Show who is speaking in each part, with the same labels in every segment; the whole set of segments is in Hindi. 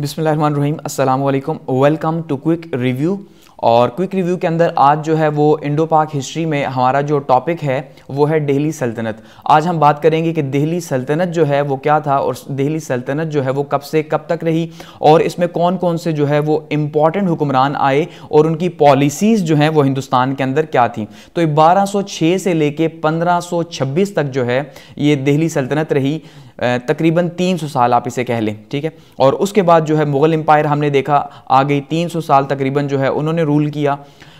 Speaker 1: बिसमीम अल्लाम वेलकम टू क्विक रिव्यू और क्विक रिव्यू के अंदर आज जो है वो इंडो पाक हिस्ट्री में हमारा जो टॉपिक है वो है दिल्ली सल्तनत आज हम बात करेंगे कि दिल्ली सल्तनत जो है वो क्या था और दिल्ली सल्तनत जो है वो कब से कब तक रही और इसमें कौन कौन से जो है वो इम्पॉर्टेंट हुक्मरान आए और उनकी पॉलिसीज़ जो हैं वो हिंदुस्तान के अंदर क्या थी तो बारह से लेके पंद्रह तक जो है ये दिल्ली सल्तनत रही तकरीबन 300 साल आप इसे कह लें ठीक है और उसके बाद जो है मुग़ल एम्पायर हमने देखा आ गई 300 साल तकरीबन जो है उन्होंने रूल किया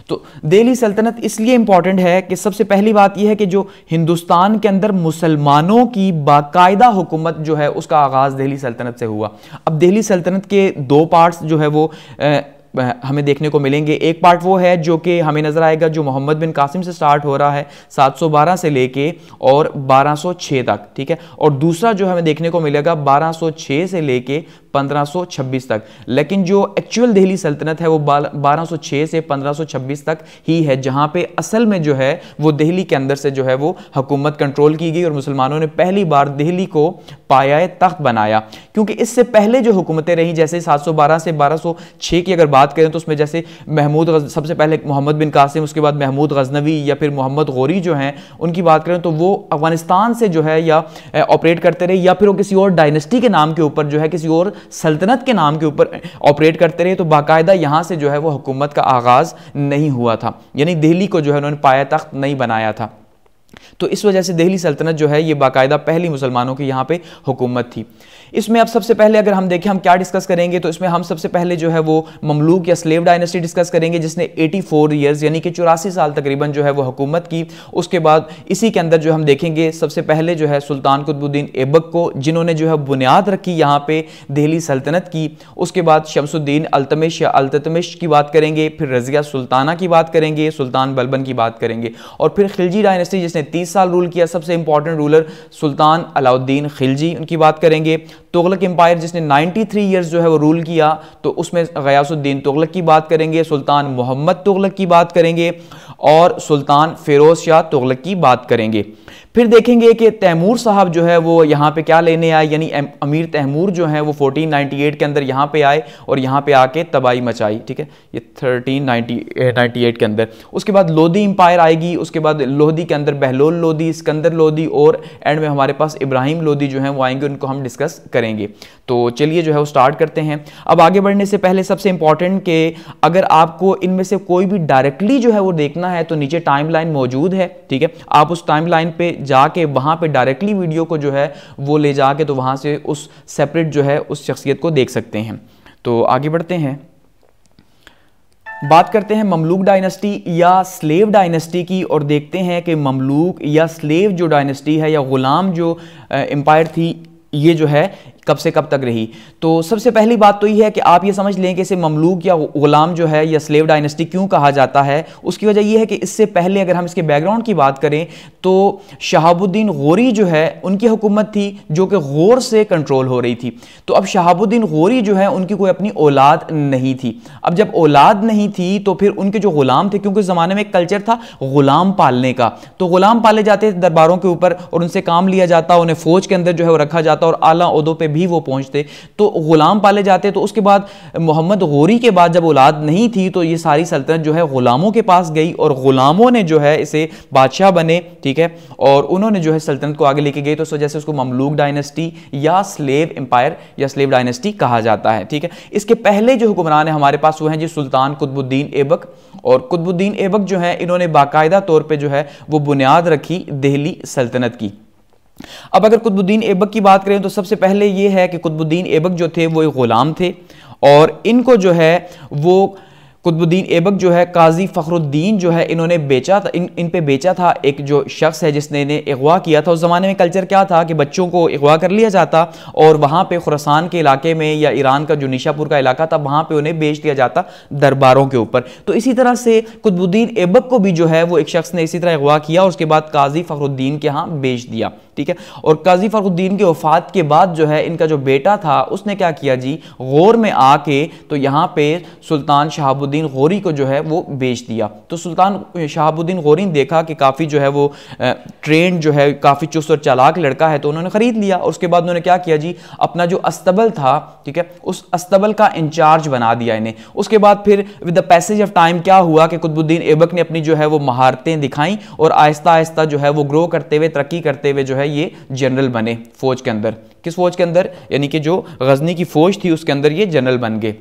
Speaker 1: तो दिल्ली सल्तनत इसलिए इम्पॉर्टेंट है कि सबसे पहली बात यह है कि जो हिंदुस्तान के अंदर मुसलमानों की बाकायदा हुकूमत जो है उसका आगाज़ दिल्ली सल्तनत से हुआ अब दिल्ली सल्तनत के दो पार्ट्स जो है वो हमें देखने को मिलेंगे एक पार्ट वो है जो कि हमें नज़र आएगा जो मोहम्मद बिन कासिम से स्टार्ट हो रहा है 712 से लेके और 1206 तक ठीक है और दूसरा जो हमें देखने को मिलेगा 1206 से लेके 1526 तक लेकिन जो एक्चुअल दिल्ली सल्तनत है वो 1206 से 1526 तक ही है जहां पे असल में जो है वो दिल्ली के अंदर से जो है वो हुकूमत कंट्रोल की गई और मुसलमानों ने पहली बार दिल्ली को पाया तख्त बनाया क्योंकि इससे पहले जो हुकूमतें रहीं जैसे 712 से 1206 की अगर बात करें तो उसमें जैसे महमूद सबसे पहले मोहम्मद बिन कासिम उसके बाद महमूद गजनवी या फिर मोहम्मद गौरी जो हैं उनकी बात करें तो वो अफगानिस्तान से जो है या ऑपरेट करते रहे या फिर वो किसी और डायनेस्टी के नाम के ऊपर जो है किसी और सल्तनत के नाम के ऊपर ऑपरेट करते रहे तो बाकायदा यहाँ से जो है वो हुकूमत का आगाज़ नहीं हुआ था यानी दिल्ली को जो है उन्होंने पाया तख्त नहीं बनाया था तो इस वजह से दिल्ली सल्तनत जो है ये बाकायदा पहली मुसलमानों की यहाँ पे हुकूमत थी इसमें अब सबसे पहले अगर हम देखें हम क्या डिस्कस करेंगे तो इसमें हम सबसे पहले जो है वो ममलूक या स्लेव डायनेस्टी डिस्कस करेंगे जिसने 84 फोर ईयर्स यानी कि चौरासी साल तकरीबन जो है वो हुकूमत की उसके बाद इसी के अंदर जो हम देखेंगे सबसे पहले जो है सुल्तान कुतबुद्दीन एबक को जिन्होंने जो है बुनियाद रखी यहाँ पे दिल्ली सल्तनत की उसके बाद शमसुद्दीन अल्तमिश या अल्तमिश की बात करेंगे फिर रजिया सुल्ताना की बात करेंगे सुल्तान बलबन की बात करेंगे और फिर खिलजी डायनेस्टी जिसने तीस साल रूल किया सबसे इंपॉर्टेंट रूलर सुल्तान अलाउद्दीन खिलजी उनकी बात करेंगे तुगलक एम्पायर जिसने 93 थ्री ईयर्स जो है वो रूल किया तो उसमें गयासुद्दीन तुगलक की बात करेंगे सुल्तान मोहम्मद तुगलक की बात करेंगे और सुल्तान फिरोज शाह तुगलक की बात करेंगे फिर देखेंगे कि तैमूर साहब जो है वो यहाँ पे क्या लेने आए यानी अमीर तैमूर जो है वो 1498 के अंदर यहाँ पे आए और यहाँ पे आके तबाही मचाई ठीक है ये 1398 eh, के अंदर उसके बाद लोधी एम्पायर आएगी उसके बाद लोधी के अंदर बहलोल लोधी सिकंदर लोधी और एंड में हमारे पास इब्राहिम लोधी जो है वो आएंगे उनको हम डिस्कस करेंगे तो चलिए जो है वो स्टार्ट करते हैं अब आगे बढ़ने से पहले सबसे इंपॉर्टेंट कि अगर आपको इनमें से कोई भी डायरेक्टली जो है वो देखना है तो नीचे टाइम मौजूद है ठीक है आप उस टाइम लाइन जाके वहाँ पे डायरेक्टली वीडियो को जो है वो ले जाके तो वहाँ से उस सेपरेट जो है उस शख्सियत को देख सकते हैं तो आगे बढ़ते हैं बात करते हैं ममलूक डायनेस्टी या स्लेव डायनेस्टी की और देखते हैं कि ममलूक या स्लेव जो डायनेस्टी है या ग़ुलाम जो एम्पायर थी ये जो है कब से कब तक रही तो सबसे पहली बात तो यह है कि आप ये समझ लें कि इसे ममलूक या गुलाम जो है या स्लेव डायनेस्टी क्यों कहा जाता है उसकी वजह यह है कि इससे पहले अगर हम इसके बैकग्राउंड की बात करें तो शहाबुद्दीन गौरी जो है उनकी हुकूमत थी जो कि गौर से कंट्रोल हो रही थी तो अब शहाबुद्दीन गौरी जो है उनकी कोई अपनी औलाद नहीं थी अब जब औलाद नहीं थी तो फिर उनके जो गुलाम थे क्योंकि ज़माने में एक कल्चर था गुलाम पालने का तो गुलाम पाले जाते दरबारों के ऊपर और उनसे काम लिया जाता उन्हें फ़ौज के अंदर जो है वो रखा जाता और आला उदों पर भी वो पहुंचते तो ग़ुलाम पाले जाते तो उसके बाद मोहम्मद गौरी के बाद जब औलाद नहीं थी तो ये सारी सल्तनत जो है ग़ुलामों के पास गई और ग़ुलामों ने जो है इसे बादशाह बने ठीक है और उन्होंने जो है सल्तनत को आगे लेके गई तो उस वजह से उसको ममलूक डायनेस्टी या स्लेव एम्पायर या स्लेव डायनेस्टी कहा जाता है ठीक है इसके पहले जो हुक्मरान है हमारे पास वो हैं जी सुल्तान कुतबुद्दीन ऐबक और कुतबुद्दीन ऐबक जो है इन्होंने बाकायदा तौर पर जो है वो बुनियाद रखी दिल्ली सल्तनत की अब अगर कुतुबुद्दीन ऐबक की बात करें तो सबसे पहले यह है कि कुतुबुद्दीन ऐबक जो थे वो एक ग़ुलाम थे और इनको जो है वो कुतुबुद्दीन ऐबक जो है काजी फ़खरुद्दीन जो है इन्होंने बेचा था इन इन पे बेचा था एक जो शख्स है जिसने इन्हें अगवा किया था उस ज़माने में कल्चर क्या था कि बच्चों को अगवा कर लिया जाता और वहाँ पे खुरासान के इलाके में या ईरान का जो निशापुर का इलाका था वहाँ पे उन्हें बेच दिया जाता दरबारों के ऊपर तो इसी तरह से कुतुबुद्दीन ऐबक को भी जो है वो एक शख्स ने इसी तरह अगवा किया और उसके बाद काजी फ़खरुद्दीन के यहाँ बेच दिया ठीक है और काजी फ़रुद्दीन के वफात के बाद जो है इनका जो बेटा था उसने क्या किया जी गौर में आके तो यहाँ पे सुल्तान शहाबुद्दीन गौरी को जो है वो बेच दिया तो सुल्तान शहाबुद्दीन गौरी ने देखा कि काफ़ी जो है वो ट्रेंड जो है काफ़ी चुस्त और चालाक लड़का है तो उन्होंने ख़रीद लिया और उसके बाद उन्होंने क्या किया जी अपना जो अस्तबल था ठीक है उस अस्तबल का इंचार्ज बना दिया इन्हें उसके बाद फिर with the passage of time क्या हुआ कि कुतुबुद्दीन ऐबक ने अपनी जो है वो महारतें दिखाई और आहिस्ता आहिस्ता जो है वो ग्रो करते हुए तरक्की करते हुए जो है है ये जनरल बने फौज के अंदर किस फौज के अंदर यानी कि जो गजनी की फौज थी उसके अंदर ये जनरल बन गए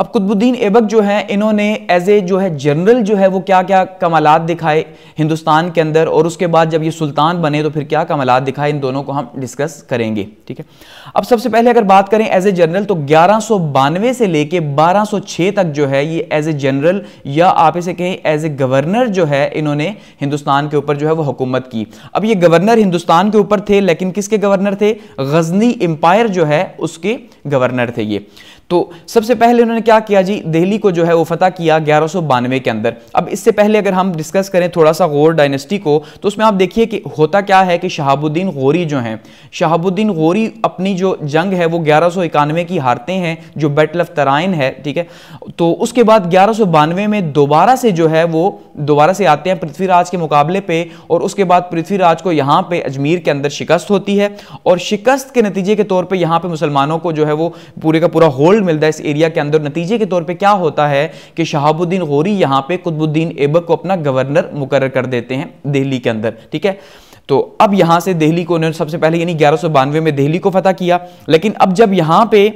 Speaker 1: अब कुतुबुद्दीन ऐबक जो है इन्होंने एज ए जो है जनरल जो है वो क्या क्या कमालत दिखाए हिंदुस्तान के अंदर और उसके बाद जब ये सुल्तान बने तो फिर क्या कमालत दिखाए इन दोनों को हम डिस्कस करेंगे ठीक है अब सबसे पहले अगर बात करें एज ए जनरल तो ग्यारह से लेके 1206 तक जो है ये एज ए जनरल या आप इसे कहें एज ए गवर्नर जो है इन्होंने हिंदुस्तान के ऊपर जो है वो हुकूमत की अब ये गवर्नर हिंदुस्तान के ऊपर थे लेकिन किसके गवर्नर थे गजनी एम्पायर जो है उसके गवर्नर थे ये तो सबसे पहले उन्होंने क्या किया जी दिल्ली को जो है वो फतह किया ग्यारह के अंदर अब इससे पहले अगर हम डिस्कस करें थोड़ा सा गौर डायनेस्टी को तो उसमें आप देखिए कि होता क्या है कि शहाबुद्दीन गौरी जो हैं शहाबुद्दीन गौरी अपनी जो जंग है वो ग्यारह की हारते हैं जो बैटल ऑफ तराइन है ठीक है तो उसके बाद ग्यारह में दोबारा से जो है वो दोबारा से आते हैं पृथ्वीराज के मुकाबले पर और उसके बाद पृथ्वीराज को यहाँ पर अजमेर के अंदर शिकस्त होती है और शिकस्त के नतीजे के तौर पर यहाँ पर मुसलमानों को जो है वो पूरे का पूरा होल्ड गोल्ड मिलता है इस एरिया के अंदर नतीजे के तौर पर क्या होता है कि शहाबुद्दीन गौरी यहाँ पे कुतुबुद्दीन ऐबक को अपना गवर्नर मुकर कर देते हैं दिल्ली के अंदर ठीक है तो अब यहाँ से दिल्ली को उन्होंने सबसे पहले यानी ग्यारह में दिल्ली को फतह किया लेकिन अब जब यहाँ पर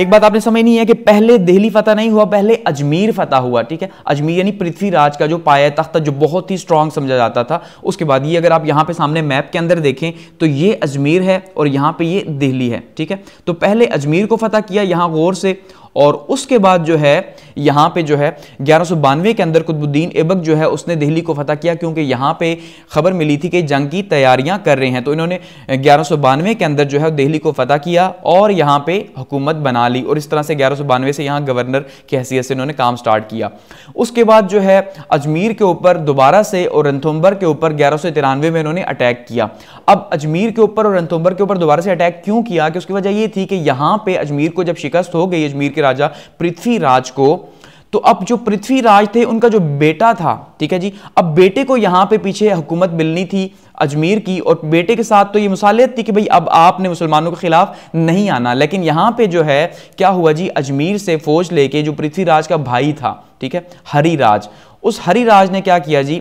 Speaker 1: एक बात आपने समझ नहीं है कि पहले दिल्ली फतह नहीं हुआ पहले अजमेर फतह हुआ ठीक है अजमेर यानी पृथ्वीराज का जो पाया तख्त जो बहुत ही स्ट्रांग समझा जाता था उसके बाद ये अगर आप यहां पे सामने मैप के अंदर देखें तो ये अजमेर है और यहां पे ये दिल्ली है ठीक है तो पहले अजमेर को फतह किया यहां गौर से और उसके बाद जो है यहाँ पे जो है ग्यारह के अंदर कुतुबुद्दीन ऐबक जो है उसने दिल्ली को फतह किया क्योंकि यहाँ पे खबर मिली थी कि जंग की तैयारियां कर रहे हैं तो इन्होंने ग्यारह के अंदर जो है दिल्ली को फतह किया और यहाँ पे हुकूमत बना ली और इस तरह से ग्यारह से यहाँ गवर्नर की हैसियत से इन्होंने काम स्टार्ट किया उसके बाद जो है अजमेर के ऊपर दोबारा से और रंथोम्बर के ऊपर ग्यारह में इन्होंने अटैक किया अब अजमेर के ऊपर और रंथोम्बर के ऊपर दोबारा से अटैक क्यों किया कि उसकी वजह यह थी कि यहाँ पर अजमेर को जब शिकस्त हो गई अजमेर के के राजा पृथ्वीराज को तो अब जो पृथ्वीराज थे उनका जो बेटा था ठीक है जी अब बेटे को यहाँ पे पीछे हुकूमत मिलनी थी अजमेर की और बेटे के साथ तो ये मुसालियत थी कि भाई अब आपने मुसलमानों के खिलाफ नहीं आना लेकिन यहाँ पे जो है क्या हुआ जी अजमेर से फौज लेके जो पृथ्वीराज का भाई था ठीक है हरिराज उस हरिराज ने क्या किया जी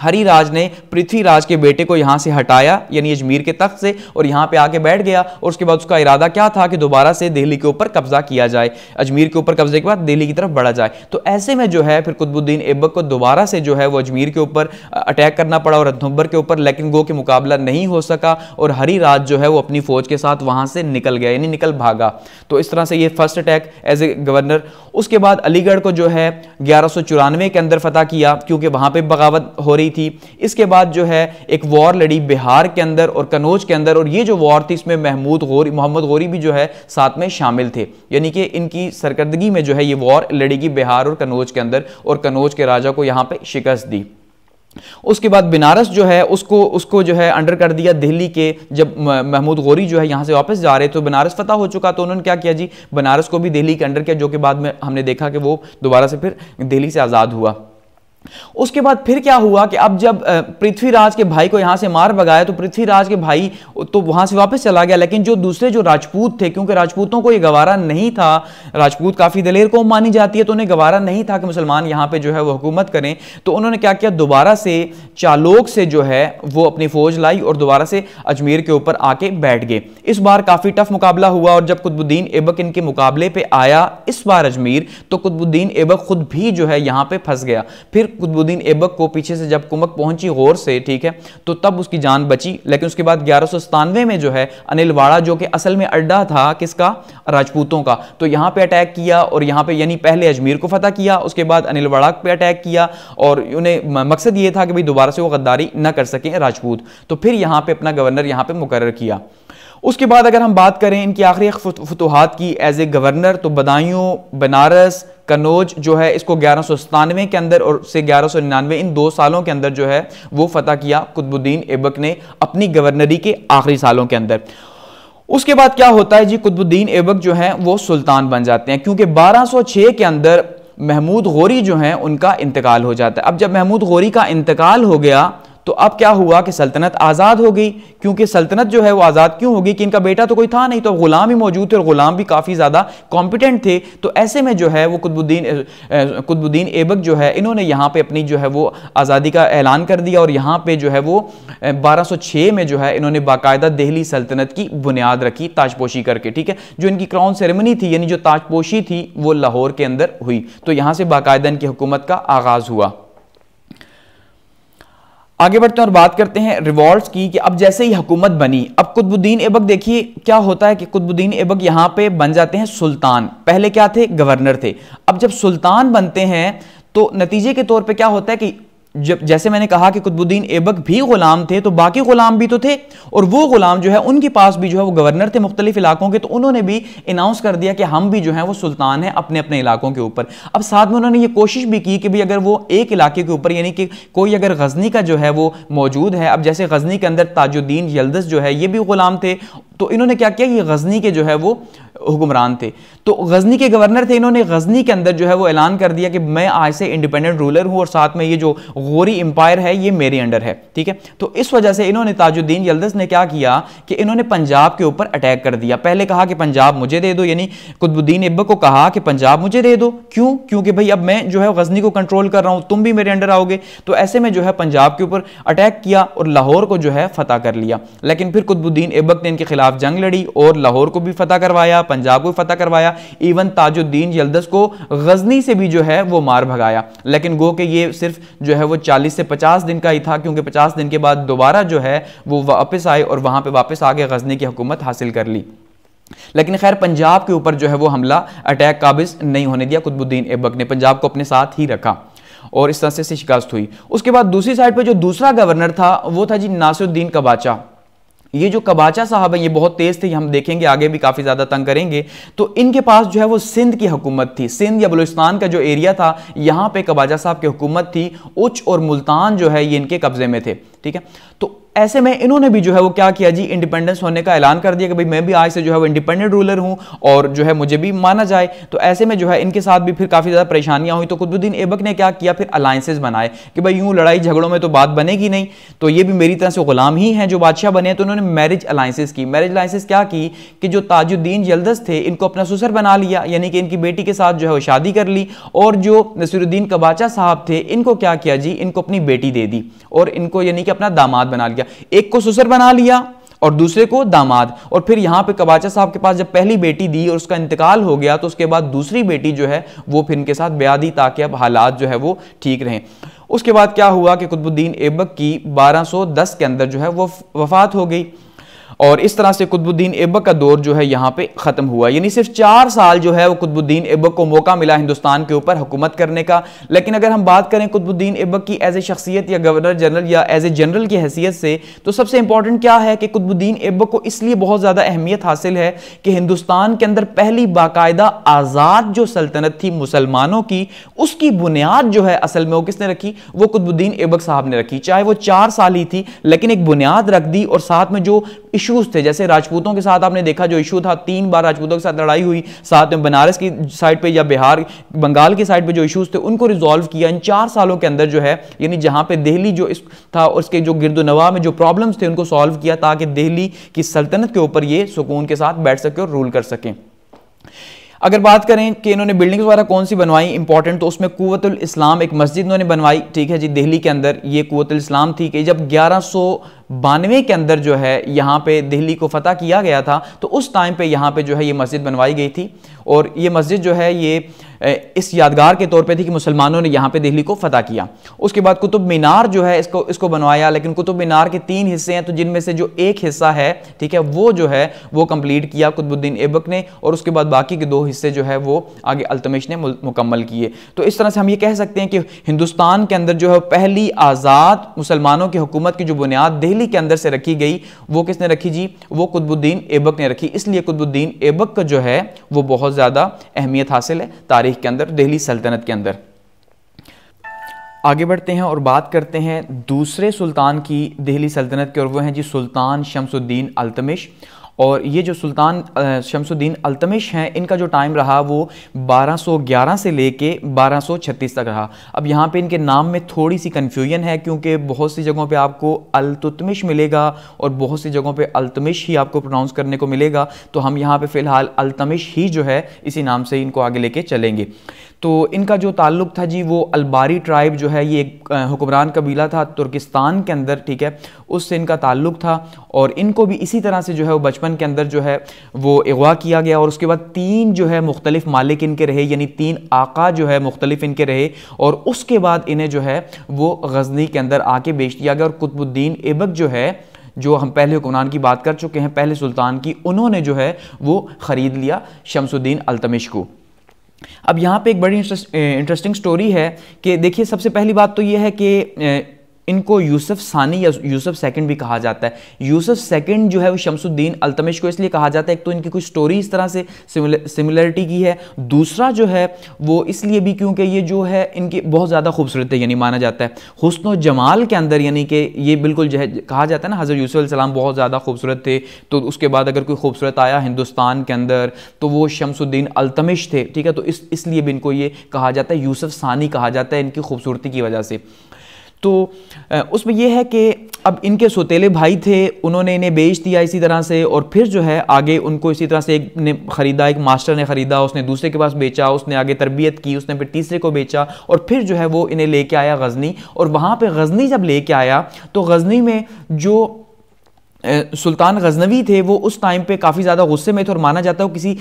Speaker 1: हरिराज ने पृथ्वीराज के बेटे को यहाँ से हटाया यानी अजमेर के तख्त से और यहाँ पे आके बैठ गया और उसके बाद उसका इरादा क्या था कि दोबारा से दिल्ली के ऊपर कब्जा किया जाए अजमेर के ऊपर कब्जे के बाद दिल्ली की तरफ बढ़ा जाए तो ऐसे में जो है फिर कुतुबुद्दीन ऐबक को दोबारा से जो है वो अजमेर के ऊपर अटैक करना पड़ा और रथुम्बर के ऊपर लेकिन गो के मुकाबला नहीं हो सका और हरिराज जो है वो अपनी फौज के साथ वहाँ से निकल गया यानी निकल भागा तो इस तरह से ये first attack as a governor उसके बाद अलीगढ़ को जो है ग्यारह के अंदर फतह किया क्योंकि वहाँ पर बगावत हो रही लड़ी थी इसके बाद जो है एक वॉर लड़ी बिहार के अंदर और कनौज के अंदर और ये जो वॉर थी इसमें महमूद गौरी मोहम्मद गौरी भी जो है साथ में शामिल थे यानी कि इनकी सरकर्दगी में जो है ये वॉर लड़ेगी बिहार और कनौज के अंदर और कनौज के राजा को यहाँ पर शिकस्त दी उसके बाद बनारस जो है उसको उसको जो है अंडर कर दिया दिल्ली के जब महमूद गौरी जो है यहां से वापस जा रहे तो बनारस फतह हो चुका तो उन्होंने क्या किया जी बनारस को भी दिल्ली के अंडर किया जो कि बाद में हमने देखा कि वो दोबारा से फिर दिल्ली से आज़ाद हुआ उसके बाद फिर क्या हुआ कि अब जब पृथ्वीराज के भाई को यहां से मार भगाया तो पृथ्वीराज के भाई तो वहां से वापस चला गया लेकिन जो दूसरे जो राजपूत थे क्योंकि राजपूतों को ये गवारा नहीं था राजपूत काफ़ी दलेर कौम मानी जाती है तो उन्हें गवारा नहीं था कि मुसलमान यहां पे जो है वो हुकूमत करें तो उन्होंने क्या किया दोबारा से चालोक से जो है वो अपनी फ़ौज लाई और दोबारा से अजमेर के ऊपर आके बैठ गए इस बार काफ़ी टफ मुकाबला हुआ और जब कुतबुद्दीन ऐबक इनके मुकाबले पर आया इस बार अजमेर तो कुतबुद्दीन ऐबक खुद भी जो है यहां पर फंस गया फिर कुतुबुद्दीन ऐबक को पीछे से जब कुमक पहुंची होर से ठीक है तो तब उसकी जान बची लेकिन उसके बाद ग्यारह में जो है अनिलवाड़ा जो कि असल में अड्डा था किसका राजपूतों का तो यहाँ पे अटैक किया और यहाँ पे यानी पहले अजमेर को फतह किया उसके बाद अनिलवाड़ा पे अटैक किया और उन्हें मकसद ये था कि भाई दोबारा से वो गद्दारी ना कर सकें राजपूत तो फिर यहाँ पर अपना गवर्नर यहाँ पर मुकर किया उसके बाद अगर हम बात करें इनकी आखिरी फतूहत की एज ए गवर्नर तो बदायूं बनारस कनौज जो है इसको ग्यारह सौ सतानवे के अंदर और से ग्यारह सौ निन्यानवे इन दो सालों के अंदर जो है वो फतह किया कुतबुद्दीन ऐबक ने अपनी गवर्नरी के आखिरी सालों के अंदर उसके बाद क्या होता है जी कुतबुद्दीन ऐबक जो है वो सुल्तान बन जाते हैं क्योंकि बारह सौ छः के अंदर महमूद गौरी जो हैं उनका इंतकाल हो जाता है अब जब महमूद गौरी का इंतकाल हो गया तो अब क्या हुआ कि सल्तनत आज़ाद हो गई क्योंकि सल्तनत जो है वो आज़ाद क्यों हो गई कि इनका बेटा तो कोई था नहीं तो गुलाम ही मौजूद थे और गुलाम भी काफ़ी ज़्यादा कॉम्पिटेंट थे तो ऐसे में जो है वो कुतबुद्दीन कुतबुद्दीन ऐबक जो है इन्होंने यहाँ पे अपनी जो है वो आज़ादी का ऐलान कर दिया और यहाँ पे जो है वो 1206 में जो है इन्होंने बाकायदा दिल्ली सल्तनत की बुनियाद रखी ताजपोशी करके ठीक है जो इनकी क्राउन सेरेमनी थी यानी जो ताजपोशी थी वो लाहौर के अंदर हुई तो यहाँ से बाकायदा इनकी हुकूमत का आगाज़ हुआ आगे बढ़ते हैं और बात करते हैं रिवॉल्ट की कि अब जैसे ही हुकूमत बनी अब कुतबुद्दीन एबक देखिए क्या होता है कि कुतबुद्दीन एबक यहां पे बन जाते हैं सुल्तान पहले क्या थे गवर्नर थे अब जब सुल्तान बनते हैं तो नतीजे के तौर पे क्या होता है कि जब जैसे मैंने कहा कि कुतुबुद्दीन ऐबक भी गुलाम थे तो बाकी गुलाम भी तो थे और वो गुलाम जो है उनके पास भी जो है वो गवर्नर थे मुख्तलिफ इलाकों के तो उन्होंने भी अनाउंस कर दिया कि हम भी जो है वो सुल्तान हैं अपने अपने इलाकों के ऊपर अब साथ में उन्होंने ये कोशिश भी की कि भाई अगर वो एक इलाके के ऊपर यानी कि कोई अगर गजनी का जो है वो मौजूद है अब जैसे गजनी के अंदर ताजुद्दीन यल्दस जो है ये भी गुलाम थे तो इन्होंने क्या किया ये गजनी के जो है वो हुक्मरान थे तो गजनी के गवर्नर थे इन्होंने गजनी के अंदर जो है वो ऐलान कर दिया कि मैं आज से इंडिपेंडेंट रूलर हूँ और साथ में ये जो गौरी एम्पायर है ये मेरे अंडर है ठीक है तो इस वजह से इन्होंने ताजुद्दीन यल्दस ने क्या किया कि इन्होंने पंजाब के ऊपर अटैक कर दिया पहले कहा कि पंजाब मुझे दे दो यानी कुतबुद्दीन इब्बक को कहा कि पंजाब मुझे दे दो क्यों क्योंकि भाई अब मैं जो है गजनी को कंट्रोल कर रहा हूँ तुम भी मेरे अंडर आओगे तो ऐसे में जो है पंजाब के ऊपर अटैक किया और लाहौर को जो है फतेह कर लिया लेकिन फिर कुतबुद्दीन इब्बक ने इनके खिलाफ खिलाफ जंग लड़ी और लाहौर को भी फतह करवाया पंजाब को फतह करवाया इवन ताजुद्दीन जल्दस को गजनी से भी जो है वो मार भगाया लेकिन गो के ये सिर्फ जो है वो चालीस से पचास दिन का ही था क्योंकि पचास दिन के बाद दोबारा जो है वो वापस आए और वहां पर वापस आगे गजनी की हुकूमत हासिल कर ली लेकिन खैर पंजाब के ऊपर जो है वो हमला अटैक काबिज नहीं होने दिया कुतबुद्दीन ऐबक ने पंजाब को अपने साथ ही रखा और इस तरह से शिकस्त हुई उसके बाद दूसरी साइड पे जो दूसरा गवर्नर था वो था जी नासुद्दीन कबाचा ये जो कबाचा साहब है ये बहुत तेज थे हम देखेंगे आगे भी काफ़ी ज़्यादा तंग करेंगे तो इनके पास जो है वो सिंध की हुकूमत थी सिंध या बलूचिस्तान का जो एरिया था यहाँ पे कबाचा साहब की हुकूमत थी उच और मुल्तान जो है ये इनके कब्ज़े में थे ठीक है तो ऐसे में इन्होंने भी जो है वो क्या किया जी इंडिपेंडेंस होने का ऐलान कर दिया कि भाई मैं भी आज से जो है वो इंडिपेंडेंट रूलर हूँ और जो है मुझे भी माना जाए तो ऐसे में जो है इनके साथ भी फिर काफ़ी ज़्यादा परेशानियाँ हुई तो कुतुबुद्दीन ऐबक ने क्या किया फिर अलायंसेज बनाए कि भाई यूँ लड़ाई झगड़ों में तो बात बनेगी नहीं तो ये भी मेरी तरह से गुलाम ही हैं जो बादशाह बने तो उन्होंने मैरिज अलायंसेज की मैरिज अलायंसेज क्या की कि जो ताजुद्दीन जल्दस थे इनको अपना सुसर बना लिया यानी कि इनकी बेटी के साथ जो है वो शादी कर ली और जो नसीरुद्दीन कबाचा साहब थे इनको क्या किया जी इनको अपनी बेटी दे दी और इनको यानी कि अपना दामाद बना लिया एक को ससुर बना लिया और दूसरे को दामाद और फिर यहां पे कबाचा साहब के पास जब पहली बेटी दी और उसका इंतकाल हो गया तो उसके बाद दूसरी बेटी जो है वो फिर इनके साथ ब्याह दी ताकि अब हालात जो है वो ठीक रहें उसके बाद क्या हुआ कि कुतुबुद्दीन ऐबक की 1210 के अंदर जो है वो वफात हो गई और इस तरह से कुतुबुद्दीन ऐबक का दौर जो है यहाँ पे ख़त्म हुआ यानी सिर्फ चार साल जो है वो कुतुबुद्दीन ऐबक को मौका मिला हिंदुस्तान के ऊपर हुकूमत करने का लेकिन अगर हम बात करें कुतुबुद्दीन ऐबक की एज ए शख्सियत या गवर्नर जनरल या एज ए जनरल की हैसियत से तो सबसे इंपॉर्टेंट क्या है कि कुतुबुद्दीन ऐबक को इसलिए बहुत ज़्यादा अहमियत हासिल है कि हिंदुस्तान के अंदर पहली बाकायदा आज़ाद जो सल्तनत थी मुसलमानों की उसकी बुनियाद जो है असल में वो किसने रखी वो कुतुबुद्दीन ऐबक साहब ने रखी चाहे वो चार साल ही थी लेकिन एक बुनियाद रख दी और साथ में जो इशू इश्यूज थे जैसे राजपूतों के साथ आपने देखा जो इशू था तीन बार राजपूतों के साथ लड़ाई हुई साथ में बनारस की साइड पर या बिहार बंगाल की साइड पर जो इशूज थे उनको रिजॉल्व किया इन चार सालों के अंदर जो है यानी जहां पे दिल्ली जो इस था उसके जो गिरदो नवा में जो प्रॉब्लम्स थे उनको सॉल्व किया ताकि दिल्ली की सल्तनत के ऊपर ये सुकून के साथ बैठ सके और रूल कर सकें अगर बात करें कि इन्होंने बिल्डिंग्स वगैरह कौन सी बनवाई इंपॉर्टेंट तो उसमें कुतुल इस्लाम एक मस्जिद इन्होंने बनवाई ठीक है जी दिल्ली के अंदर ये कुतुल इस्लाम थी कि जब ग्यारह बानवे के अंदर जो है यहाँ पे दिल्ली को फतह किया गया था तो उस टाइम पे यहाँ पे जो है ये मस्जिद बनवाई गई थी और ये मस्जिद जो है ये इस यादगार के तौर पे थी कि मुसलमानों ने यहाँ पे दिल्ली को फतह किया उसके बाद कुतुब मीनार जो है इसको इसको बनवाया लेकिन कुतुब मीनार के तीन हिस्से हैं तो जिनमें से जो एक हिस्सा है ठीक है वो जो है वो कंप्लीट किया कुतुबुद्दीन ऐबक ने और उसके बाद बाकी के दो हिस्से जो है वो आगे अल्तमिश ने मुकम्मल किए तो इस तरह से हम ये कह सकते हैं कि हिंदुस्तान के अंदर जो है पहली आज़ाद मुसलमानों की हुकूमत की जो बुनियाद दिल्ली दिल्ली के अंदर से रखी गई वो किसने रखी जी वो कुतबुद्दीन ऐबक ने रखी इसलिए कुतबुद्दीन ऐबक का जो है वो बहुत ज़्यादा अहमियत हासिल है तारीख के अंदर दिल्ली सल्तनत के अंदर आगे बढ़ते हैं और बात करते हैं दूसरे सुल्तान की दिल्ली सल्तनत के और वो हैं जी सुल्तान शमसुद्दीन अल्तमिश और ये जो सुल्तान शमसुद्दीन अल्तमिश हैं इनका जो टाइम रहा वो 1211 से लेके 1236 तक रहा अब यहाँ पे इनके नाम में थोड़ी सी कन्फ्यूजन है क्योंकि बहुत सी जगहों पे आपको अलतुतमिश मिलेगा और बहुत सी जगहों पे अल्तमिश ही आपको प्रोनाउंस करने को मिलेगा तो हम यहाँ पे फ़िलहाल अल्तमिश ही जो है इसी नाम से इनको आगे लेके चलेंगे तो इनका जो ताल्लुक़ था जी वो अलबारी ट्राइब जो है ये एक हुक्मरान कबीला था तुर्किस्तान के अंदर ठीक है उससे इनका ताल्लुक़ था और इनको भी इसी तरह से जो है वो बचपन छप्पन के अंदर जो है वो अगवा किया गया और उसके बाद तीन जो है मुख्तलिफ मालिक इनके रहे यानी तीन आका जो है मुख्तलिफ इनके रहे और उसके बाद इन्हें जो है वो गजनी के अंदर आके बेच दिया गया और कुतुबुद्दीन एबक जो है जो हम पहले हुकुमरान की बात कर चुके हैं पहले सुल्तान की उन्होंने जो है वो ख़रीद लिया शमसुद्दीन अल्तमिश को अब यहाँ पे एक बड़ी इंटरेस्टिंग स्टोरी है कि देखिए सबसे पहली बात तो ये है कि इनको यूसुफ सानी या यूसुफ सेकंड भी कहा जाता है यूसुफ सेकंड जो है वो शमसुद्दीन अल्तमिश को इसलिए कहा जाता है एक तो इनकी कुछ स्टोरी इस तरह से सिमिलरिटी की है दूसरा जो है वो इसलिए भी क्योंकि ये जो है इनकी बहुत ज़्यादा खूबसूरत है यानी माना जाता है हसन जमाल के अंदर यानी कि ये बिल्कुल जो है कहा जाता है ना हज़रत यूसुफ सलाम बहुत ज़्यादा खूबसूरत थे तो उसके बाद अगर कोई खूबसूरत आया हिंदुस्तान के अंदर तो वो शमसुद्दीन अल्तमिश थे ठीक है तो इस इसलिए भी इनको ये कहा जाता है यूसुफ सानी कहा जाता है इनकी खूबसूरती की वजह से तो उसमें यह है कि अब इनके सोतेले भाई थे उन्होंने इन्हें बेच दिया इसी तरह से और फिर जो है आगे उनको इसी तरह से एक ने ख़रीदा एक मास्टर ने ख़रीदा उसने दूसरे के पास बेचा उसने आगे तरबियत की उसने फिर तीसरे को बेचा और फिर जो है वो इन्हें लेके आया गज़नी और वहाँ पर गज़नी जब लेके आया तो गज़नी में जो सुल्तान गजनवी थे वो उस टाइम पे काफ़ी ज़्यादा गुस्से में थे और माना जाता है किसी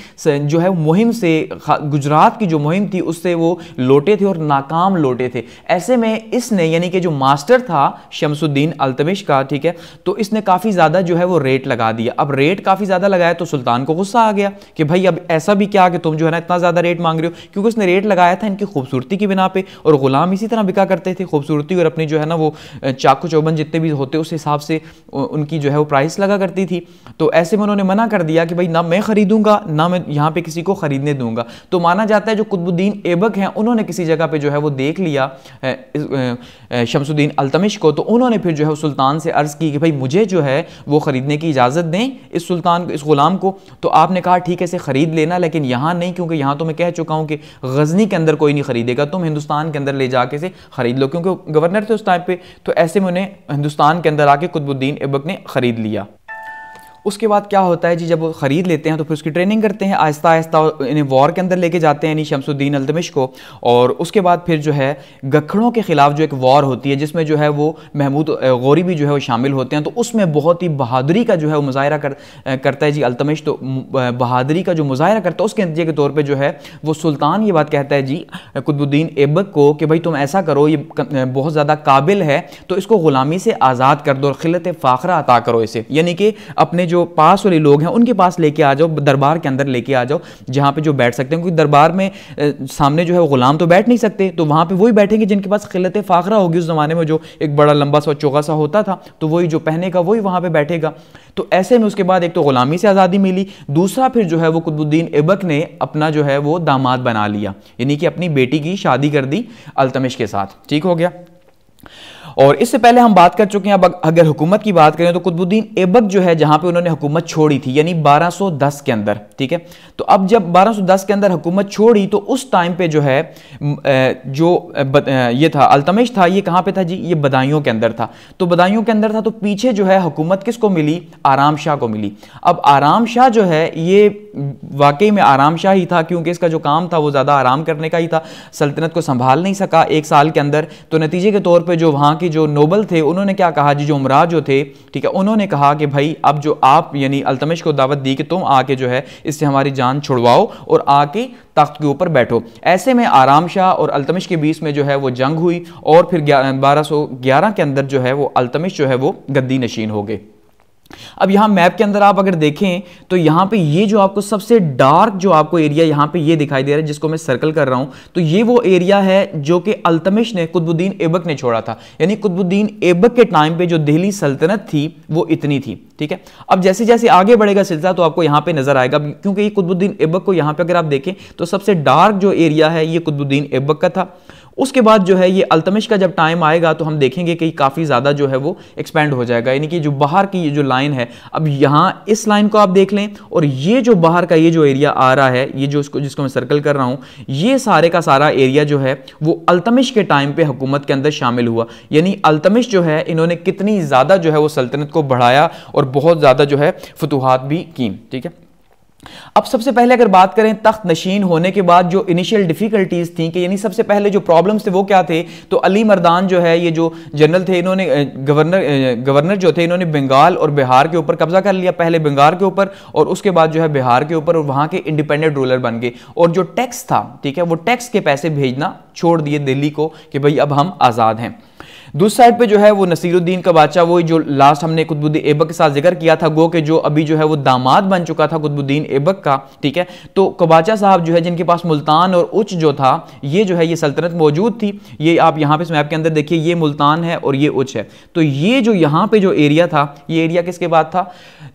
Speaker 1: जो है मुहिम से गुजरात की जो मुहिम थी उससे वो लौटे थे और नाकाम लौटे थे ऐसे में इसने यानी कि जो मास्टर था शमसुद्दीन अल्तमिश का ठीक है तो इसने काफ़ी ज़्यादा जो है वो रेट लगा दिया अब रेट काफ़ी ज़्यादा लगाया तो सुल्तान को गुस्सा आ गया कि भाई अब ऐसा भी क्या कि तुम जो है ना इतना ज़्यादा रेट मांग रहे हो क्योंकि उसने रेट लगाया था इनकी खूबसूरती की बिना पर और ग़ुलाम इसी तरह बिका करते थे खूबसूरती और अपनी जो है ना वो चाकू चौबन जितने भी होते उस हिसाब से उनकी जो है वो प्राइस लगा करती थी तो ऐसे में उन्होंने मना कर दिया कि भाई ना मैं खरीदूंगा ना मैं यहाँ पे किसी को खरीदने दूंगा तो माना जाता है जो कुतुबुद्दीन ऐबक हैं उन्होंने किसी जगह पे जो है वो देख लिया शमसुद्दीन अलतमिश को तो उन्होंने फिर जो है सुल्तान से अर्ज़ की कि भाई मुझे जो है वो ख़रीदने की इजाज़त दें इस सुल्तान इस ग़ुलाम को तो आपने कहा ठीक है इसे ख़रीद लेना लेकिन यहाँ नहीं क्योंकि यहाँ तो मैं कह चुका हूँ कि गज़नी के अंदर कोई नहीं ख़रीदेगा तुम हिंदुस्तान के अंदर ले जा इसे ख़रीद लो क्योंकि गवर्नर थे उस टाइम पर तो ऐसे में उन्हें हिंदुस्तान के अंदर आके कुतुबुद्दीन ऐबक ने ख़रीद खरीद लिया उसके बाद क्या होता है जी जब वो ख़रीद लेते हैं तो फिर उसकी ट्रेनिंग करते हैं आहिस्ता आहिस्ता इन्हें वॉर के अंदर लेके जाते हैं यानी शमसुद्दीन अल्तमिश को और उसके बाद फिर जो है गखड़ों के ख़िलाफ़ जो एक वॉर होती है जिसमें जो है वो महमूद गौरी भी जो है वो शामिल होते हैं तो उसमें बहुत ही बहादुरी का जो है वो मुजाहरा कर, करता है जी अल्तमिश तो बहादुरी का जो मुजाहरा करता है उसके नतीजे के तौर पर जो है वो सुल्तान ये बात कहता है जी कुतबुद्दीन ऐबक को कि भाई तुम ऐसा करो ये बहुत ज़्यादा काबिल है तो इसको ग़ुलामी से आज़ाद कर दो और खिलत फ़ाखरा अता करो इसे यानी कि अपने जो जो पास वाले लोग हैं उनके पास लेके आ जाओ दरबार के अंदर लेके आ जाओ जहाँ पे जो बैठ सकते हैं क्योंकि दरबार में सामने जो है वो गुलाम तो बैठ नहीं सकते तो वहाँ पे वही बैठेंगे जिनके पास किल्लत फाखरा होगी उस ज़माने में जो एक बड़ा लंबा सा चौगा सा होता था तो वही जो पहनेगा वही वहाँ पर बैठेगा तो ऐसे में उसके बाद एक तो ग़ुलामी से आज़ादी मिली दूसरा फिर जो है वो कुतुद्दीन ऐबक ने अपना जो है वो दामाद बना लिया यानी कि अपनी बेटी की शादी कर दी अल्तमिश के साथ ठीक हो गया और इससे पहले हम बात कर चुके हैं अब अगर हुकूमत की बात करें तो कुतुबुद्दीन ऐबक जो है जहां पे उन्होंने हुकूमत छोड़ी थी यानी 1210 के अंदर ठीक है तो अब जब 1210 के अंदर हुकूमत छोड़ी तो उस टाइम पे जो है जो ये था अल्तमेश था ये कहाँ पे था जी ये बदायूं के अंदर था तो बदायूं के अंदर था तो पीछे जो है हुकूमत किसको मिली आराम शाह को मिली अब आराम शाह जो है ये वाकई में आराम शाह ही था क्योंकि इसका जो काम था वो ज़्यादा आराम करने का ही था सल्तनत को संभाल नहीं सका एक साल के अंदर तो नतीजे के तौर पर जो वहाँ के जो नोबल थे उन्होंने क्या कहा जी जो उमरा जो थे ठीक है उन्होंने कहा कि भाई अब जो आप यानी अल्तमेश को दावत दी कि तुम आके जो है इससे हमारी जान जान छुड़वाओ और आके तख्त के ऊपर बैठो ऐसे में आराम शाह और अल्तमिश के बीच में जो है वो जंग हुई और फिर बारह के अंदर जो है वो अल्तमिश जो है वो गद्दी नशीन हो गए अब यहां मैप के अंदर आप अगर देखें तो यहां पे ये जो आपको सबसे डार्क जो आपको एरिया यहां पे ये दिखाई दे रहा है जिसको मैं सर्कल कर रहा हूं तो ये वो एरिया है जो कि अल्तमिश ने कुतबुद्दीन एबक ने छोड़ा था यानी कुतबुद्दीन एबक के टाइम पे जो दिल्ली सल्तनत थी वो इतनी थी ठीक है अब जैसे जैसे आगे बढ़ेगा सिलसिला तो आपको यहां पर नजर आएगा क्योंकि ये कुतबुद्दीन को यहां पर अगर आप देखें तो सबसे डार्क जो एरिया है ये कुतबुद्दीन एबक का था उसके बाद जो है ये अल्तमिश का जब टाइम आएगा तो हम देखेंगे कि काफ़ी ज़्यादा जो है वो एक्सपेंड हो जाएगा यानी कि जो बाहर की ये जो लाइन है अब यहाँ इस लाइन को आप देख लें और ये जो बाहर का ये जो एरिया आ रहा है ये जो उसको जिसको मैं सर्कल कर रहा हूँ ये सारे का सारा एरिया जो है वो अल्तमिश के टाइम पर हुकूमत के अंदर शामिल हुआ यानी अल्तमिश जो है इन्होंने कितनी ज़्यादा जो है वो सल्तनत को बढ़ाया और बहुत ज़्यादा जो है फतूहत भी की ठीक है अब सबसे पहले अगर बात करें तख्त नशीन होने के बाद जो इनिशियल डिफिकल्टीज थी कि यानी सबसे पहले जो प्रॉब्लम्स थे वो क्या थे तो अली मर्दान जो है ये जो जनरल थे इन्होंने गवर्नर गवर्नर जो थे इन्होंने बंगाल और बिहार के ऊपर कब्जा कर लिया पहले बंगाल के ऊपर और उसके बाद जो है बिहार के ऊपर और वहाँ के इंडिपेंडेंट रूलर बन गए और जो टैक्स था ठीक है वो टैक्स के पैसे भेजना छोड़ दिए दिल्ली को कि भाई अब हम आज़ाद हैं दूसरी साइड पे जो है वो नसीरुद्दीन का बादशाह वो जो लास्ट हमने कुतबुद्दीन ऐबक के साथ जिक्र किया था गो के जो अभी जो है वो दामाद बन चुका था कुतबुद्दीन ऐबक का ठीक है तो कबाचा साहब जो है जिनके पास मुल्तान और उच्च जो था ये जो है ये सल्तनत मौजूद थी ये आप यहाँ पे इस मैप के अंदर देखिए ये मुल्तान है और ये उच्च है तो ये जो यहाँ पे जो एरिया था ये एरिया किसके बाद था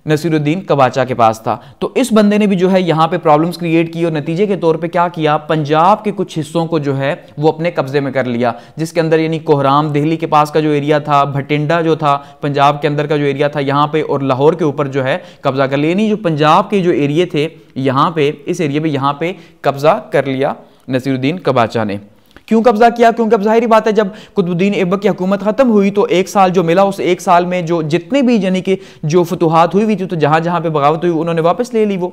Speaker 1: नसीरुद्दीन कबाचा के पास था तो इस बंदे ने भी जो है यहाँ पे प्रॉब्लम्स क्रिएट की और नतीजे के तौर पे क्या किया पंजाब के कुछ हिस्सों को जो है वो अपने कब्जे में कर लिया जिसके अंदर यानी कोहराम दिल्ली के पास का जो एरिया था भटिंडा जो था पंजाब के अंदर का जो एरिया था यहाँ पे और लाहौर के ऊपर जो है कब्जा कर लिया यानी जो पंजाब के जो एरिए थे यहाँ पे इस एरिए में यहाँ पे कब्जा कर लिया नसीरुद्दीन कबाचा ने क्यों कब्जा किया क्योंकि अब जाहिर बात है जब कुतुबुद्दीन ऐबक की हुकूमत खत्म हुई तो एक साल जो मिला उस एक साल में जो जितने भी यानी कि जो फतूहत हुई हुई थी तो जहां जहां पर बगावत हुई उन्होंने वापस ले ली वो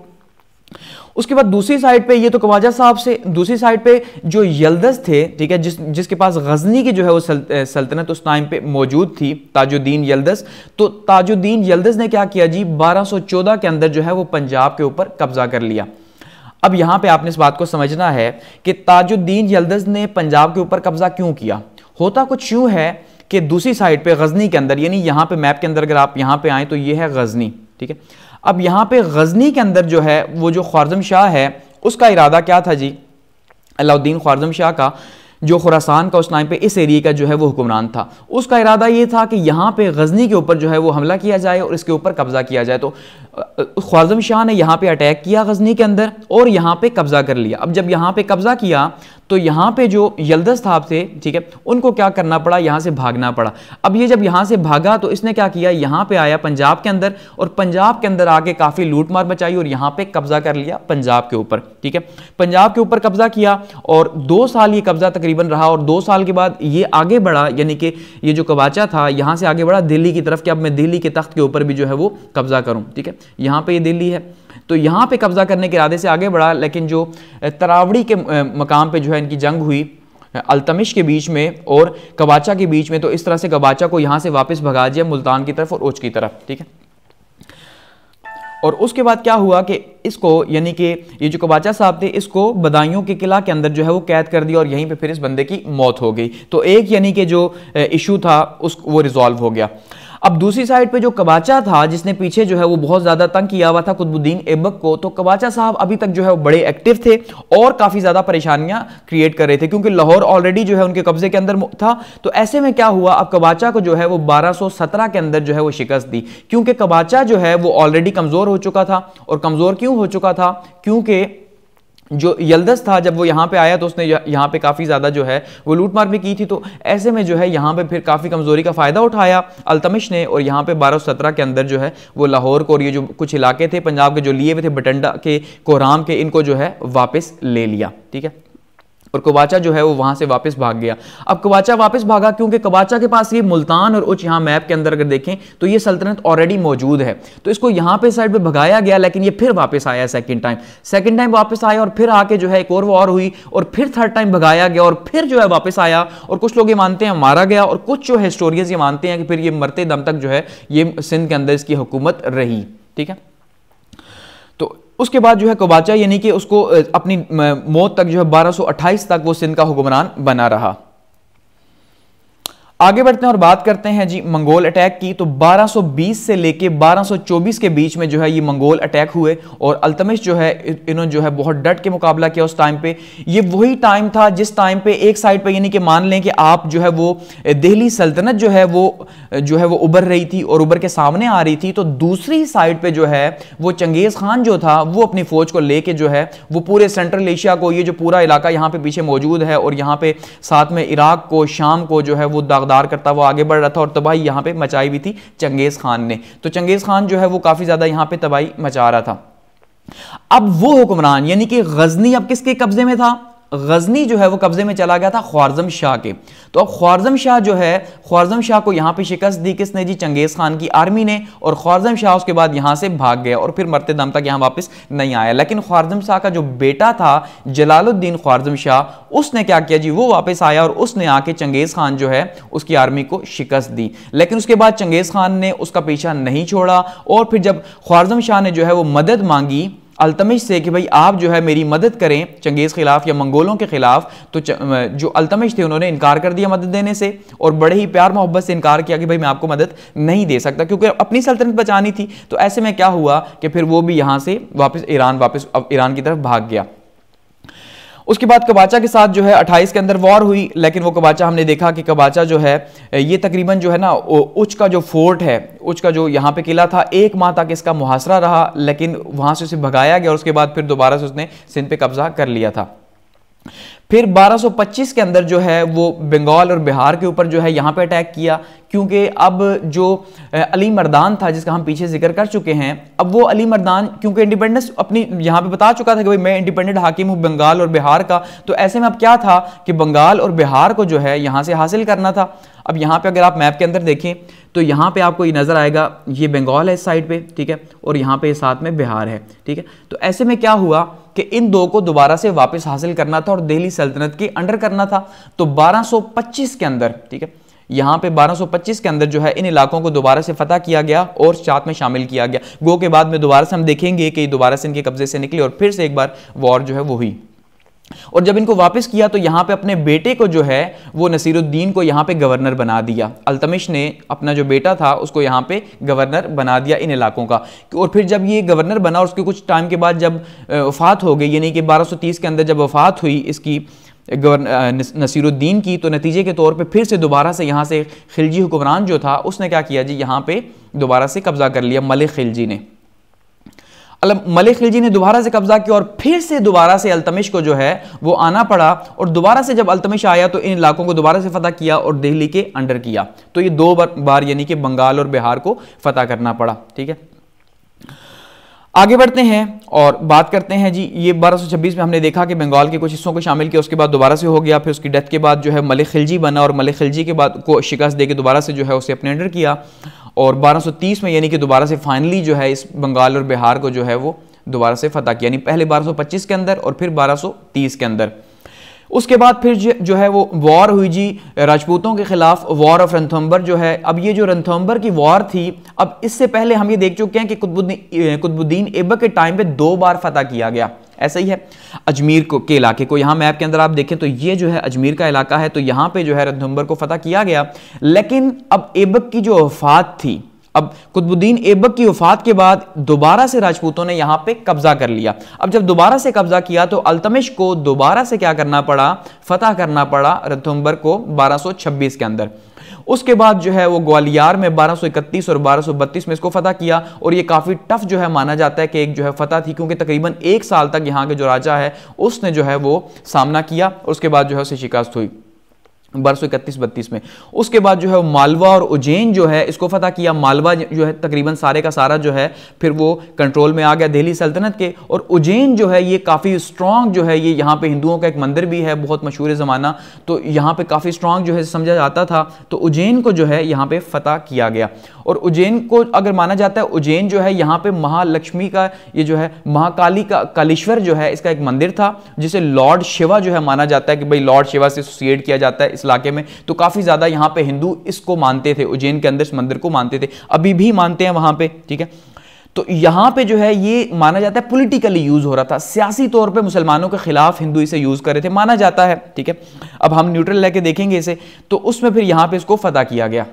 Speaker 1: उसके बाद दूसरी साइड पे ये तो कवाजा साहब से दूसरी साइड पे जो यलदस थे ठीक है जिस जिसके पास गजनी की जो है वो सल, सल्तनत उस टाइम पे मौजूद थी ताजुद्दीन यलदस तो ताजुद्दीन यलदस ने क्या किया जी 1214 के अंदर जो है वो पंजाब के ऊपर कब्जा कर लिया अब यहां पे आपने इस बात को समझना है कि ताजुद्दीन यल्दज ने पंजाब के ऊपर कब्जा क्यों किया होता कुछ यूँ है कि दूसरी साइड पे गजनी के अंदर यानी यहां पे मैप के अंदर अगर आप यहां पे आए तो ये है गजनी ठीक है अब यहां पे गजनी के अंदर जो है वो जो ख्वारजम शाह है उसका इरादा क्या था जी अलाउद्दीन ख्वारजम शाह का जो खुरासान का उस टाइम पे इस एरिए का जो है वो हुक्मरान था उसका इरादा ये था कि यहाँ पे गजनी के ऊपर जो है वो हमला किया जाए और इसके ऊपर कब्ज़ा किया जाए तो ख्वाजम शाह ने यहाँ पे अटैक किया गजनी के अंदर और यहाँ पे कब्ज़ा कर लिया अब जब यहाँ पे कब्ज़ा किया तो यहाँ पे जो यलदस साहब थे ठीक है उनको क्या करना पड़ा यहाँ से भागना पड़ा अब ये जब यहाँ से भागा तो इसने क्या किया यहाँ पे आया पंजाब के अंदर और पंजाब के अंदर आके काफ़ी लूटमार मचाई और यहाँ पे कब्जा कर लिया पंजाब के ऊपर ठीक है पंजाब के ऊपर कब्जा किया और दो साल ये कब्जा तकरीबन रहा और दो साल के बाद ये आगे बढ़ा यानी कि ये जो कबाचा था यहाँ से आगे बढ़ा दिल्ली की तरफ कि अब मैं दिल्ली के तख्त के ऊपर भी जो है वो कब्जा करूँ ठीक है यहाँ पर ये दिल्ली है तो यहाँ पे कब्जा करने के इरादे से आगे बढ़ा लेकिन जो तरावड़ी के मकाम पे जो है इनकी जंग हुई अल्तमिश के बीच में और कबाचा के बीच में तो इस तरह से कबाचा को यहाँ से वापस भगा दिया मुल्तान की तरफ और ओच की तरफ ठीक है और उसके बाद क्या हुआ कि इसको यानी कि ये जो कबाचा साहब थे इसको बदायूं के किला के अंदर जो है वो कैद कर दिया और यहीं पे फिर इस बंदे की मौत हो गई तो एक यानी कि जो इशू था उस वो रिजॉल्व हो गया अब दूसरी साइड पे जो कबाचा था जिसने पीछे जो है वो बहुत ज़्यादा तंग किया हुआ था कुतुबुद्दीन एबक को तो कबाचा साहब अभी तक जो है वो बड़े एक्टिव थे और काफ़ी ज़्यादा परेशानियां क्रिएट कर रहे थे क्योंकि लाहौर ऑलरेडी जो है उनके कब्जे के अंदर था तो ऐसे में क्या हुआ अब कबाचा को जो है वो सत्रह के अंदर जो है वो शिकस्त दी क्योंकि कबाचा जो है वो ऑलरेडी कमज़ोर हो चुका था और कमज़ोर क्यों हो चुका था क्योंकि जो यल्दस था जब वो यहाँ पे आया तो उसने यहाँ पे काफ़ी ज़्यादा जो है वो लूटमार भी की थी तो ऐसे में जो है यहाँ पे फिर काफ़ी कमज़ोरी का फ़ायदा उठाया अल्तमिश ने और यहाँ पे 1217 के अंदर जो है वो लाहौर को और ये जो कुछ इलाके थे पंजाब के जो लिए हुए थे बटंडा के कोहराम के इनको जो है वापस ले लिया ठीक है और कवाचा जो है वो वहां से वापस भाग गया अब कवाचा वापस भागा क्योंकि कवाचा के पास ये मुल्तान और उच यहां मैप के अंदर अगर देखें तो ये सल्तनत ऑलरेडी मौजूद है तो इसको यहां पे साइड पे भगाया गया लेकिन ये फिर वापस आया सेकंड टाइम सेकंड टाइम वापस आया और फिर आके जो है एक और वॉर हुई और फिर थर्ड टाइम भगाया गया और फिर जो है वापस आया और कुछ लोग ये मानते हैं मारा गया और कुछ जो हिस्टोरियंस ये मानते हैं कि फिर ये मरते दम तक जो है ये सिंध के अंदर इसकी हुकूमत रही ठीक है उसके बाद जो है कोबाचा यानी कि उसको अपनी मौत तक जो है 1228 तक वो सिंध का हुक्मरान बना रहा आगे बढ़ते हैं और बात करते हैं जी मंगोल अटैक की तो 1220 से लेके 1224 के बीच में जो है ये मंगोल अटैक हुए और अल्तमिश जो है इन्होंने जो है बहुत डट के मुकाबला किया उस टाइम पे ये वही टाइम था जिस टाइम पे एक साइड पे यानी कि मान लें कि आप जो है वो दिल्ली सल्तनत जो है वो जो है वो उभर रही थी और उभर के सामने आ रही थी तो दूसरी साइड पर जो है वो चंगेज़ खान जो था वो अपनी फ़ौज को लेके जो है वो पूरे सेंट्रल एशिया को ये जो पूरा इलाका यहाँ पे पीछे मौजूद है और यहाँ पे साथ में इराक को शाम को जो है वो दाग उधार करता वो आगे बढ़ रहा था और तबाही यहाँ पे मचाई हुई थी चंगेज़ खान ने तो चंगेज़ खान जो है वो काफ़ी ज़्यादा यहाँ पे तबाही मचा रहा था अब वो हुक्मरान यानी कि गजनी अब किसके कब्जे में था गजनी जो है वो कब्जे में चला गया था ख्वारजम शाह के तो अब ख्वारजम शाह जो है ख्वारजम शाह को यहाँ पे शिकस्त दी किसने जी चंगेज़ खान की आर्मी ने और ख्वारजम शाह उसके बाद यहाँ से भाग गया और फिर मरते दम तक यहाँ वापस नहीं आया लेकिन ख्वारजम शाह का जो बेटा था जलालुद्दीन ख्वारजम शाह उसने क्या किया जी वो वापस आया और उसने आके चंगेज़ खान जो है उसकी आर्मी को शिकस्त दी लेकिन उसके बाद चंगेज़ खान ने उसका पीछा नहीं छोड़ा और फिर जब ख्वारजम शाह ने जो है वो मदद मांगी अल्तमिश से कि भाई आप जो है मेरी मदद करें चंगेज़ खिलाफ या मंगोलों के खिलाफ तो जो अल्तमिश थे उन्होंने इनकार कर दिया मदद देने से और बड़े ही प्यार मोहब्बत से इनकार किया कि भाई मैं आपको मदद नहीं दे सकता क्योंकि अपनी सल्तनत बचानी थी तो ऐसे में क्या हुआ कि फिर वो भी यहाँ से वापस ईरान वापस ईरान की तरफ भाग गया उसके बाद कबाचा के साथ जो है 28 के अंदर वॉर हुई लेकिन वो कबाचा हमने देखा कि कबाचा जो है ये तकरीबन जो है ना उच का जो फोर्ट है उच का जो यहाँ पे किला था एक माह तक इसका मुहासरा रहा लेकिन वहाँ से उसे भगाया गया और उसके बाद फिर दोबारा से उसने सिंध पे कब्जा कर लिया था फिर 1225 के अंदर जो है वो बंगाल और बिहार के ऊपर जो है यहाँ पे अटैक किया क्योंकि अब जो अली मर्दान था जिसका हम पीछे जिक्र कर चुके हैं अब वो अली मर्दान क्योंकि इंडिपेंडेंस अपनी यहाँ पे बता चुका था कि भाई मैं इंडिपेंडेंट हाकिम हूँ बंगाल और बिहार का तो ऐसे में अब क्या था कि बंगाल और बिहार को जो है यहाँ से हासिल करना था अब यहाँ पे अगर आप मैप के अंदर देखें तो यहाँ पे आपको ये नज़र आएगा ये बंगाल है इस साइड पे ठीक है और यहाँ पे साथ में बिहार है ठीक है तो ऐसे में क्या हुआ कि इन दो को दोबारा से वापस हासिल करना था और दिल्ली सल्तनत के अंडर करना था तो 1225 के अंदर ठीक है यहाँ पे 1225 के अंदर जो है इन इलाकों को दोबारा से फतह किया गया और साथ में शामिल किया गया गो के बाद में दोबारा से हम देखेंगे कि दोबारा से इनके कब्जे से निकली और फिर से एक बार वॉर जो है वो हुई और जब इनको वापस किया तो यहाँ पे अपने बेटे को जो है वो नसीरुद्दीन को यहाँ पे गवर्नर बना दिया अल्तमिश ने अपना जो बेटा था उसको यहाँ पे गवर्नर बना दिया इन इलाकों का और फिर जब ये गवर्नर बना और उसके कुछ टाइम के बाद जब वफात हो गई यानी कि 1230 के अंदर जब वफात हुई इसकी गवर्नर नसीरुद्दीन की तो नतीजे के तौर पर फिर से दोबारा से यहाँ से खिलजी हुक्मरान जो था उसने क्या किया जी यहाँ पे दोबारा से कब्ज़ा कर लिया मलिक खिलजी ने मलिक खिलजी ने दोबारा से कब्जा किया और फिर से दोबारा से अल्तमिश को जो है वो आना पड़ा और दोबारा से जब अल्तमिश आया तो इन इलाकों को दोबारा से फतह किया और दिल्ली के अंडर किया तो ये दो बार यानी कि बंगाल और बिहार को फतह करना पड़ा ठीक है आगे बढ़ते हैं और बात करते हैं जी ये 1226 में हमने देखा कि बंगाल के कुछ हिस्सों को शामिल किया उसके बाद दोबारा से हो गया फिर उसकी डेथ के बाद जो है मलिक खिलजी बना और मलिक खिलजी के बाद को शिकस्त देकर दोबारा से जो है उसे अपने अंडर किया और 1230 में यानी कि दोबारा से फाइनली जो है इस बंगाल और बिहार को जो है वो दोबारा से फतह किया यानी पहले 1225 के अंदर और फिर 1230 के अंदर उसके बाद फिर जो है वो वॉर हुई जी राजपूतों के खिलाफ वॉर ऑफ रंथम्बर जो है अब ये जो रंथम्बर की वॉर थी अब इससे पहले हम ये देख चुके हैं कि कुतबुद्दीन कुतबुद्दीन के टाइम पे दो बार फतह किया गया ऐसा ही है अजमेर को के इलाके को यहाँ मैप के अंदर आप देखें तो ये जो है अजमेर का इलाका है तो यहाँ पे जो है रथुम्बर को फतह किया गया लेकिन अब एबक की जो वफात थी अब कुतुबुद्दीन ऐबक की वफात के बाद दोबारा से राजपूतों ने यहाँ पे कब्जा कर लिया अब जब दोबारा से कब्जा किया तो अल्तमिश को दोबारा से क्या करना पड़ा फतह करना पड़ा रथुम्बर को 1226 के अंदर उसके बाद जो है वो ग्वालियर में 1231 और 1232 में इसको फतह किया और ये काफ़ी टफ जो है माना जाता है कि एक जो है फतह थी क्योंकि तकरीबन एक साल तक यहाँ के जो राजा है उसने जो है वो सामना किया और उसके बाद जो है उसे शिकस्त हुई सौ इकतीस बत्तीस में उसके बाद जो है मालवा और उज्जैन जो है इसको फतह किया मालवा जो है तकरीबन सारे का सारा जो है फिर वो कंट्रोल में आ गया दिल्ली सल्तनत के और उज्जैन जो है ये काफ़ी स्ट्रांग जो है ये यहाँ पे हिंदुओं का एक मंदिर भी है बहुत मशहूर ज़माना तो यहाँ पे काफ़ी स्ट्रांग जो है समझा जाता था तो उज्जैन को जो है यहाँ पे फतह किया गया और उज्जैन को अगर माना जाता है उज्जैन जो है यहाँ पर महालक्ष्मी का ये जो है महाकाली का कालेश्वर जो है इसका एक मंदिर था जिसे लॉर्ड शिवा जो है माना जाता है कि भाई लॉर्ड शिवा से एसोसिएट किया जाता है इस इलाके में तो काफ़ी ज़्यादा यहां पे हिंदू इसको मानते थे उज्जैन के अंदर इस मंदिर को मानते थे अभी भी मानते हैं वहां पे ठीक है तो यहां पे जो है ये माना जाता है पॉलिटिकली यूज़ हो रहा था सियासी तौर पे मुसलमानों के खिलाफ हिंदू इसे यूज़ कर रहे थे माना जाता है ठीक है अब हम न्यूट्रल लेके देखेंगे इसे तो उसमें फिर यहां पे इसको फतह किया गया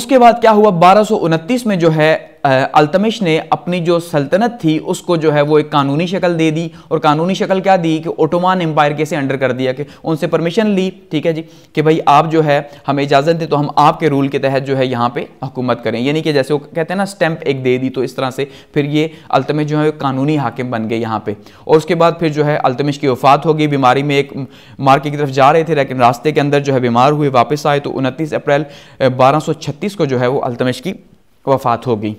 Speaker 1: उसके बाद क्या हुआ बारह में जो है अल्तमिश ने अपनी जो सल्तनत थी उसको जो है वो एक कानूनी शक्ल दे दी और कानूनी शक्ल क्या दी कि ओटोमान एम्पायर के से अंडर कर दिया कि उनसे परमिशन ली ठीक है जी कि भाई आप जो है हमें इजाज़त दें तो हम आपके रूल के तहत जो है यहाँ पे हुकूमत करें यानी कि जैसे वो कहते हैं ना स्टैंप एक दे दी तो इस तरह से फिर ये अल्तमिश जो है कानूनी हाकिम बन गए यहाँ पर और उसके बाद फिर जो है अल्तमिश की वफात हो गई बीमारी में एक मार्केट की तरफ जा रहे थे लेकिन रास्ते के अंदर जो है बीमार हुए वापस आए तो उनतीस अप्रैल बारह को जो है वो अल्तमिश की वफात हो गई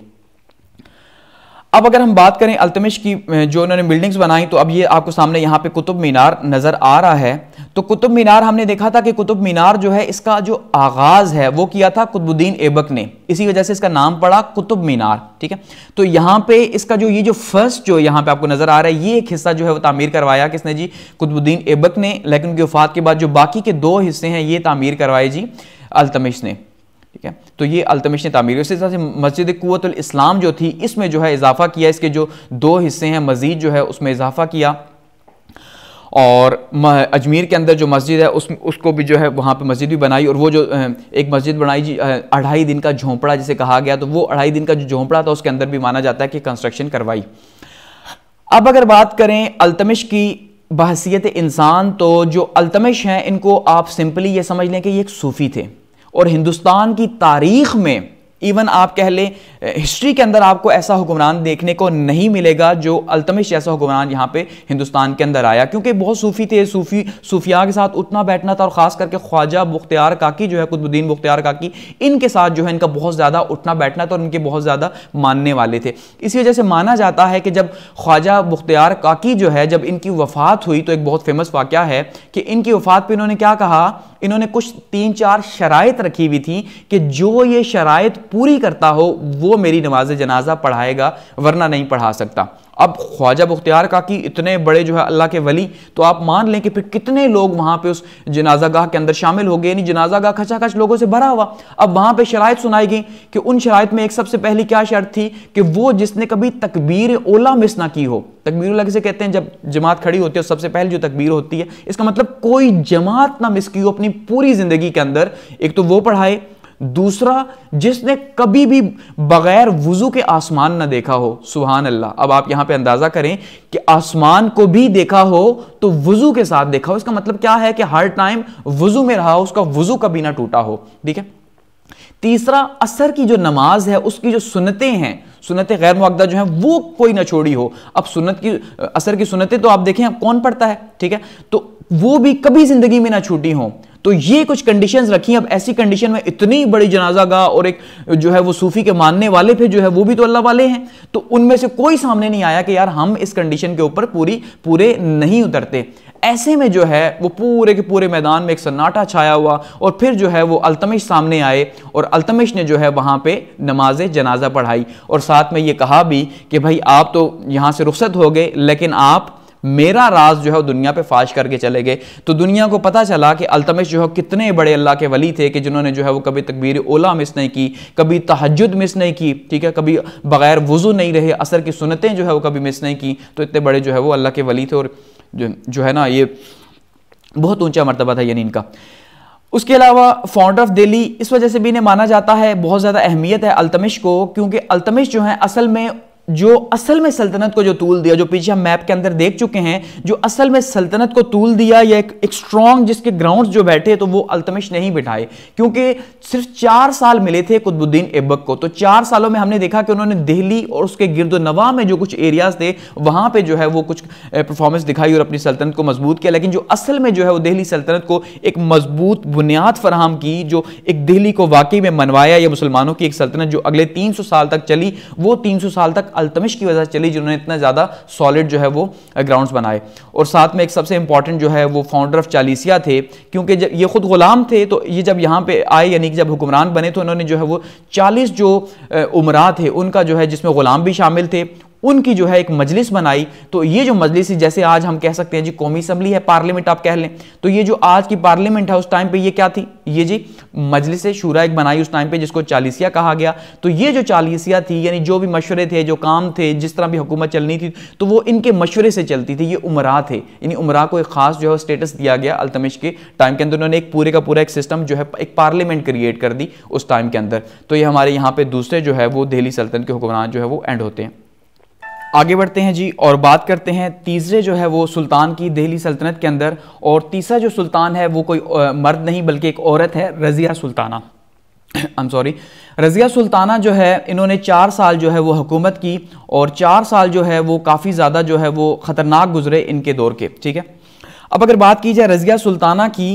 Speaker 1: अब अगर हम बात करें अल्तमिश की जो उन्होंने बिल्डिंग्स बनाई तो अब ये आपको सामने यहाँ पे कुतुब मीनार नज़र आ रहा है तो कुतुब मीनार हमने देखा था कि कुतुब मीनार जो है इसका जो आगाज़ है वो किया था कुतुबुद्दीन ऐबक ने इसी वजह से इसका नाम पड़ा कुतुब मीनार ठीक है तो यहाँ पे इसका जो ये जो फर्स्ट जो यहाँ पे आपको नज़र आ रहा है ये एक हिस्सा जो है वो तामीर करवाया किसने जी कुतुबुद्दीन एबक ने लेकिन उनकी वफात के बाद जो बाकी के दो हिस्से हैं ये तामीर करवाए जी अल्तमिश ने ठीक है तो ये अल्तमिश ने तामीर उसी तरह से मस्जिद क़ुत इस्लाम जो थी इसमें जो है इजाफा किया इसके जो दो हिस्से हैं मज़ीद जो है उसमें इजाफा किया और अजमेर के अंदर जो मस्जिद है उस उसको भी जो है वहाँ पे मस्जिद भी बनाई और वो जो एक मस्जिद बनाई जी अढ़ाई दिन का झोंपड़ा जिसे कहा गया तो वो अढ़ाई दिन का जो झोंपड़ा था उसके अंदर भी माना जाता है कि कंस्ट्रक्शन करवाई अब अगर बात करें अल्तमिश की बहसीत इंसान तो जो अल्तमिश हैं इनको आप सिंपली ये समझ लें कि ये एक सूफ़ी थे और हिंदुस्तान की तारीख में इवन आप कह लें हिस्ट्री के अंदर आपको ऐसा हुक्मरान देखने को नहीं मिलेगा जो अल्तमिश जैसा हुक्मरान यहाँ पे हिंदुस्तान के अंदर आया क्योंकि बहुत सूफ़ी थे सूफ़ी सूफिया के साथ उतना बैठना था और ख़ास करके ख्वाजा मुख्तियार काकी जो है कुतुबुद्दीन बुख्तियार काकी इनके साथ जो है इनका बहुत ज़्यादा उठना बैठना था और इनके बहुत ज़्यादा मानने वाले थे इसी वजह से माना जाता है कि जब ख्वाजा मुख्तियार काकी जो है जब इनकी वफ़ात हुई तो एक बहुत फेमस वाक़ है कि इनकी वफ़ात पर इन्होंने क्या कहा इन्होंने कुछ तीन चार शराय रखी हुई थी कि जो ये शरात पूरी करता हो वो मेरी नमाज जनाजा पढ़ाएगा वरना नहीं पढ़ा सकता अब ख्वाजा बख्तियार का कि इतने बड़े जो है अल्लाह के वली तो आप मान लें कि फिर कितने लोग वहां पे उस जनाजा गाह के अंदर शामिल हो गए यानी जनाजा गाह खचाखच लोगों से भरा हुआ अब वहां पे शराय सुनाई गई कि उन शराय में एक सबसे पहली क्या शर्त थी कि वो जिसने कभी तकबीर ओला मिस ना की हो तकबीर ओला किसे कहते हैं जब जमात खड़ी होती है सबसे पहले जो तकबीर होती है इसका मतलब कोई जमात ना मिस की हो अपनी पूरी ज़िंदगी के अंदर एक तो वो पढ़ाए दूसरा जिसने कभी भी बगैर वजू के आसमान ना देखा हो सुहान अल्लाह अब आप यहां पे अंदाजा करें कि आसमान को भी देखा हो तो वजू के साथ देखा हो इसका मतलब क्या है कि हर टाइम वजू में रहा हो उसका वजू कभी ना टूटा हो ठीक है तीसरा असर की जो नमाज है उसकी जो सुनते हैं सुनत गैर मुआदा जो है वो कोई ना छोड़ी हो अब सुनत की असर की सुनते तो आप देखें कौन पढ़ता है ठीक है तो वो भी कभी जिंदगी में ना छूटी हो तो ये कुछ कंडीशंस रखी अब ऐसी कंडीशन में इतनी बड़ी जनाजा गा और एक जो है वो सूफी के मानने वाले फिर जो है वो भी तो अल्लाह वाले हैं तो उनमें से कोई सामने नहीं आया कि यार हम इस कंडीशन के ऊपर पूरी पूरे नहीं उतरते ऐसे में जो है वो पूरे के पूरे मैदान में एक सन्नाटा छाया हुआ और फिर जो है वो अल्तमिश सामने आए और अल्तमिश ने जो है वहाँ पे नमाज जनाजा पढ़ाई और साथ में ये कहा भी कि भाई आप तो यहाँ से रुख्सत हो गए लेकिन आप मेरा राज जो है दुनिया पे फाश करके चले गए तो दुनिया को पता चला कि अल्तमिश जो है कितने बड़े अल्लाह के वली थे कि जिन्होंने जो है वो कभी तकबीर ओला मिस नहीं की कभी तहजद मिस नहीं की ठीक है कभी बगैर वजू नहीं रहे असर की सुनतें जो है वो कभी मिस नहीं की तो इतने बड़े जो है वो अल्लाह के वली थे और जो जो है ना ये बहुत ऊंचा मरतबा था यानी इनका उसके अलावा फाउंडर ऑफ दिल्ली इस वजह से भी इन्हें माना जाता है बहुत ज़्यादा अहमियत है अल्तमिश को क्योंकि अल्तमिश जो है असल में जो असल में सल्तनत को जो तूल दिया जो पीछे हम मैप के अंदर देख चुके हैं जो असल में सल्तनत को तूल दिया या एक, एक स्ट्रॉन्ग जिसके ग्राउंड जो बैठे तो वो अल्तमिश नहीं बिठाए क्योंकि सिर्फ चार साल मिले थे कुतुबुद्दीन एबक को तो चार सालों में हमने देखा कि उन्होंने दिल्ली और उसके गिरद नवा में जो कुछ एरियाज थे वहां पर जो है वो कुछ परफॉर्मेंस दिखाई और अपनी सल्तनत को मजबूत किया लेकिन जो असल में जो है वो दिल्ली सल्तनत को एक मजबूत बुनियाद फराहम की जो एक दिल्ली को वाकई में मनवाया या मुसलमानों की एक सल्तनत जो अगले तीन साल तक चली वो तीन साल तक अल्तमिश की वजह से चली जिन्होंने इतना ज़्यादा सॉलिड जो है वो ग्राउंड्स बनाए और साथ में एक सबसे इंपॉर्टेंट जो है वो फाउंडर ऑफ चालीसिया थे क्योंकि जब ये खुद गुलाम थे तो ये जब यहाँ पे आए यानी कि जब हुक्मरान बने तो उन्होंने जो है वो चालीस जो उमरा थे उनका जो है जिसमें गुलाम भी शामिल थे उनकी जो है एक मजलिस बनाई तो ये जो मजलिस जैसे आज हम कह सकते हैं जी कौमी असम्बली है पार्लियामेंट आप कह लें तो ये जो आज की पार्लियामेंट है उस टाइम पे ये क्या थी ये जी मजलिस शूरा एक बनाई उस टाइम पे जिसको चालीसिया कहा गया तो ये जो चालीसिया थी यानी जो भी मशवरे थे जो काम थे जिस तरह भी हुकूमत चलनी थी तो वो इनके मशवरे से चलती थी ये उमरा थे यानी उमरा को एक खास जो है स्टेटस दिया गया अल्तमिश के टाइम के अंदर उन्होंने एक पूरे का पूरा एक सिस्टम जो है एक पार्लियामेंट क्रिएट कर दी उस टाइम के अंदर तो ये हमारे यहाँ पे दूसरे जो है वो दिल्ली सल्तनत के हुक्मरान जो है वो एंड होते हैं आगे बढ़ते हैं जी और बात करते हैं तीसरे जो है वो सुल्तान की दिल्ली सल्तनत के अंदर और तीसरा जो सुल्तान है वो कोई मर्द नहीं बल्कि एक औरत है Razia Sultana I am sorry Razia Sultana जो है इन्होंने चार साल जो है वो हुकूमत की और चार साल जो है वो काफ़ी ज़्यादा जो है वो ख़तरनाक गुजरे इनके दौर के ठीक है अब अगर बात की जाए रज़िया सुल्ताना की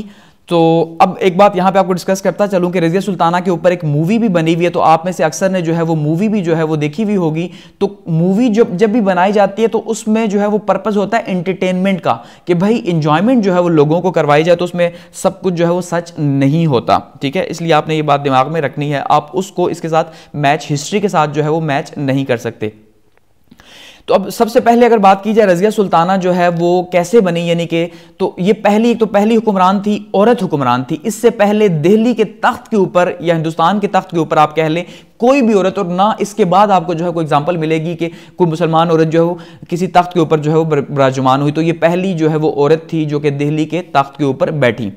Speaker 1: तो अब एक बात यहाँ पे आपको डिस्कस करता चलूँ कि रजिया सुल्ताना के ऊपर एक मूवी भी बनी हुई है तो आप में से अक्सर ने जो है वो मूवी भी जो है वो देखी हुई होगी तो मूवी जब जब भी बनाई जाती है तो उसमें जो है वो पर्पज़ होता है एंटरटेनमेंट का कि भाई इंजॉयमेंट जो है वो लोगों को करवाई जाए तो उसमें सब कुछ जो है वो सच नहीं होता ठीक है इसलिए आपने ये बात दिमाग में रखनी है आप उसको इसके साथ मैच हिस्ट्री के साथ जो है वो मैच नहीं कर सकते तो अब सबसे पहले अगर बात की जाए रजिया सुल्ताना जो है वो कैसे बनी यानी कि तो ये पहली एक तो पहली हुक्मरान थी औरत हुक्मरान थी इससे पहले दिल्ली के तख्त के ऊपर या हिंदुस्तान के तख्त के ऊपर आप कह लें कोई भी औरत और ना इसके बाद आपको जो है कोई एग्जाम्पल मिलेगी कि कोई मुसलमान औरत जो है वो किसी तख्त के ऊपर जो है वो विराजमान हुई तो ये पहली जो है वो औरत थी जो कि दिल्ली के तख्त के ऊपर बैठी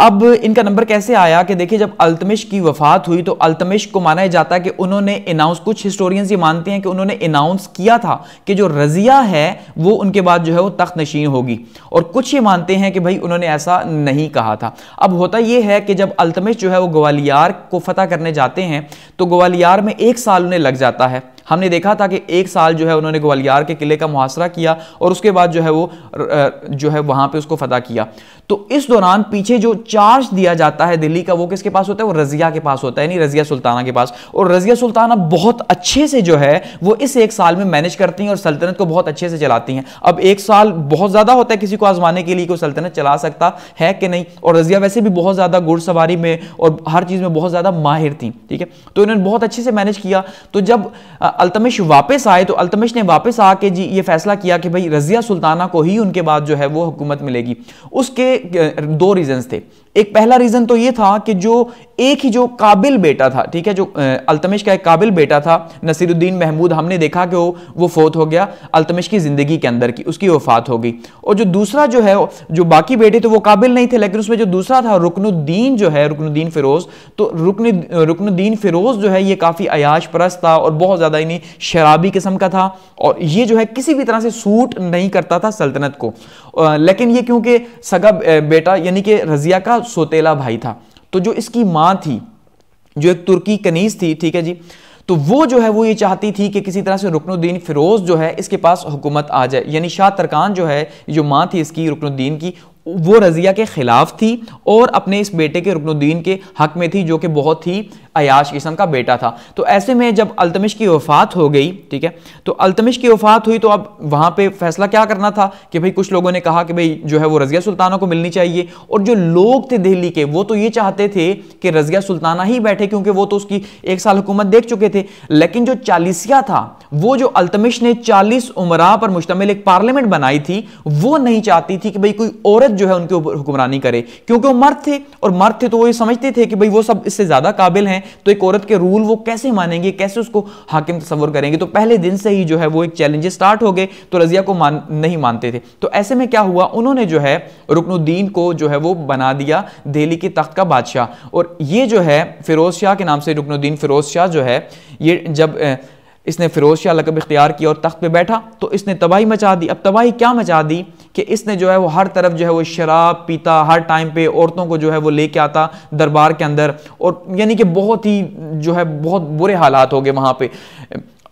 Speaker 1: अब इनका नंबर कैसे आया कि देखिए जब अल्तमिश की वफात हुई तो अल्तमिश को माना जाता है कि उन्होंने अनाउंस कुछ हिस्टोरियंस ये मानते हैं कि उन्होंने अनाउंस किया था कि जो रजिया है वो उनके बाद जो है वो तख्त नशीन होगी और कुछ ये मानते हैं कि भाई उन्होंने ऐसा नहीं कहा था अब होता यह है कि जब अल्तमिश जो है वो ग्वालियार को फतेह करने जाते हैं तो ग्वालियार में एक साल उन्हें लग जाता है हमने देखा था कि एक साल जो है उन्होंने ग्वालियर के किले का मुहासरा किया और उसके बाद जो है वो जो है वहाँ पर उसको फतह किया तो इस दौरान पीछे जो चार्ज दिया जाता है दिल्ली का वो किसके पास होता है वो रजिया के पास होता है यानी रजिया सुल्ताना के पास और रजिया सुल्ताना बहुत अच्छे से जो है वो इस एक साल में मैनेज करती हैं और सल्तनत को बहुत अच्छे से चलाती हैं अब एक साल बहुत ज़्यादा होता है किसी को आजमाने के लिए कोई सल्तनत चला सकता है कि नहीं और रजिया वैसे भी बहुत ज़्यादा घुड़सवारी में और हर चीज़ में बहुत ज़्यादा माहिर थी ठीक है तो इन्होंने बहुत अच्छे से मैनेज किया तो जब अल्तमिश वापस आए तो अल्तमिश ने वापस आके जी ये फैसला किया कि भाई रजिया सुल्ताना को ही उनके बाद जो है वो हुकूमत मिलेगी उसके दो रीजंस थे एक पहला रीजन तो ये था कि जो एक ही जो काबिल बेटा था ठीक है जो अल्तमिश का एक काबिल बेटा था नसीरुद्दीन महमूद हमने देखा कि वो वो फोत हो गया अल्तमिश की ज़िंदगी के अंदर की उसकी वफात हो गई और जो दूसरा जो है जो बाकी बेटे तो वो काबिल नहीं थे लेकिन उसमें जो दूसरा था रुकनुद्दीन जो है रुकनुद्दीन फ़िरोज़ तो रुकन रुकनुद्दीन फ़िरोज़ जो है ये काफ़ी अयाश परस्त था और बहुत ज़्यादा इन्हें शराबी किस्म का था और ये जो है किसी भी तरह से सूट नहीं करता था सल्तनत को लेकिन ये क्योंकि सगा बेटा यानी कि रज़िया का सोतेला भाई था तो जो इसकी माँ थी जो एक तुर्की कनीज थी ठीक है जी तो वो जो है वो ये चाहती थी कि किसी तरह से रुकनुद्दीन फिरोज जो है इसके पास हुकूमत आ जाए यानी शाह तरकान जो है जो माँ थी इसकी रुकनुद्दीन की वो रज़िया के ख़िलाफ़ थी और अपने इस बेटे के रुकनुद्दीन के हक में थी जो कि बहुत ही अयाश किस्म का बेटा था तो ऐसे में जब अल्तमिश की वफ़ात हो गई ठीक है तो अल्तमिश की वफ़ात हुई तो अब वहाँ पे फैसला क्या करना था कि भाई कुछ लोगों ने कहा कि भाई जो है वो रज़िया सुल्ताना को मिलनी चाहिए और जो लोग थे दिल्ली के वो तो ये चाहते थे कि रज़िया सुल्ताना ही बैठे क्योंकि वो तो उसकी एक साल हुकूमत देख चुके थे लेकिन जो चालीसिया था वो जो अल्तमिश ने चालीस उमरा पर मुश्तमिल एक पार्लियामेंट बनाई थी वो नहीं चाहती थी कि भाई कोई औरत जो है उनके ऊपर हुक्मरानी करे क्योंकि वो मर्द थे और मर्द थे तो वो ये समझते थे कि भाई वो सब इससे ज़्यादा काबिल हैं तो एक औरत के रूल वो कैसे मानेंगे कैसे उसको हाकिम तस्वर करेंगे तो पहले दिन से ही जो है वो एक चैलेंज स्टार्ट हो गए तो रजिया को मान नहीं मानते थे तो ऐसे में क्या हुआ उन्होंने जो है रुकनुद्दीन को जो है वो बना दिया दिल्ली के तख्त का बादशाह और ये जो है फिरोज शाह के नाम से रुकनुद्दीन फिरोज शाह जो है ये जब इसने फिरोज शाह लकब इख्तियार किया और तख्त पे बैठा तो इसने तबाही मचा दी अब तबाही क्या मचा दी कि इसने जो है वो हर तरफ जो है वो शराब पीता हर टाइम पे औरतों को जो है वो लेके आता दरबार के अंदर और यानी कि बहुत ही जो है बहुत बुरे हालात हो गए वहां पे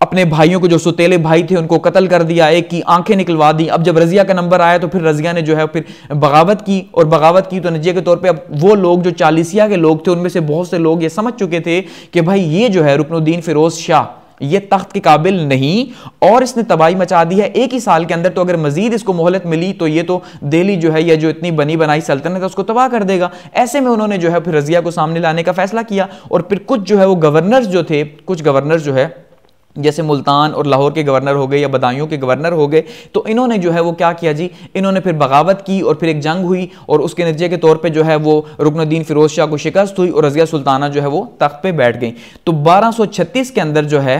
Speaker 1: अपने भाइयों को जो सुतेले भाई थे उनको कत्ल कर दिया एक की आंखें निकलवा दी अब जब रजिया का नंबर आया तो फिर रजिया ने जो है फिर बगावत की और बगावत की तो नजे के तौर पे अब वो लोग जो चालीसिया के लोग थे उनमें से बहुत से लोग ये समझ चुके थे कि भाई ये जो है रुकनुद्दीन फिरोज शाह यह तख्त के काबिल नहीं और इसने तबाही मचा दी है एक ही साल के अंदर तो अगर मजीद इसको मोहलत मिली तो यह तो दिल्ली जो है या जो इतनी बनी बनाई सल्तनत है उसको तबाह कर देगा ऐसे में उन्होंने जो है फिर रजिया को सामने लाने का फैसला किया और फिर कुछ जो है वो गवर्नर्स जो थे कुछ गवर्नर जो है जैसे मुल्तान और लाहौर के गवर्नर हो गए या बदायूं के गवर्नर हो गए तो इन्होंने जो है वो क्या किया जी इन्होंने फिर बगावत की और फिर एक जंग हुई और उसके नतीजे के तौर पे जो है वो रुकनुद्दीन फिरोज शाह को शिकस्त हुई और रजिया सुल्ताना जो है वो तख्त पे बैठ गई तो 1236 के अंदर जो है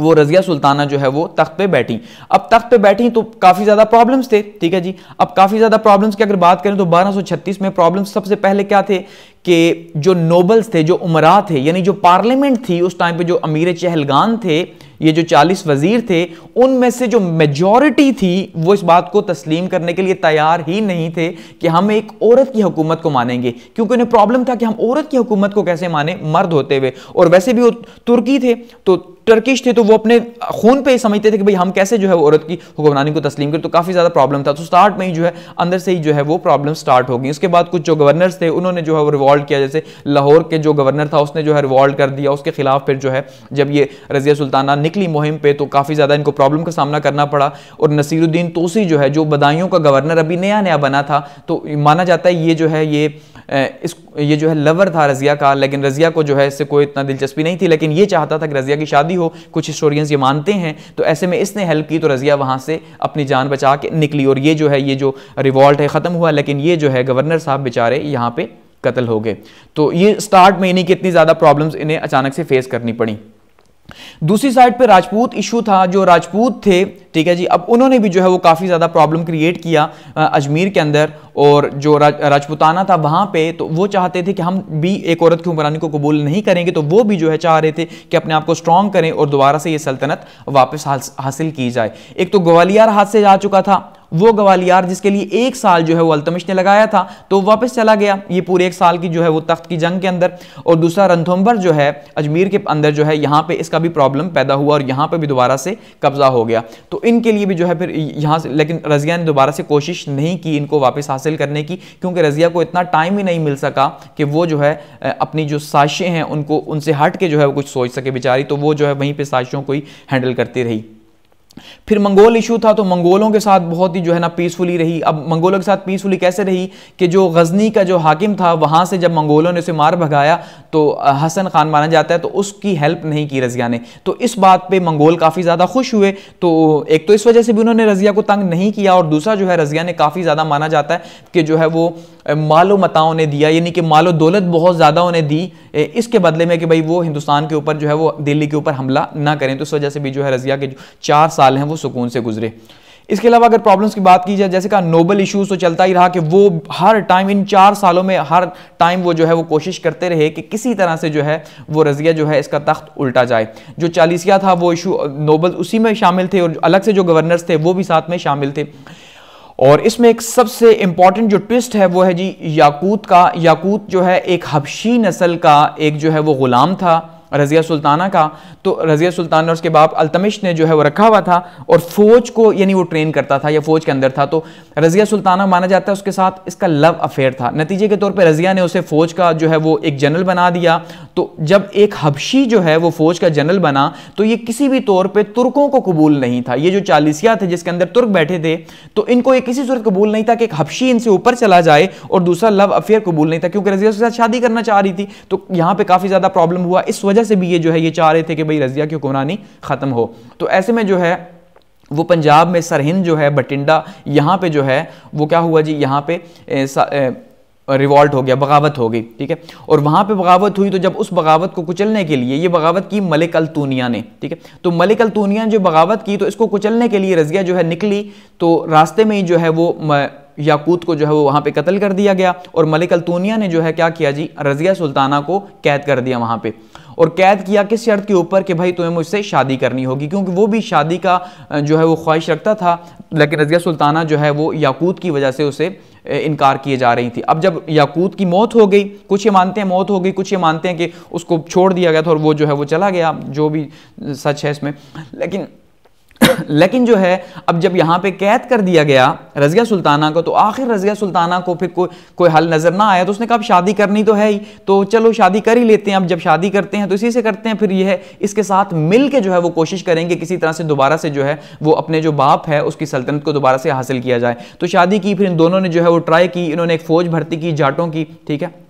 Speaker 1: वो रजिया सुल्ताना जो है वो तख्त पे बैठी अब तख्त पे बैठी तो काफ़ी ज़्यादा प्रॉब्लम्स थे ठीक है जी अब काफ़ी ज़्यादा प्रॉब्लम्स की अगर बात करें तो 1236 में प्रॉब्लम्स सबसे पहले क्या थे कि जो नोबल्स थे जो उमरा थे यानी जो पार्लियामेंट थी उस टाइम पे जो अमीर चहलगान थे ये जो 40 वजीर थे उनमें से जो मेजॉरिटी थी वो इस बात को तस्लीम करने के लिए तैयार ही नहीं थे कि हम एक औरत की हुकूमत को मानेंगे क्योंकि उन्हें प्रॉब्लम था कि हम औरत की हुकूमत को कैसे माने मर्द होते हुए और वैसे भी वो तुर्की थे तो टर्किश थे तो वो अपने खून पे ही समझते थे कि भाई हम कैसे जो है औरत की हुक्मरानी को तस्लीम करें तो काफ़ी ज़्यादा प्रॉब्लम था तो स्टार्ट में ही जो है अंदर से ही जो है वो प्रॉब्लम स्टार्ट हो गई उसके बाद कुछ जो गवर्नर्स थे उन्होंने जो है वो रिवॉल्व किया जैसे लाहौर के जो गवर्नर था उसने जो है रिवॉल्व कर दिया उसके खिलाफ फिर जो है जब ये रजिया सुल्ताना निकली मुहिम पर तो काफ़ी ज़्यादा इनको प्रॉब्लम का सामना करना पड़ा और नसीरुद्दीन तोसी जो है जो बदायूं का गवर्नर अभी नया नया बना था तो माना जाता है ये जो है ये इस ये जो है लवर था रज़िया का लेकिन रज़िया को जो है इससे कोई इतना दिलचस्पी नहीं थी लेकिन ये चाहता था कि रज़िया की शादी हो कुछ हिस्टोरियंस ये मानते हैं तो ऐसे में इसने हेल्प की तो रज़िया वहाँ से अपनी जान बचा के निकली और ये जो है ये जो रिवॉल्ट है ख़त्म हुआ लेकिन ये जो है गवर्नर साहब बेचारे यहाँ पर कत्ल हो गए तो ये स्टार्ट में इन्हीं की इतनी ज़्यादा प्रॉब्लम्स इन्हें अचानक से फेस करनी पड़ी दूसरी साइड पे राजपूत इशू था जो राजपूत थे ठीक है जी अब उन्होंने भी जो है वो काफ़ी ज़्यादा प्रॉब्लम क्रिएट किया अजमेर के अंदर और जो राज, राजपूताना था वहाँ पे तो वो चाहते थे कि हम भी एक औरत की हुक्मरानी को कबूल नहीं करेंगे तो वो भी जो है चाह रहे थे कि अपने आप को स्ट्रॉन्ग करें और दोबारा से ये सल्तनत वापस हासिल की जाए एक तो ग्वालियर हाथ से जा चुका था वो ग्वालियर जिसके लिए एक साल जो है वो अल्तमिश ने लगाया था तो वापस चला गया ये पूरे एक साल की जो है वो तख्त की जंग के अंदर और दूसरा रंथोम्बर जो है अजमेर के अंदर जो है यहाँ पे इसका भी प्रॉब्लम पैदा हुआ और यहाँ पे भी दोबारा से कब्जा हो गया तो इनके लिए भी जो है फिर यहाँ से लेकिन रजिया ने दोबारा से कोशिश नहीं की इनको वापस हासिल करने की क्योंकि रजिया को इतना टाइम ही नहीं मिल सका कि वो जो है अपनी जो साशें हैं उनको उनसे हट के जो है वो कुछ सोच सके बेचारी तो वो जो है वहीं पर साशों को ही हैंडल करती रही फिर मंगोल इशू था तो मंगोलों के साथ बहुत ही जो है ना पीसफुली रही अब मंगोलों के साथ पीसफुली कैसे रही कि जो गजनी का जो हाकिम था वहाँ से जब मंगोलों ने उसे मार भगाया तो हसन खान माना जाता है तो उसकी हेल्प नहीं की रजिया ने तो इस बात पे मंगोल काफ़ी ज़्यादा खुश हुए तो एक तो इस वजह से भी उन्होंने रजिया को तंग नहीं किया और दूसरा जो है रजिया ने काफ़ी ज़्यादा माना जाता है कि जो है वो मालो मताओं ने दिया यानी कि मालो दौलत बहुत ज़्यादा उन्हें दी इसके बदले में कि भाई वो हिंदुस्तान के ऊपर जो है वो दिल्ली के ऊपर हमला ना करें तो इस वजह से भी जो है रजिया के चार साल साल हैं वो सुकून से गुजरे इसके अलावा अगर प्रॉब्लम्स की बात की जाए जैसे कहा नोबल इश्यूज तो चलता ही रहा कि वो हर टाइम इन चार सालों में हर टाइम वो जो है वो कोशिश करते रहे कि किसी तरह से जो है वो रजिया जो है इसका तख्त उल्टा जाए जो चालीसिया था वो इशू नोबल उसी में शामिल थे और अलग से जो गवर्नर्स थे वो भी साथ में शामिल थे और इसमें एक सबसे इम्पॉर्टेंट जो ट्विस्ट है वो है जी याकूत का याकूत जो है एक हबशी नस्ल का एक जो है वो ग़ुलाम था रज़िया सुल्ताना का तो रज़िया सुल्ताना और उसके बाप अल्तमिश ने जो है वो रखा हुआ था और फ़ौज को यानी वो ट्रेन करता था या फ़ौज के अंदर था तो रज़िया सुल्ताना माना जाता है उसके साथ इसका लव अफेयर था नतीजे के तौर पर रज़िया ने उसे फ़ौज का जो है वो एक जनरल बना दिया तो जब एक हबशी जो है वो फ़ौज का जनरल बना तो ये किसी भी तौर पर तुर्कों को कबूल नहीं था ये जो चालीसिया थे जिसके अंदर तुर्क बैठे थे तो इनको ये किसी सूरत कबूल नहीं था कि एक हबशी इनसे ऊपर चला जाए और दूसरा लव अफेयर कबूल नहीं था क्योंकि रज़िया के साथ शादी करना चाह रही थी तो यहाँ पर काफ़ी ज़्यादा प्रॉब्लम हुआ इस वजह रज़िया से भी ये जो है ये चाह रहे थे कि भाई रजिया की हुकुमरानी ख़त्म हो तो ऐसे में जो है वो पंजाब में सरहिंद जो है बटिंडा यहाँ पे जो है वो क्या हुआ जी यहाँ पे ए, सा, ए, रिवॉल्ट हो गया बगावत हो गई ठीक है और वहाँ पे बगावत हुई तो जब उस बगावत को कुचलने के लिए ये बगावत की मलिक अलतूनिया ने ठीक है तो मलिक अलतूनिया ने जो बगावत की तो इसको कुचलने के लिए रजिया जो है निकली तो रास्ते में ही जो है वो याकूत को जो है वो वहाँ पे कत्ल कर दिया गया और मलिक अल्तूनिया ने जो है क्या किया जी रज़िया सुल्ताना को कैद कर दिया वहाँ पे और कैद किया किस शर्त के ऊपर कि भाई तुम्हें मुझसे शादी करनी होगी क्योंकि वो भी शादी का जो है वो ख्वाहिश रखता था लेकिन रज़िया सुल्ताना जो है वो याकूत की वजह से उसे इनकार किए जा रही थी अब जब याकूत की मौत हो गई कुछ ये मानते हैं मौत हो गई कुछ ये मानते हैं कि उसको छोड़ दिया गया था और वो जो है वो चला गया जो भी सच है इसमें लेकिन लेकिन जो है अब जब यहाँ पे कैद कर दिया गया रजिया सुल्ताना को तो आखिर रजिया सुल्ताना को फिर कोई कोई हल नज़र ना आया तो उसने कहा अब शादी करनी तो है ही तो चलो शादी कर ही लेते हैं अब जब शादी करते हैं तो इसी से करते हैं फिर यह है इसके साथ मिल के जो है वो कोशिश करेंगे किसी तरह से दोबारा से जो है वो अपने जो बाप है उसकी सल्तनत को दोबारा से हासिल किया जाए तो शादी की फिर इन दोनों ने जो है वो ट्राई की इन्होंने एक फ़ौज भर्ती की जाटों की ठीक है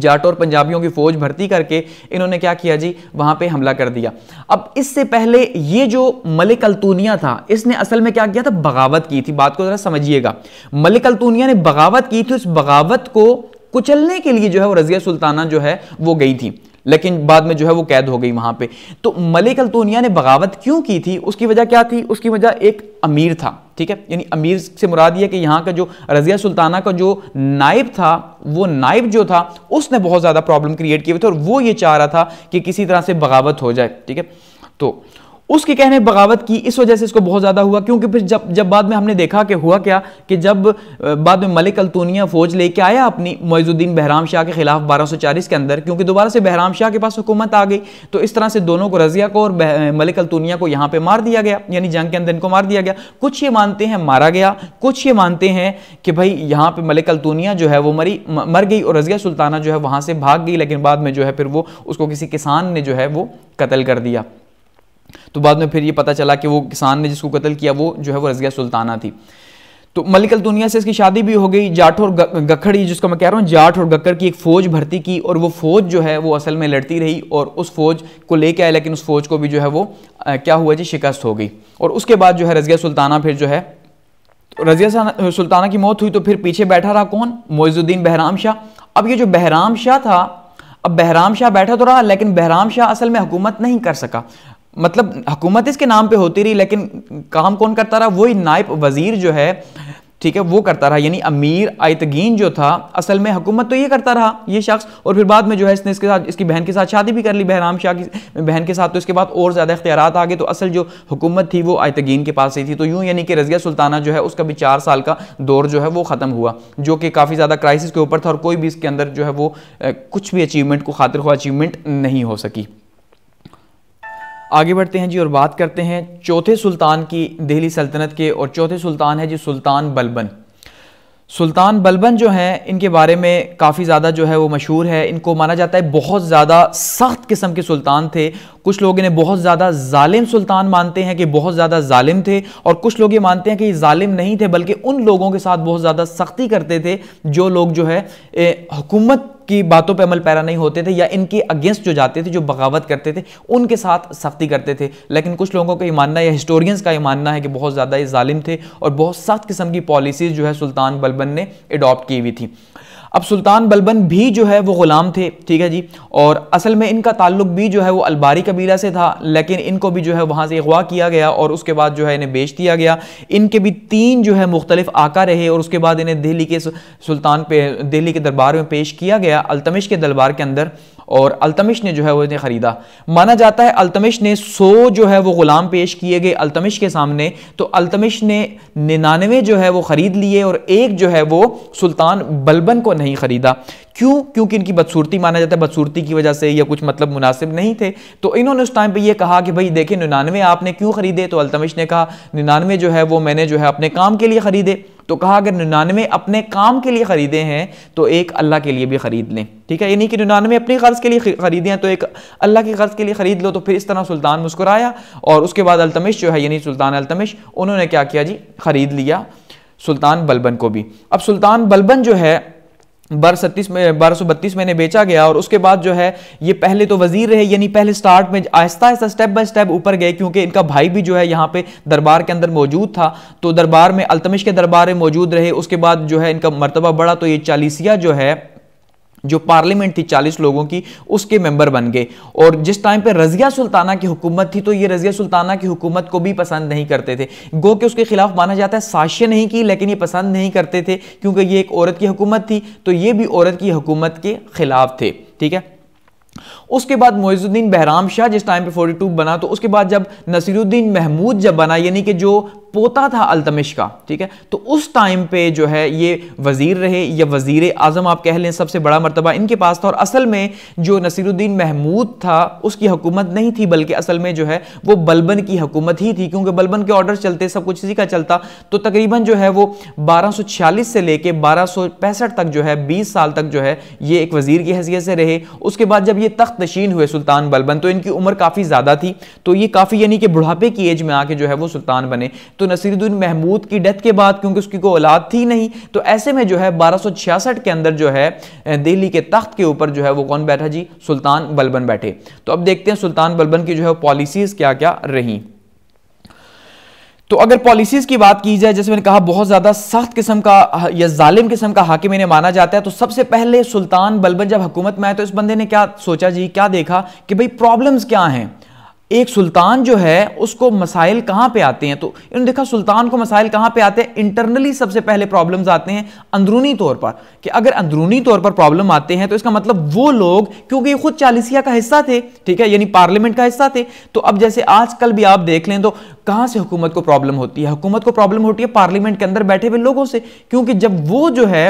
Speaker 1: जाट और पंजाबियों की फौज भर्ती करके इन्होंने क्या किया जी वहां पे हमला कर दिया अब इससे पहले ये जो मलिक अलतूनिया था इसने असल में क्या किया था बगावत की थी बात को जरा समझिएगा मलिक अलतूनिया ने बगावत की थी उस बगावत को कुचलने के लिए जो है वो रजिया सुल्ताना जो है वो गई थी लेकिन बाद में जो है वो कैद हो गई वहां पे तो मलिक अल्तोनिया ने बगावत क्यों की थी उसकी वजह क्या थी उसकी वजह एक अमीर था ठीक है यानी अमीर से मुराद यह कि यहाँ का जो रजिया सुल्ताना का जो नायब था वो नायब जो था उसने बहुत ज़्यादा प्रॉब्लम क्रिएट किए थे और वो ये चाह रहा था कि किसी तरह से बगावत हो जाए ठीक है तो उसके कहने बगावत की इस वजह से इसको बहुत ज़्यादा हुआ क्योंकि फिर जब जब बाद में हमने देखा कि हुआ क्या कि जब बाद में मलिक अल्तूनिया फ़ौज लेके आया अपनी मोजुद्दीन बहराम शाह के ख़िलाफ़ बारह सौ चालीस के अंदर क्योंकि दोबारा से बहराम शाह के पास हुकूमत आ गई तो इस तरह से दोनों को रजिया को और मलिक अल्तूनिया को यहाँ पर मार दिया गया यानी जंग के अंदर इनको मार दिया गया कुछ ये मानते हैं मारा गया कुछ ये मानते हैं कि भाई यहाँ पर मलिक अल्तूनिया जो है वो मरी मर गई और रजिया सुल्ताना जो है वहां से भाग गई लेकिन बाद में जो है फिर वो उसको किसी किसान ने जो है वो कत्ल कर दिया तो बाद में फिर ये पता चला कि वो किसान ने जिसको कत्ल किया वो जो है वो रजिया सुल्ताना थी तो मलिकल दुनिया से इसकी शादी भी हो गई जाट और गखड़ी जिसको मैं कह रहा हूँ जाट और गक्कड़ की एक फ़ौज भर्ती की और वो फ़ौज जो है वो असल में लड़ती रही और उस फौज को लेके आए लेकिन उस फौज को भी जो है वो आ, क्या हुआ जी शिकस्त हो गई और उसके बाद जो है रजिया सुल्ताना फिर जो है तो रजिया सुल्ताना की मौत हुई तो फिर पीछे बैठा रहा कौन मोजुद्दीन बहराम शाह अब ये जो बहराम शाह था अब बहराम शाह बैठा तो रहा लेकिन बहराम शाह असल में हुकूमत नहीं कर सका मतलब हुकूमत इसके नाम पे होती रही लेकिन काम कौन करता रहा वही नायब वज़ीर जो है ठीक है वो करता रहा यानी अमीर आयतगीन जो था असल में हुकूमत तो ये करता रहा ये शख्स और फिर बाद में जो है इसने इसके साथ इसकी बहन के साथ शादी भी कर ली बहराम शाह की बहन के साथ तो इसके बाद और ज़्यादा इख्तियार आ गए तो असल जो हुकूमत थी वो आयतगीन के पास ही थी तो यूँ यानी कि रजिया सुल्ताना जो है उसका भी चार साल का दौर जो है वो ख़त्म हुआ जो कि काफ़ी ज़्यादा क्राइसिस के ऊपर था और कोई भी इसके अंदर जो है वो कुछ भी अचीवमेंट को खातिर हुआ अचीवमेंट नहीं हो सकी आगे बढ़ते हैं जी और बात करते हैं चौथे सुल्तान की दिल्ली सल्तनत के और चौथे सुल्तान है जी सुल्तान बलबन सुल्तान बलबन जो हैं इनके बारे में काफ़ी ज़्यादा जो है वो मशहूर है इनको माना जाता है बहुत ज़्यादा सख्त किस्म के सुल्तान थे कुछ लोग इन्हें बहुत ज़्यादा जालिम सुल्तान मानते हैं कि बहुत ज़्यादा जालिम थे और कुछ लोग ये मानते हैं कि ये जालिम नहीं थे बल्कि उन लोगों के साथ बहुत ज़्यादा सख्ती करते थे जो लोग जो है हुकूमत की बातों पे अमल पैरा नहीं होते थे या इनके अगेंस्ट जो जाते थे जो बगावत करते थे उनके साथ सख्ती करते थे लेकिन कुछ लोगों का ये मानना या हिस्टोरियंस का ये मानना है कि बहुत ज़्यादा ये जालिम थे और बहुत सख्त किस्म की पॉलिसीज़ जो है सुल्तान बलबन ने अडॉप्ट की हुई थी अब सुल्तान बलबन भी जो है वो ग़ुलाम थे ठीक है जी और असल में इनका ताल्लुक भी जो है वो अलबारी कबीला से था लेकिन इनको भी जो है वहाँ से अगवा किया गया और उसके बाद जो है इन्हें बेच दिया गया इनके भी तीन जो है मुख्तलिफ आका रहे और उसके बाद इन्हें दिल्ली के सुल्तान पे दिल्ली के दरबार में पेश किया गया अल्तमिश के दरबार के अंदर और अल्तमिश ने जो है वो इन्हें ख़रीदा माना जाता है अल्तमिश ने सौ जो है वो ग़ुलाम पेश किए गए अल्तमिश के सामने तो अल्तमिश ने निन्यानवे जो है वो ख़रीद लिए और एक जो है वो सुल्तान बलबन को नहीं ख़रीदा क्यों क्योंकि इनकी बदसूरती माना जाता है बदसूरती की वजह से या कुछ मतलब मुनासिब नहीं थे तो इन्होंने उस टाइम पर यह कहा कि भाई देखिए निन्यानवे आपने क्यों ख़रीदे तो अल्तमिश ने कहा निन्यानवे जो है वो मैंने जो है अपने काम के लिए ख़रीदे तो कहा अगर निन्यानवे अपने काम के लिए ख़रीदे हैं तो एक अल्लाह के लिए भी ख़रीद लें ठीक है यानी कि निन्यानवे अपनी कर्ज़ के लिए ख़रीदे हैं तो एक अल्लाह के कर्ज़ के लिए ख़रीद लो तो फिर इस तरह सुल्तान मुस्कुराया और उसके बाद अल्तमिश जो है यानी सुल्तान अल्तमिश उन्होंने क्या किया जी ख़रीद लिया सुल्तान बलबन को भी अब सुल्तान बलबन जो है बारह सत्तीस में बारह सौ बत्तीस में बेचा गया और उसके बाद जो है ये पहले तो वजीर रहे यानी पहले स्टार्ट में आहिस्ता आहिस्ता स्टेप बाय स्टेप ऊपर गए क्योंकि इनका भाई भी जो है यहाँ पे दरबार के अंदर मौजूद था तो दरबार में अल्तमिश के दरबार में मौजूद रहे उसके बाद जो है इनका मरतबा बढ़ा तो ये चालीसिया जो है जो पार्लियामेंट थी 40 लोगों की उसके मेंबर बन गए और जिस टाइम पे रजिया सुल्ताना की हुकूमत थी तो ये रजिया सुल्ताना की हुकूमत को भी पसंद नहीं करते थे गो के उसके खिलाफ माना जाता है साक्ष्य नहीं की लेकिन ये पसंद नहीं करते थे क्योंकि ये एक औरत की हुकूमत थी तो ये भी औरत की हुकूमत के खिलाफ थे ठीक है उसके बाद मोजुद्दीन बहराम शाह जिस टाइम पे 42 बना तो उसके बाद जब नसीरुद्दीन महमूद जब बना यानी कि जो पोता था अल्तमिश का ठीक है तो उस टाइम पे जो है ये वज़ीर रहे या वज़ीर आज़म आप कह लें सबसे बड़ा मरतबा इनके पास था और असल में जो नसीरुद्दीन महमूद था उसकी हुकूमत नहीं थी बल्कि असल में जो है वो बलबन की हुकूमत ही थी क्योंकि बलबन के ऑर्डर चलते सब कुछ इसी का चलता तो तकरीबन जो है वो बारह से लेके बारह तक जो है बीस साल तक जो है ये एक वज़ीर की हैसियत से रहे उसके बाद जब ये तख्त नशीन हुए सुल्तान बलबन तो इनकी उम्र काफ़ी ज़्यादा थी तो ये काफ़ी यानी कि बुढ़ापे की एज में आके जो है वो सुल्तान बने तो नसीरुद्दीन महमूद की डेथ के बाद क्योंकि उसकी कोई औलाद थी नहीं तो ऐसे में जो है बारह के अंदर जो है दिल्ली के तख्त के ऊपर जो है वो कौन बैठा जी सुल्तान बलबन बैठे तो अब देखते हैं सुल्तान बलबन की जो है पॉलिसीज क्या क्या रही तो अगर पॉलिसीज की बात की जाए जैसे मैंने कहा बहुत ज़्यादा सख्त किस्म का या जालिम किस्म का हाकिम इन्हें माना जाता है तो सबसे पहले सुल्तान बलबन जब हुकूमत में आए तो इस बंदे ने क्या सोचा जी क्या देखा कि भाई प्रॉब्लम्स क्या हैं एक सुल्तान जो है उसको मसाइल कहां पे आते हैं तो इन्होंने देखा सुल्तान को मसाइल कहां पे आते हैं इंटरनली सबसे पहले प्रॉब्लम्स आते हैं अंदरूनी तौर पर कि अगर अंदरूनी तौर पर प्रॉब्लम आते हैं तो इसका मतलब वो लोग क्योंकि खुद चालीसिया का हिस्सा थे ठीक है यानी पार्लियामेंट का हिस्सा थे तो अब जैसे आजकल भी आप देख लें तो कहां से हुकूमत को प्रॉब्लम होती है हुकूमत को प्रॉब्लम होती है पार्लियामेंट के अंदर बैठे हुए लोगों से क्योंकि जब वो जो है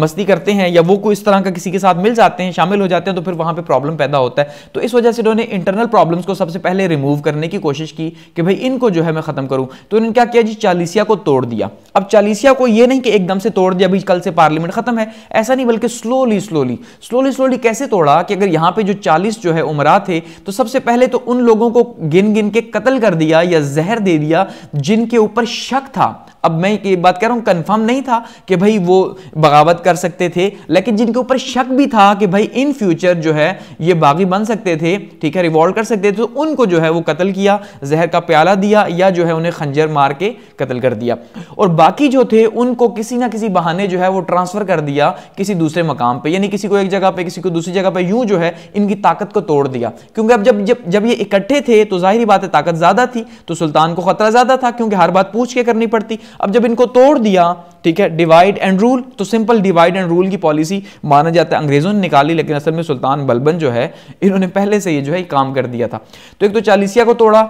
Speaker 1: मस्ती करते हैं या वो कोई इस तरह का किसी के साथ मिल जाते हैं शामिल हो जाते हैं तो फिर वहाँ पर प्रॉब्लम पैदा होता है तो इस वजह से इन्होंने इंटरनल प्रॉब्लम्स को सबसे पहले रिमूव करने की कोशिश की कि भाई इनको जो है मैं ख़त्म करूँ तो इन्होंने क्या किया जी चालीसिया को तोड़ दिया अब चालीसिया को ये नहीं कि एकदम से तोड़ दिया अभी कल से पार्लियामेंट खत्म है ऐसा नहीं बल्कि स्लोली स्लोली स्लोली स्लोली कैसे तोड़ा कि अगर यहाँ पर जो चालीस जो है उमरा थे तो सबसे पहले तो उन लोगों को गिन गिन के कत्ल कर दिया या जहर दे दिया जिनके ऊपर शक था अब मैं ये बात कह रहा हूँ कन्फर्म नहीं था कि भाई वो बगावत कर सकते थे लेकिन जिनके ऊपर शक भी था कि भाई इन फ्यूचर जो है ये बागी बन सकते थे ठीक है रिवॉल्व कर सकते थे तो उनको जो है वो कत्ल किया जहर का प्याला दिया या जो है उन्हें खंजर मार के कत्ल कर दिया और बाकी जो थे उनको किसी ना किसी बहाने जो है वो ट्रांसफर कर दिया किसी दूसरे मकाम पर यानी किसी को एक जगह पर किसी को दूसरी जगह पर यूं जो है इनकी ताकत को तोड़ दिया क्योंकि अब जब जब जब ये इकट्ठे थे तो जाहिर बात है ताकत ज़्यादा थी तो सुल्तान को ख़तरा ज़्यादा था क्योंकि हर बात पूछ के करनी पड़ती अब जब इनको तोड़ दिया ठीक है डिवाइड एंड रूल तो सिंपल डिवाइड एंड रूल की पॉलिसी माना जाता है अंग्रेजों ने निकाली लेकिन असल में सुल्तान बलबन जो है इन्होंने पहले से ये जो है काम कर दिया था तो एक तो चालीसिया को तोड़ा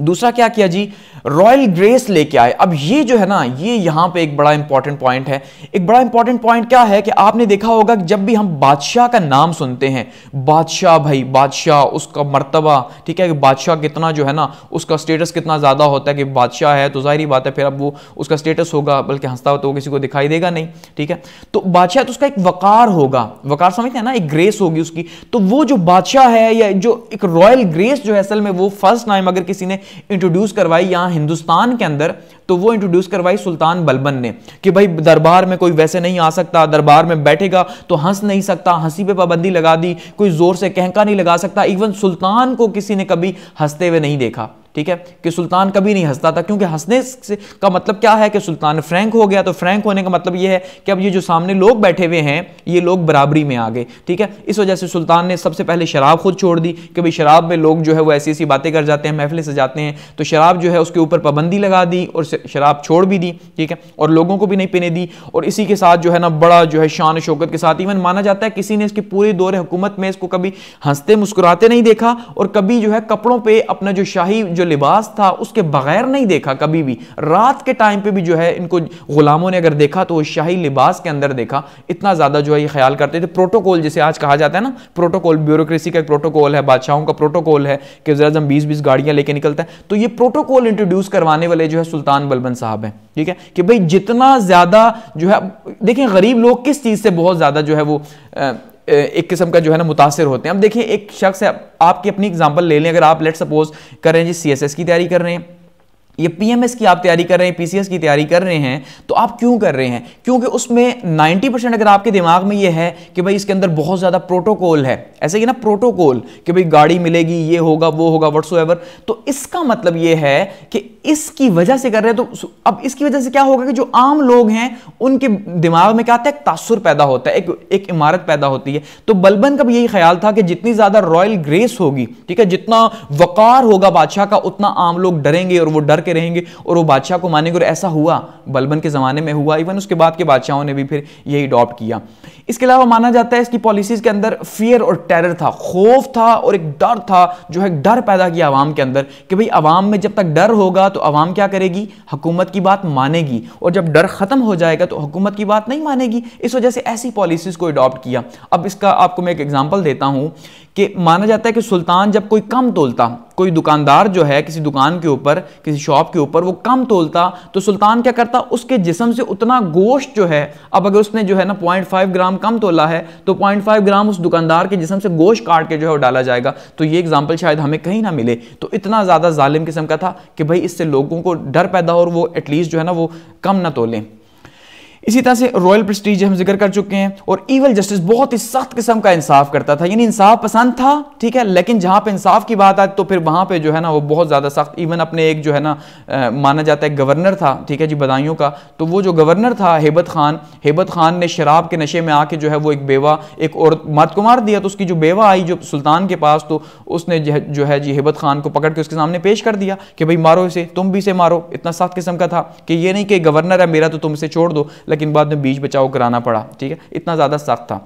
Speaker 1: दूसरा क्या किया जी रॉयल ग्रेस लेके आए अब ये जो है ना ये यहां पे एक बड़ा इंपॉर्टेंट पॉइंट है एक बड़ा इंपॉर्टेंट पॉइंट क्या है कि आपने देखा होगा कि जब भी हम बादशाह का नाम सुनते हैं बादशाह भाई बादशाह उसका मर्तबा ठीक है कि बादशाह कितना जो है ना उसका स्टेटस कितना ज़्यादा होता है कि बादशाह है तो जाहिर बात है फिर अब वो उसका स्टेटस होगा बल्कि हंसता तो किसी को दिखाई देगा नहीं ठीक है तो बादशाह तो उसका एक वकार होगा वकार समझते हैं ना एक ग्रेस होगी उसकी तो वो जो बादशाह है या जो एक रॉयल ग्रेस जो है असल में वो फर्स्ट टाइम अगर किसी ने इंट्रोड्यूस करवाई यहाँ हिंदुस्तान के अंदर तो वो इंट्रोड्यूस करवाई सुल्तान बलबन ने कि भाई दरबार में कोई वैसे नहीं आ सकता दरबार में बैठेगा तो हंस नहीं सकता हंसी पे पाबंदी लगा दी कोई जोर से कहका नहीं लगा सकता इवन सुल्तान को किसी ने कभी हंसते हुए नहीं देखा ठीक है कि सुल्तान कभी नहीं हंसता था क्योंकि हंसने का मतलब क्या है कि सुल्तान फ्रैंक हो गया तो फ्रैंक होने का मतलब यह है कि अब ये जो सामने लोग बैठे हुए हैं ये लोग बराबरी में आ गए ठीक है इस वजह से सुल्तान ने सबसे पहले शराब खुद छोड़ दी कि भाई शराब में लोग जो है वो ऐसी ऐसी बातें कर जाते हैं से सजाते हैं तो शराब जो है उसके ऊपर पाबंदी लगा दी और शराब छोड़ भी दी ठीक है और लोगों को भी नहीं पीने दी और इसी के साथ जो है ना बड़ा जो है शान शौकत के साथ इवन माना जाता है किसी ने इसकी पूरे दौर हुकूमत में इसको कभी हंसते मुस्कुराते नहीं देखा और कभी जो है कपड़ों पर अपना जो शाही जो लिबास था उसके बगैर नहीं देखा कभी भी रात के टाइम पे भी जो है इनको गुलामों ने अगर देखा तो शाही लिबास के अंदर देखा इतना ज़्यादा जो है ये ख्याल करते थे प्रोटोकॉल जिसे आज कहा जाता है ना प्रोटोकॉल ब्यूरोक्रेसी का एक प्रोटोकॉल है बादशाहों का प्रोटोकॉल है कि ज़रा बीस बीस गाड़ियां लेके निकलता है तो ये प्रोटोकॉल इंट्रोड्यूस करवाने वाले जो है सुल्तान बलबन साहब है ठीक है कि भाई जितना ज़्यादा जो है देखें गरीब लोग किस चीज़ से बहुत ज़्यादा जो है वो एक किस्म का जो है ना मुतासर होते हैं अब देखिए एक शख्स है आपकी अपनी एग्जाम्पल ले लें अगर आप लेट सपोज कर रहे हैं जी सी की तैयारी कर रहे हैं ये पीएमएस की आप तैयारी कर रहे हैं पीसीएस की तैयारी कर रहे हैं तो आप क्यों कर रहे हैं क्योंकि उसमें 90 परसेंट अगर आपके दिमाग में ये है कि भाई इसके अंदर बहुत ज़्यादा प्रोटोकॉल है ऐसे कि ना प्रोटोकॉल कि भाई गाड़ी मिलेगी ये होगा वो होगा वट्स तो इसका मतलब ये है कि इसकी वजह से कर रहे हैं तो अब इसकी वजह से क्या होगा कि जो आम लोग हैं उनके दिमाग में क्या आता है एक तासुर पैदा होता है एक एक इमारत पैदा होती है तो बलबन का भी यही ख्याल था कि जितनी ज़्यादा रॉयल ग्रेस होगी ठीक है जितना वकार होगा बादशाह का उतना आम लोग डरेंगे और वो डर करके रहेंगे और वो बादशाह को मानेंगे और ऐसा हुआ बलबन के ज़माने में हुआ इवन उसके बाद के बादशाहों ने भी फिर यही अडॉप्ट किया इसके अलावा माना जाता है इसकी पॉलिसीज़ के अंदर फियर और टेरर था खौफ था और एक डर था जो है डर पैदा किया आवाम के अंदर कि भाई आवाम में जब तक डर होगा तो आवाम क्या करेगी हुकूमत की बात मानेगी और जब डर ख़त्म हो जाएगा तो हुकूमत की बात नहीं मानेगी इस वजह से ऐसी पॉलिसीज़ को अडॉप्ट किया अब इसका आपको मैं एक एग्जाम्पल देता हूँ कि माना जाता है कि सुल्तान जब कोई कम तोलता कोई दुकानदार जो है किसी दुकान के ऊपर किसी शॉप के ऊपर वो कम तोलता तो सुल्तान क्या करता उसके जिसम से उतना गोश्त जो है अब अगर उसने जो है ना पॉइंट ग्राम कम तोला है तो पॉइंट ग्राम उस दुकानदार के जिसम से गोश्त काट के जो है वो डाला जाएगा तो ये एग्जाम्पल शायद हमें कहीं ना मिले तो इतना ज़्यादा ालिम किस्म का था कि भाई इससे लोगों को डर पैदा हो और वो एटलीस्ट जो है ना वो कम ना तोलें इसी तरह से रॉयल प्रेस्टीज हम जिक्र कर चुके हैं और ईवल जस्टिस बहुत ही सख्त किस्म का इंसाफ करता था यानी इंसाफ पसंद था ठीक है लेकिन जहां पे इंसाफ की बात आती तो फिर वहां पे जो है ना वो बहुत ज्यादा सख्त इवन अपने एक जो है ना आ, माना जाता है गवर्नर था ठीक है जी बदायूं का तो वो जो गवर्नर था हेबत खान हेबत खान ने शराब के नशे में आके जो है वो एक बेवा एक औरत मत को मार दिया तो उसकी जो बेवा आई जो सुल्तान के पास तो उसने जो है जी हेबत खान को पकड़ के उसके सामने पेश कर दिया कि भाई मारो इसे तुम भी इसे मारो इतना सख्त किस्म का था कि ये नहीं कि गवर्नर है मेरा तो तुम इसे छोड़ दो लेकिन बाद में बीज बचाव कराना पड़ा ठीक है इतना ज़्यादा सख्त था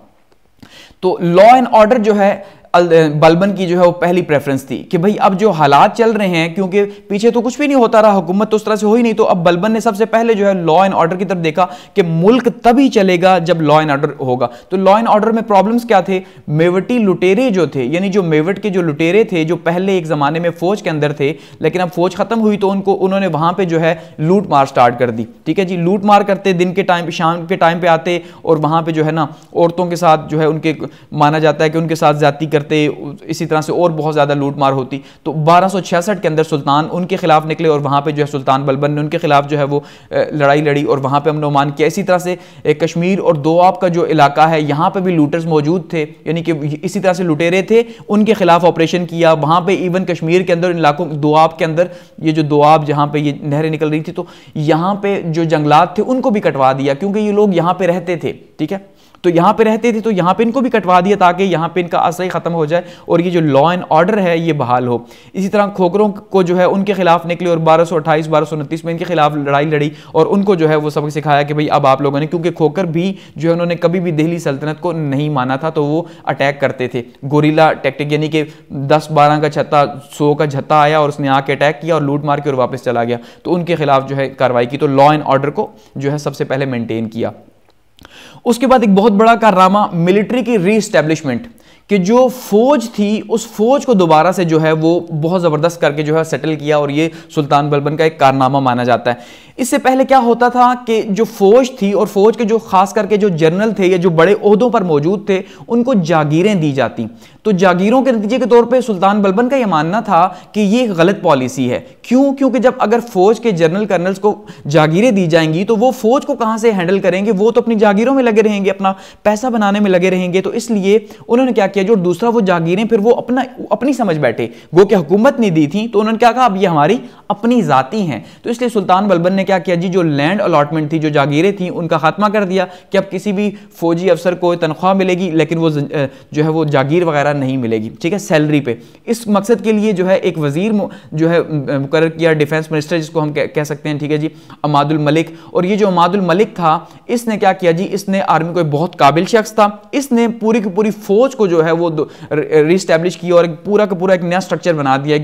Speaker 1: तो लॉ एंड ऑर्डर जो है बलबन की जो है वो पहली प्रेफरेंस थी कि भाई अब जो हालात चल रहे हैं क्योंकि पीछे तो कुछ भी नहीं होता रहा हुकूमत तो उस तरह से हो ही नहीं तो अब बलबन ने सबसे पहले जो है लॉ एंड ऑर्डर की तरफ देखा कि मुल्क तभी चलेगा जब लॉ एंड ऑर्डर होगा तो लॉ एंड ऑर्डर में प्रॉब्लम्स क्या थे मेवटी लुटेरे जो थे यानी जो मेवट के जो लुटेरे थे जो पहले एक ज़माने में फ़ौज के अंदर थे लेकिन अब फ़ौज ख़त्म हुई तो उनको उन्होंने वहां पर जो है लूट मार स्टार्ट कर दी ठीक है जी लूट मार करते दिन के टाइम शाम के टाइम पर आते और वहां पर जो है ना औरतों के साथ जो है उनके माना जाता है कि उनके साथ ज़्यादा करते इसी तरह से और बहुत ज़्यादा लूट मार होती तो बारह के अंदर सुल्तान उनके खिलाफ निकले और वहाँ पर जो है सुल्तान बलबन ने उनके खिलाफ जो है वो लड़ाई लड़ी और वहाँ पर हमने मान किया इसी तरह से कश्मीर और दोआब का जो इलाका है यहाँ पर भी लूटर्स मौजूद थे यानी कि इसी तरह से लुटेरे थे उनके खिलाफ ऑपरेशन किया वहाँ पर इवन कश्मीर के अंदर इलाकों दोआब के अंदर ये जो दो आब जहाँ पर ये नहरें निकल रही थी तो यहाँ पर जो जंगलात थे उनको भी कटवा दिया क्योंकि ये लोग यहाँ पर रहते थे ठीक है तो यहाँ पे रहते थे तो यहाँ पे इनको भी कटवा दिया ताकि यहाँ पे इनका असर ख़त्म हो जाए और ये जो लॉ एंड ऑर्डर है ये बहाल हो इसी तरह खोखरों को जो है उनके खिलाफ निकले और बारह सौ अट्ठाईस बारह सौ उनतीस में इनके खिलाफ लड़ाई लड़ी और उनको जो है वो सबक सिखाया कि भाई अब आप लोगों ने क्योंकि खोकर भी जो है उन्होंने कभी भी दिल्ली सल्तनत को नहीं माना था तो वो अटैक करते थे गोरीला टैक्टिक यानी कि दस बारह का छत्ता सौ का छत्ता आया और उसने आके अटैक किया और लूट मार के और वापस चला गया तो उनके खिलाफ जो है कार्रवाई की तो लॉ एंड ऑर्डर को जो है सबसे पहले मेंटेन किया उसके बाद एक बहुत बड़ा कारनामा मिलिट्री की री इस्टेब्लिशमेंट कि जो फौज थी उस फौज को दोबारा से जो है वो बहुत ज़बरदस्त करके जो है सेटल किया और ये सुल्तान बलबन का एक कारनामा माना जाता है इससे पहले क्या होता था कि जो फौज थी और फौज के जो खास करके जो जनरल थे या जो बड़े अहदों पर मौजूद थे उनको जागीरें दी जाती तो जागीरों के नतीजे के तौर पे सुल्तान बलबन का यह मानना था कि ये गलत पॉलिसी है क्यों क्योंकि जब अगर फौज के जनरल कर्नल्स को जागीरें दी जाएंगी तो वो फौज को कहाँ से हैंडल करेंगे वो तो अपनी जागीरों में लगे रहेंगे अपना पैसा बनाने में लगे रहेंगे तो इसलिए उन्होंने क्या किया जो दूसरा वो जागीरें फिर वो अपना अपनी समझ बैठे गो कि हुकूमत ने दी थी तो उन्होंने क्या कहा अब ये हमारी अपनी जाति हैं तो इसलिए सुल्तान बलबन ने क्या किया जी जो लैंड अलॉटमेंट थी जो जागीरें थी उनका खात्मा कर दिया कि अब किसी भी फौजी अफसर को तनख्वाह मिलेगी लेकिन वो जो है वो जागीर वगैरह वगैरह नहीं मिलेगी ठीक है सैलरी पे इस मकसद के लिए जो है एक वजीर जो है मुकर किया डिफेंस मिनिस्टर जिसको हम कह सकते हैं ठीक है जी अमादुल मलिक और ये जो अमादुल मलिक था इसने क्या किया जी इसने आर्मी को एक बहुत काबिल शख्स था इसने पूरी की पूरी फौज को जो है वो रिस्टैब्लिश किया और पूरा का पूरा एक नया स्ट्रक्चर बना दिया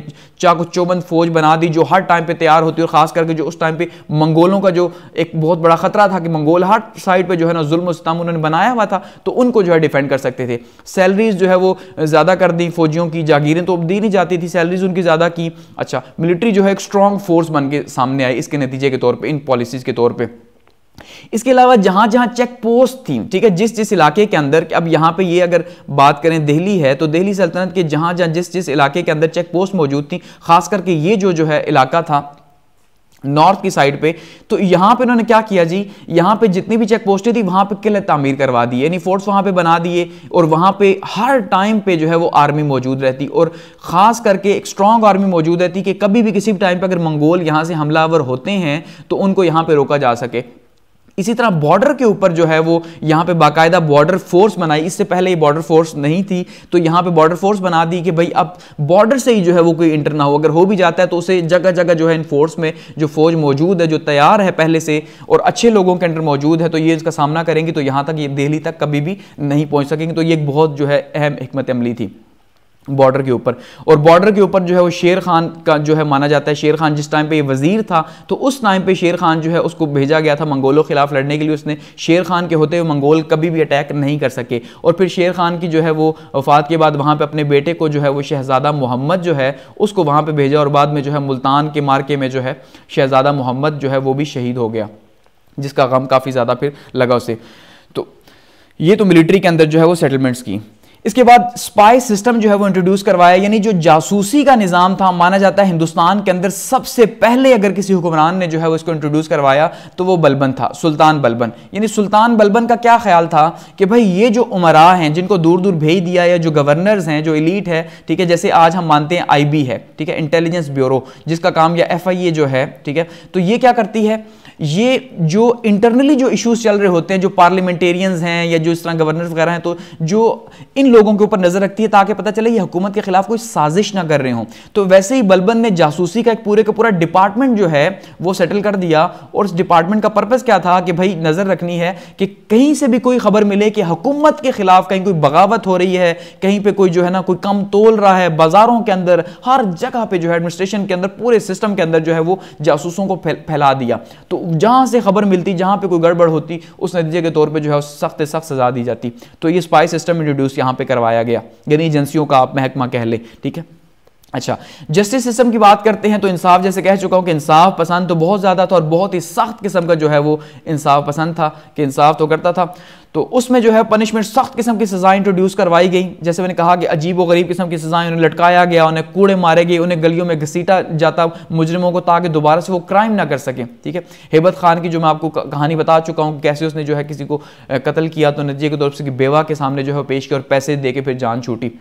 Speaker 1: चाकू चौबंद फौज बना दी जो हर टाइम पर तैयार होती है और खास करके जो उस टाइम पर मंगोलों का जो एक बहुत बड़ा खतरा था कि मंगोल हर साइड पर जो है ना जुल्म उन्होंने बनाया हुआ था तो उनको जो है डिफेंड कर सकते थे सैलरीज जो है वो ज़्यादा कर दी फौजियों की जागीरें तो अब दी नहीं जाती थी सैलरीज उनकी ज़्यादा की अच्छा मिलिट्री जो है एक स्ट्रॉन्ग फोर्स बन के सामने आई इसके नतीजे के तौर पर इन पॉलिसीज़ के तौर पर इसके अलावा जहां जहां चेक पोस्ट थी ठीक है जिस जिस इलाके के अंदर अब यहां पे ये अगर बात करें दिल्ली है तो दिल्ली सल्तनत के जहां जहां जिस जिस इलाके के अंदर चेक पोस्ट मौजूद थी खास करके ये जो जो है इलाका था नॉर्थ की साइड पे तो यहां पे इन्होंने क्या किया जी यहां पे जितनी भी चेक पोस्टें थी वहां पे किले तामीर करवा दिए यानी फोर्ट्स वहां पे बना दिए और वहां पे हर टाइम पे जो है वो आर्मी मौजूद रहती और ख़ास करके एक स्ट्रांग आर्मी मौजूद रहती कि कभी भी किसी भी टाइम पर अगर मंगोल यहां से हमलावर होते हैं तो उनको यहां पर रोका जा सके इसी तरह बॉर्डर के ऊपर जो है वो यहाँ पे बाकायदा बॉर्डर फोर्स बनाई इससे पहले ये बॉर्डर फोर्स नहीं थी तो यहाँ पे बॉर्डर फोर्स बना दी कि भाई अब बॉर्डर से ही जो है वो कोई इंटर ना हो अगर हो भी जाता है तो उसे जगह जगह जो है इन फोर्स में जो फौज मौजूद है जो तैयार है पहले से और अच्छे लोगों के अंडर मौजूद है तो ये इसका सामना करेंगी तो यहाँ तक ये दिल्ली तक कभी भी नहीं पहुँच सकेंगे तो ये एक बहुत जो है अहम हमत अमली थी बॉर्डर के ऊपर और बॉर्डर के ऊपर जो है वो शेर खान का जो है माना जाता है शेर खान जिस टाइम पे ये वजीर था तो उस टाइम पे शेर खान जो है उसको भेजा गया था मंगोलों के खिलाफ लड़ने के लिए उसने शेर खान के होते हुए मंगोल कभी भी अटैक नहीं कर सके और फिर शेर खान की जो है वो वफात के बाद वहाँ पर अपने बेटे को जो है वो शहजादा मोहम्मद जो है उसको वहाँ पर भेजा और बाद में जो है मुल्तान के मार्के में जो है शहजादा मोहम्मद जो है वो भी शहीद हो गया जिसका गम काफ़ी ज़्यादा फिर लगा उसे तो ये तो मिलिट्री के अंदर जो है वो सेटलमेंट्स की इसके बाद स्पाई सिस्टम जो है वो इंट्रोड्यूस करवाया यानी जो जासूसी का निज़ाम था माना जाता है हिंदुस्तान के अंदर सबसे पहले अगर किसी हुक्मरान ने जो है वो इसको इंट्रोड्यूस करवाया तो वो बलबन था सुल्तान बलबन यानी सुल्तान बलबन का क्या ख्याल था कि भाई ये जो उमरा हैं जिनको दूर दूर भेज दिया या जो गवर्नर्स हैं जो इलीट है ठीक है जैसे आज हम मानते हैं आई है ठीक है इंटेलिजेंस ब्यूरो जिसका काम या एफ जो है ठीक है तो ये क्या करती है ये जो इंटरनली जो इश्यूज चल रहे होते हैं जो पार्लियामेंटेरियंस हैं या जो इस तरह गवर्नर वगैरह हैं तो जो इन लोगों के ऊपर नजर रखती है ताकि पता चले ये हुकूमत के खिलाफ कोई साजिश ना कर रहे हों तो वैसे ही बलबन ने जासूसी का एक पूरे का पूरा डिपार्टमेंट जो है वो सेटल कर दिया और उस डिपार्टमेंट का पर्पज क्या था कि भाई नजर रखनी है कि कहीं से भी कोई खबर मिले कि हुकूमत के खिलाफ कहीं कोई बगावत हो रही है कहीं पर कोई जो है ना कोई कम तोल रहा है बाजारों के अंदर हर जगह पर जो है एडमिनिस्ट्रेशन के अंदर पूरे सिस्टम के अंदर जो है वो जासूसों को फैला दिया तो जहाँ से खबर मिलती जहाँ पे कोई गड़बड़ होती उस नतीजे के तौर पे जो है सख्त सख्त सजा दी जाती तो ये स्पाई सिस्टम इंट्रोड्यूस यहाँ पे करवाया गया यानी एजेंसियों का आप महकमा कह लें ठीक है अच्छा जस्टिस सिस्टम की बात करते हैं तो इंसाफ जैसे कह चुका हूं कि इंसाफ पसंद तो बहुत ज़्यादा था और बहुत ही सख्त किस्म का जो है वो इंसाफ पसंद था कि इंसाफ तो करता था तो उसमें जो है पनिशमेंट सख्त किस्म की सज़ाएं इंट्रोड्यूस करवाई गई जैसे मैंने कहा कि अजीब व गरीब किस्म की सज़ाएं उन्हें लटकाया गया उन्हें कूड़े मारे गए उन्हें गलियों में घसीटा जाता मुजरमों को ताकि दोबारा से वो क्राइम ना कर सकें ठीक है हेबत खान की जो मैं आपको कहानी बता चुका हूँ कैसे उसने जो है किसी को कत्ल किया तो नजीर के तौर से बेवा के सामने जो है पेश किया और पैसे दे के फिर जान छूटी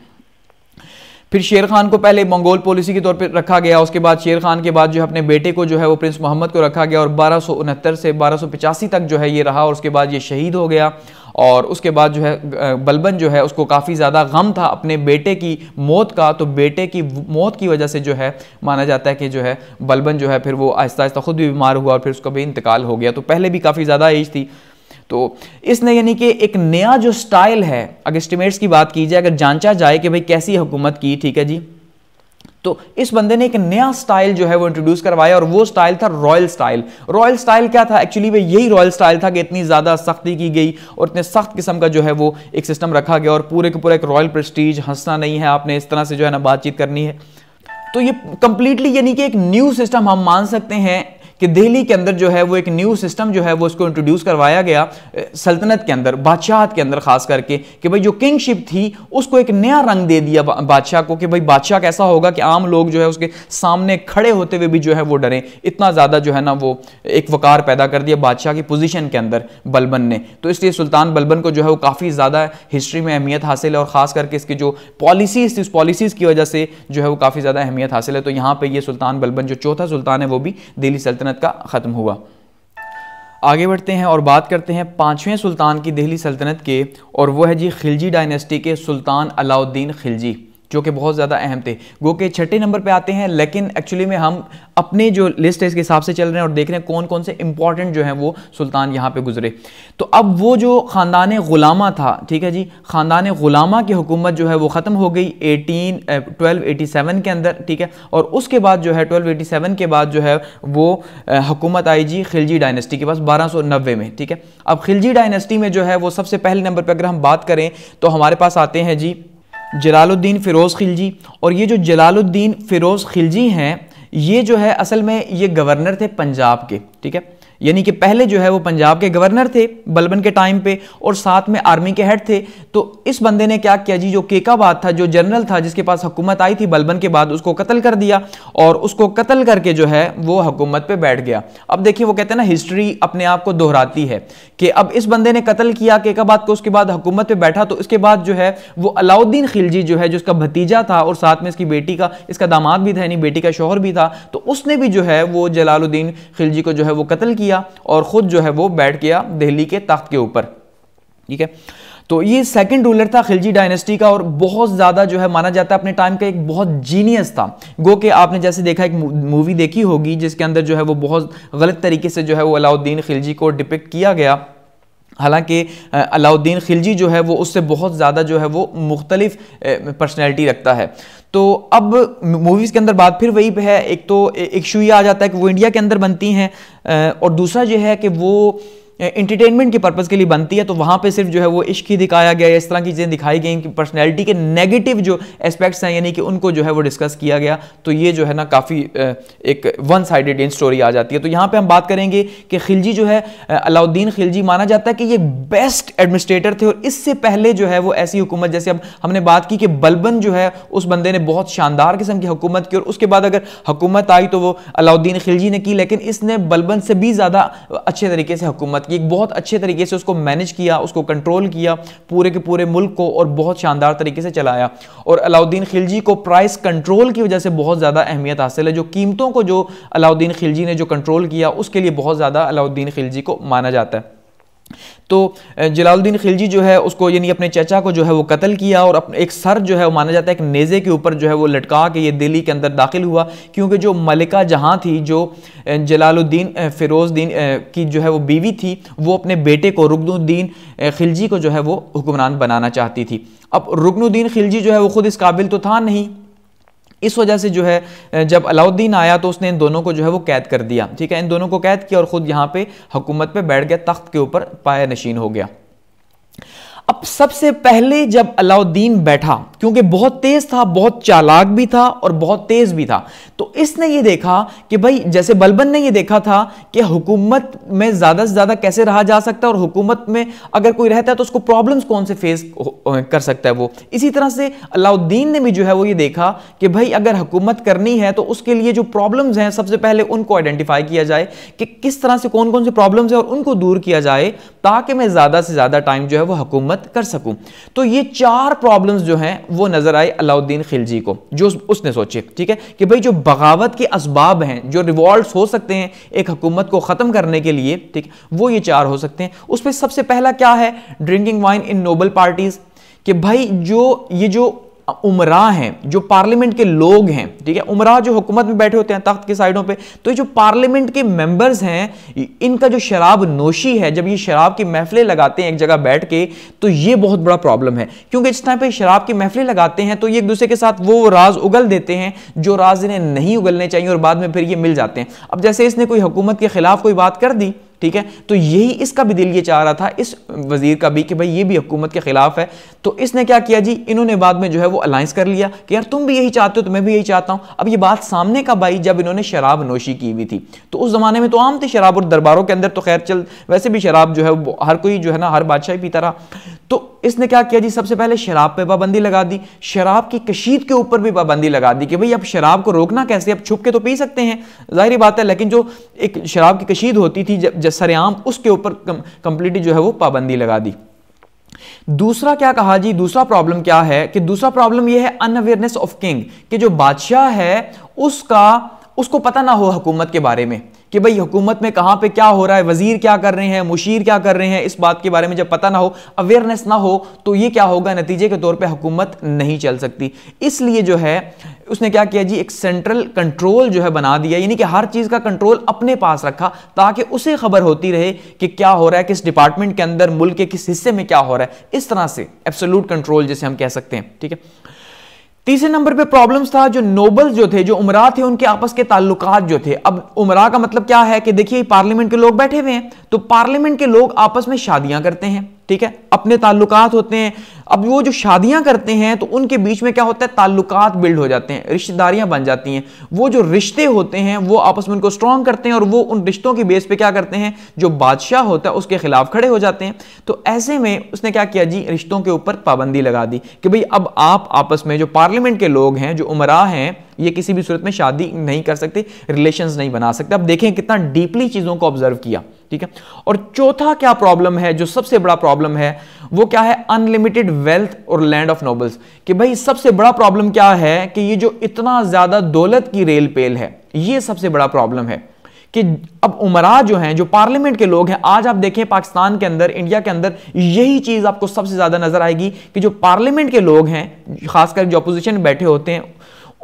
Speaker 1: फिर शेर खान को पहले मंगोल पॉलिसी के तौर पर रखा गया उसके बाद शेर खान के बाद जो है अपने बेटे को जो है वो प्रिंस मोहम्मद को रखा गया और बारह से बारह तक जो है ये रहा और उसके बाद ये शहीद हो गया और उसके बाद जो है बलबन जो है उसको काफ़ी ज़्यादा गम था अपने बेटे की मौत का तो बेटे की मौत की वजह से जो है माना जाता है कि जो है बलबन जो है फिर वो आहिस्ता आहिस्ता खुद भी बीमार हुआ और फिर उसका भी इंतकाल हो गया तो पहले भी काफ़ी ज़्यादा एज थी तो इसने यानी कि एक नया जो स्टाइल है अगर एस्टिमेट्स की बात की जाए अगर जांचा जाए कि भाई कैसी हुकूमत की ठीक है जी तो इस बंदे ने एक नया स्टाइल जो है वो इंट्रोड्यूस करवाया और वो स्टाइल था रॉयल स्टाइल रॉयल स्टाइल क्या था एक्चुअली वे यही रॉयल स्टाइल था कि इतनी ज़्यादा सख्ती की गई और इतने सख्त किस्म का जो है वो एक सिस्टम रखा गया और पूरे के पूरा एक रॉयल प्रेस्टीज हंसना नहीं है आपने इस तरह से जो है ना बातचीत करनी है तो ये कंप्लीटली यानी कि एक न्यू सिस्टम हम मान सकते हैं कि दिल्ली के अंदर जो है वो एक न्यू सिस्टम जो है वो उसको इंट्रोड्यूस करवाया गया सल्तनत के अंदर बादशाहत के अंदर खास करके कि भाई जो किंगशिप थी उसको एक नया रंग दे दिया बादशाह को कि भाई बादशाह कैसा होगा कि आम लोग जो है उसके सामने खड़े होते हुए भी जो है वो डरें इतना ज़्यादा जो है ना वो एक वकार पैदा कर दिया बादशाह की पोजीशन के अंदर बलबन ने तो इसलिए सुल्तान बलबन को जो है वो काफ़ी ज़्यादा हिस्ट्री में अहमियत हासिल है और ख़ास करके इसकी जो पॉलिसीज़ थी उस पॉलिसीज़ की वजह से जो है वो काफ़ी ज़्यादा अहमियत हासिल है तो यहाँ पर ये सुल्तान बलबन जो चौथा सुल्तान है वो भी दिल्ली सल्तनत सल्तनत का ख़त्म हुआ आगे बढ़ते हैं और बात करते हैं पाँचवें सुल्तान की दिल्ली सल्तनत के और वह है जी खिलजी डायनेस्टी के सुल्तान अलाउद्दीन खिलजी जो कि बहुत ज़्यादा अहम थे गो के छठे नंबर पे आते हैं लेकिन एक्चुअली में हम अपने जो लिस्ट है इसके हिसाब से चल रहे हैं और देख रहे हैं कौन कौन से इंपॉर्टेंट जो है वो सुल्तान यहाँ पे गुजरे तो अब वो जो ख़ानदान ग़ुलामा था ठीक है जी ख़ानदान ग़ुलामा की हुकूमत जो है वो ख़त्म हो गई एटीन ट्वेल्व एटी सेवन के अंदर ठीक है और उसके बाद जो है ट्वेल्व एटी सेवन के बाद जो है वो हुकूमत आई जी खिलजी डायनेस्टी के पास बारह सौ नब्बे में ठीक है अब खिलजी डायनेस्टी में जो है वो सबसे पहले नंबर पर अगर हम बात करें तो हमारे पास आते हैं जी जलालुद्दीन फ़िरोज़ खिलजी और ये जो जलालुद्दीन फ़िरोज़ खिलजी हैं ये जो है असल में ये गवर्नर थे पंजाब के ठीक है यानी कि पहले जो है वो पंजाब के गवर्नर थे बलबन के टाइम पे और साथ में आर्मी के हेड थे तो इस बंदे ने क्या किया जी जो केकाबाद था जो जनरल था जिसके पास हुकूमत आई थी बलबन के बाद उसको कत्ल कर दिया और उसको कत्ल करके जो है वो हुकूमत पे बैठ गया अब देखिए वो कहते हैं ना हिस्ट्री अपने आप को दोहराती है कि अब इस बंदे ने कत्ल किया केकाबाद को उसके बाद हुकूमत पे बैठा तो इसके बाद जो है वो अलाउद्दीन खिलजी जो है जो भतीजा था और साथ में इसकी बेटी का इसका दामाद भी था यानी बेटी का शोहर भी था तो उसने भी जो है वो जलालुद्दीन खिलजी को जो है वो कत्ल किया किया और ख़ुद जो है वो बैठ गया दिल्ली के तख्त के ऊपर ठीक है तो ये सेकंड रूलर था खिलजी डायनेस्टी का और बहुत ज़्यादा जो है माना जाता है अपने टाइम का एक बहुत जीनियस था गो के आपने जैसे देखा एक मूवी देखी होगी जिसके अंदर जो है वो बहुत गलत तरीके से जो है वो अलाउद्दीन खिलजी को डिपिक्ट किया गया हालांकि अलाउद्दीन खिलजी जो है वो उससे बहुत ज़्यादा जो है वो मुख्तलिफ पर्सनैलिटी रखता है तो अब मूवीज़ के अंदर बात फिर वही है एक तो एक शू ये आ जाता है कि वो इंडिया के अंदर बनती हैं और दूसरा जो है कि वो इंटरटेनमेंट के पर्पज़ के लिए बनती है तो वहाँ पे सिर्फ जो है वो इश्क ही दिखाया गया इस तरह की चीज़ें दिखाई गई कि पर्सनैलिटी के नेगेटिव जो एस्पेक्ट्स हैं यानी कि उनको जो है वो डिस्कस किया गया तो ये जो है ना काफ़ी एक वन साइडेड इन स्टोरी आ जाती है तो यहाँ पर हम बात करेंगे कि खिलजी जो है अलाउद्दीन खिलजी माना जाता है कि ये बेस्ट एडमिनिस्ट्रेटर थे और इससे पहले जो है वो ऐसी हुकूमत जैसे अब हमने बात की कि बलबन जो है उस बंदे ने बहुत शानदार किस्म की हुकूमत की और उसके बाद अगर हुकूमत आई तो वो अलाउद्दीन खिलजी ने की लेकिन इसने बलबन से भी ज़्यादा अच्छे तरीके से हुकूमत साथ एक बहुत अच्छे तरीके से उसको मैनेज किया उसको कंट्रोल किया पूरे के पूरे मुल्क को और बहुत शानदार तरीके से चलाया और अलाउद्दीन खिलजी को प्राइस कंट्रोल की वजह से बहुत ज़्यादा अहमियत हासिल है जो कीमतों को जो अलाउद्दीन खिलजी ने जो कंट्रोल किया उसके लिए बहुत ज़्यादा अलाउद्दीन खिलजी को माना जाता है तो जलालुद्दीन खिलजी जो है उसको यानी अपने चचा को जो है वो कत्ल किया और अपने एक सर जो है वो माना जाता है एक नेज़े के ऊपर जो है वो लटका के ये दिल्ली के अंदर दाखिल हुआ क्योंकि जो मलिका जहाँ थी जो जलालुद्दीन फिरोजद्दीन की जो है वो बीवी थी वो अपने बेटे को रुकनुद्दीन खिलजी को जो है वो हुक्मरान बनाना चाहती थी अब रुकनुद्दीन खिलजी जो है वो खुद इस काबिल तो था नहीं इस वजह से जो है जब अलाउद्दीन आया तो उसने इन दोनों को जो है वो कैद कर दिया ठीक है इन दोनों को कैद किया और ख़ुद यहाँ पे हुकूमत पे बैठ गया तख्त के ऊपर पाया नशीन हो गया अब सबसे पहले जब अलाउद्दीन बैठा क्योंकि बहुत तेज था बहुत चालाक भी था और बहुत तेज भी था तो इसने ये देखा कि भाई जैसे बलबन ने ये देखा था कि हुकूमत में ज़्यादा से ज़्यादा कैसे रहा जा सकता है और हुकूमत में अगर कोई रहता है तो उसको प्रॉब्लम्स कौन से फेस कर सकता है वो इसी तरह से अलाउद्दीन ने भी जो है वो ये देखा कि भाई अगर हुकूमत करनी है तो उसके लिए जो प्रॉब्लम्स हैं सबसे पहले उनको आइडेंटिफाई किया जाए कि किस तरह से कौन कौन से प्रॉब्लम्स हैं और उनको दूर किया जाए ताकि मैं ज़्यादा से ज़्यादा टाइम जो है वो हुकूमत मदद कर सकूं तो ये चार प्रॉब्लम्स जो हैं वो नजर आए अलाउद्दीन खिलजी को जो उसने सोचे ठीक है कि भाई जो बगावत के इसबाब हैं जो रिवॉल्ट हो सकते हैं एक हुकूमत को ख़त्म करने के लिए ठीक वो ये चार हो सकते हैं उसमें सबसे पहला क्या है drinking wine in noble parties कि भाई जो ये जो उमरा हैं जो पार्लियामेंट के लोग हैं ठीक है उमरा जो हुकूमत में बैठे होते हैं तख्त की साइडों पे तो ये जो पार्लियामेंट के मेंबर्स हैं इनका जो शराब नोशी है जब ये शराब की महफिलें लगाते हैं एक जगह बैठ के तो ये बहुत बड़ा प्रॉब्लम है क्योंकि जिस टाइम पर शराब की महफिलें लगाते हैं तो ये एक दूसरे के साथ वो राज उगल देते हैं जो राज इन्हें नहीं उगलने चाहिए और बाद में फिर ये मिल जाते हैं अब जैसे इसने कोई हुकूमत के खिलाफ कोई बात कर दी ठीक है तो यही इसका भी दिल ये चाह रहा था इस वजीर का भी कि भाई ये भी हुकूमत के खिलाफ है तो इसने क्या किया जी इन्होंने बाद में जो है वो अलायंस कर लिया कि यार तुम भी यही चाहते हो तो मैं भी यही चाहता हूं अब ये बात सामने का भाई जब इन्होंने शराब नोशी की हुई थी तो उस जमाने में तो आम थी शराब और दरबारों के अंदर तो खैर चल वैसे भी शराब जो है हर कोई जो है ना हर बादशाह पीता रहा तो इसने क्या किया जी सबसे पहले शराब पे पाबंदी लगा दी शराब की कशीद के ऊपर भी पाबंदी लगा दी कि भाई अब शराब को रोकना कैसे अब छुप के तो पी सकते हैं जाहिर बात है लेकिन जो एक शराब की कशीद होती थी जब सरेआम उसके ऊपर कंप्लीटली जो है वो पाबंदी लगा दी दूसरा क्या कहा जी दूसरा प्रॉब्लम क्या है कि दूसरा प्रॉब्लम यह है अनअवेयरनेस ऑफ किंग कि जो बादशाह है उसका उसको पता ना हो हुकूमत के बारे में कि भाई हुकूमत में कहां पे क्या हो रहा है वजीर क्या कर रहे हैं मुशीर क्या कर रहे हैं इस बात के बारे में जब पता ना हो अवेयरनेस ना हो तो ये क्या होगा नतीजे के तौर पर हुकूमत नहीं चल सकती इसलिए जो है उसने क्या किया जी एक सेंट्रल कंट्रोल जो है बना दिया यानी कि हर चीज़ का कंट्रोल अपने पास रखा ताकि उसे खबर होती रहे कि क्या हो रहा है किस डिपार्टमेंट के अंदर मुल्क के किस हिस्से में क्या हो रहा है इस तरह से एब्सोलूट कंट्रोल जिसे हम कह सकते हैं ठीक है तीसरे नंबर पे प्रॉब्लम्स था जो नोबल्स जो थे जो उमरा थे उनके आपस के ताल्लुकात जो थे अब उमरा का मतलब क्या है कि देखिए पार्लियामेंट के लोग बैठे हुए हैं तो पार्लियामेंट के लोग आपस में शादियां करते हैं ठीक है अपने ताल्लुकात होते हैं अब वो जो शादियां करते हैं तो उनके बीच में क्या होता है ताल्लुकात बिल्ड हो जाते हैं रिश्तेदारियां बन जाती हैं वो जो रिश्ते होते हैं वो आपस में उनको स्ट्रांग करते हैं और वो उन रिश्तों की बेस पे क्या करते हैं जो बादशाह होता है उसके खिलाफ खड़े हो जाते हैं तो ऐसे में उसने क्या किया जी रिश्तों के ऊपर पाबंदी लगा दी कि भाई अब आप आपस में जो पार्लियामेंट के लोग हैं जो उमरा हैं ये किसी भी सूरत में शादी नहीं कर सकते रिलेशन नहीं बना सकते अब देखें कितना डीपली चीज़ों को ऑब्जर्व किया ठीक है और चौथा क्या प्रॉब्लम है जो सबसे बड़ा प्रॉब्लम है वो क्या है अनलिमिटेड वेल्थ और लैंड ऑफ नोबल्स कि भाई सबसे बड़ा प्रॉब्लम क्या है कि ये जो इतना ज्यादा दौलत की रेल पेल है ये सबसे बड़ा प्रॉब्लम है कि अब उमरा जो हैं जो पार्लियामेंट के लोग हैं आज आप देखें पाकिस्तान के अंदर इंडिया के अंदर यही चीज आपको सबसे ज्यादा नजर आएगी कि जो पार्लियामेंट के लोग हैं खासकर जो अपोजिशन बैठे होते हैं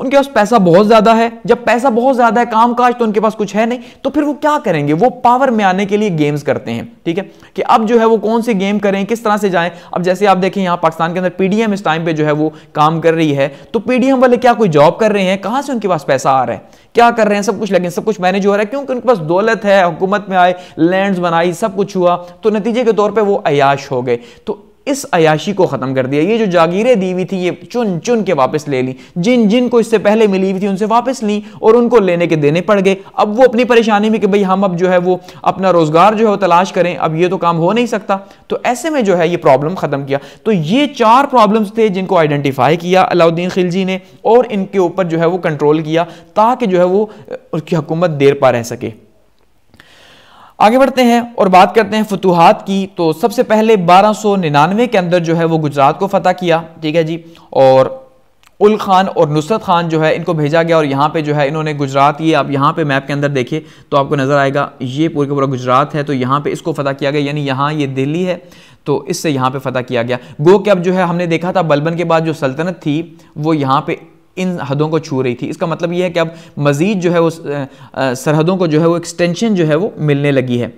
Speaker 1: उनके पास पैसा बहुत ज्यादा है जब पैसा बहुत ज्यादा है काम काज तो उनके पास कुछ है नहीं तो फिर वो क्या करेंगे वो पावर में आने के लिए गेम्स करते हैं ठीक है कि अब जो है वो कौन सी गेम करें किस तरह से जाएं अब जैसे आप देखें यहां पाकिस्तान के अंदर पीडीएम इस टाइम पे जो है वो काम कर रही है तो पीडीएम वाले क्या कोई जॉब कर रहे हैं कहां से उनके पास पैसा आ रहा है क्या कर रहे हैं सब कुछ लगे सब कुछ मैनेज हो रहा है क्योंकि उनके पास दौलत है हुकूमत में आए लैंड बनाई सब कुछ हुआ तो नतीजे के तौर पर वो अयाश हो गए तो इस अयाशी को ख़त्म कर दिया ये जो जागीरें दी हुई थी ये चुन चुन के वापस ले ली जिन जिन को इससे पहले मिली हुई थी उनसे वापस ली और उनको लेने के देने पड़ गए अब वो अपनी परेशानी में कि भाई हम अब जो है वो अपना रोज़गार जो है वो तलाश करें अब ये तो काम हो नहीं सकता तो ऐसे में जो है ये प्रॉब्लम ख़त्म किया तो ये चार प्रॉब्लम्स थे जिनको आइडेंटिफाई किया अलाउद्दीन खिलजी ने और इनके ऊपर जो है वो कंट्रोल किया ताकि जो है वो उसकी हुकूमत देर पा रह सके आगे बढ़ते हैं और बात करते हैं फतूहत की तो सबसे पहले 1299 के अंदर जो है वो गुजरात को फतह किया ठीक है जी और उल खान और नुसरत खान जो है इनको भेजा गया और यहाँ पे जो है इन्होंने गुजरात ये आप यहाँ पे मैप के अंदर देखे तो आपको नज़र आएगा ये पूरे का पूरा गुजरात है तो यहाँ पे इसको फतह किया गया यानी यहाँ ये दिल्ली है तो इससे यहाँ पे फतह किया गया गो कि अब जो है हमने देखा था बलबन के बाद जो सल्तनत थी वो यहाँ पे इन हदों को छू रही थी इसका मतलब ये है कि अब मज़ीद जो है वो सरहदों को जो है वो एक्सटेंशन जो है वो मिलने लगी है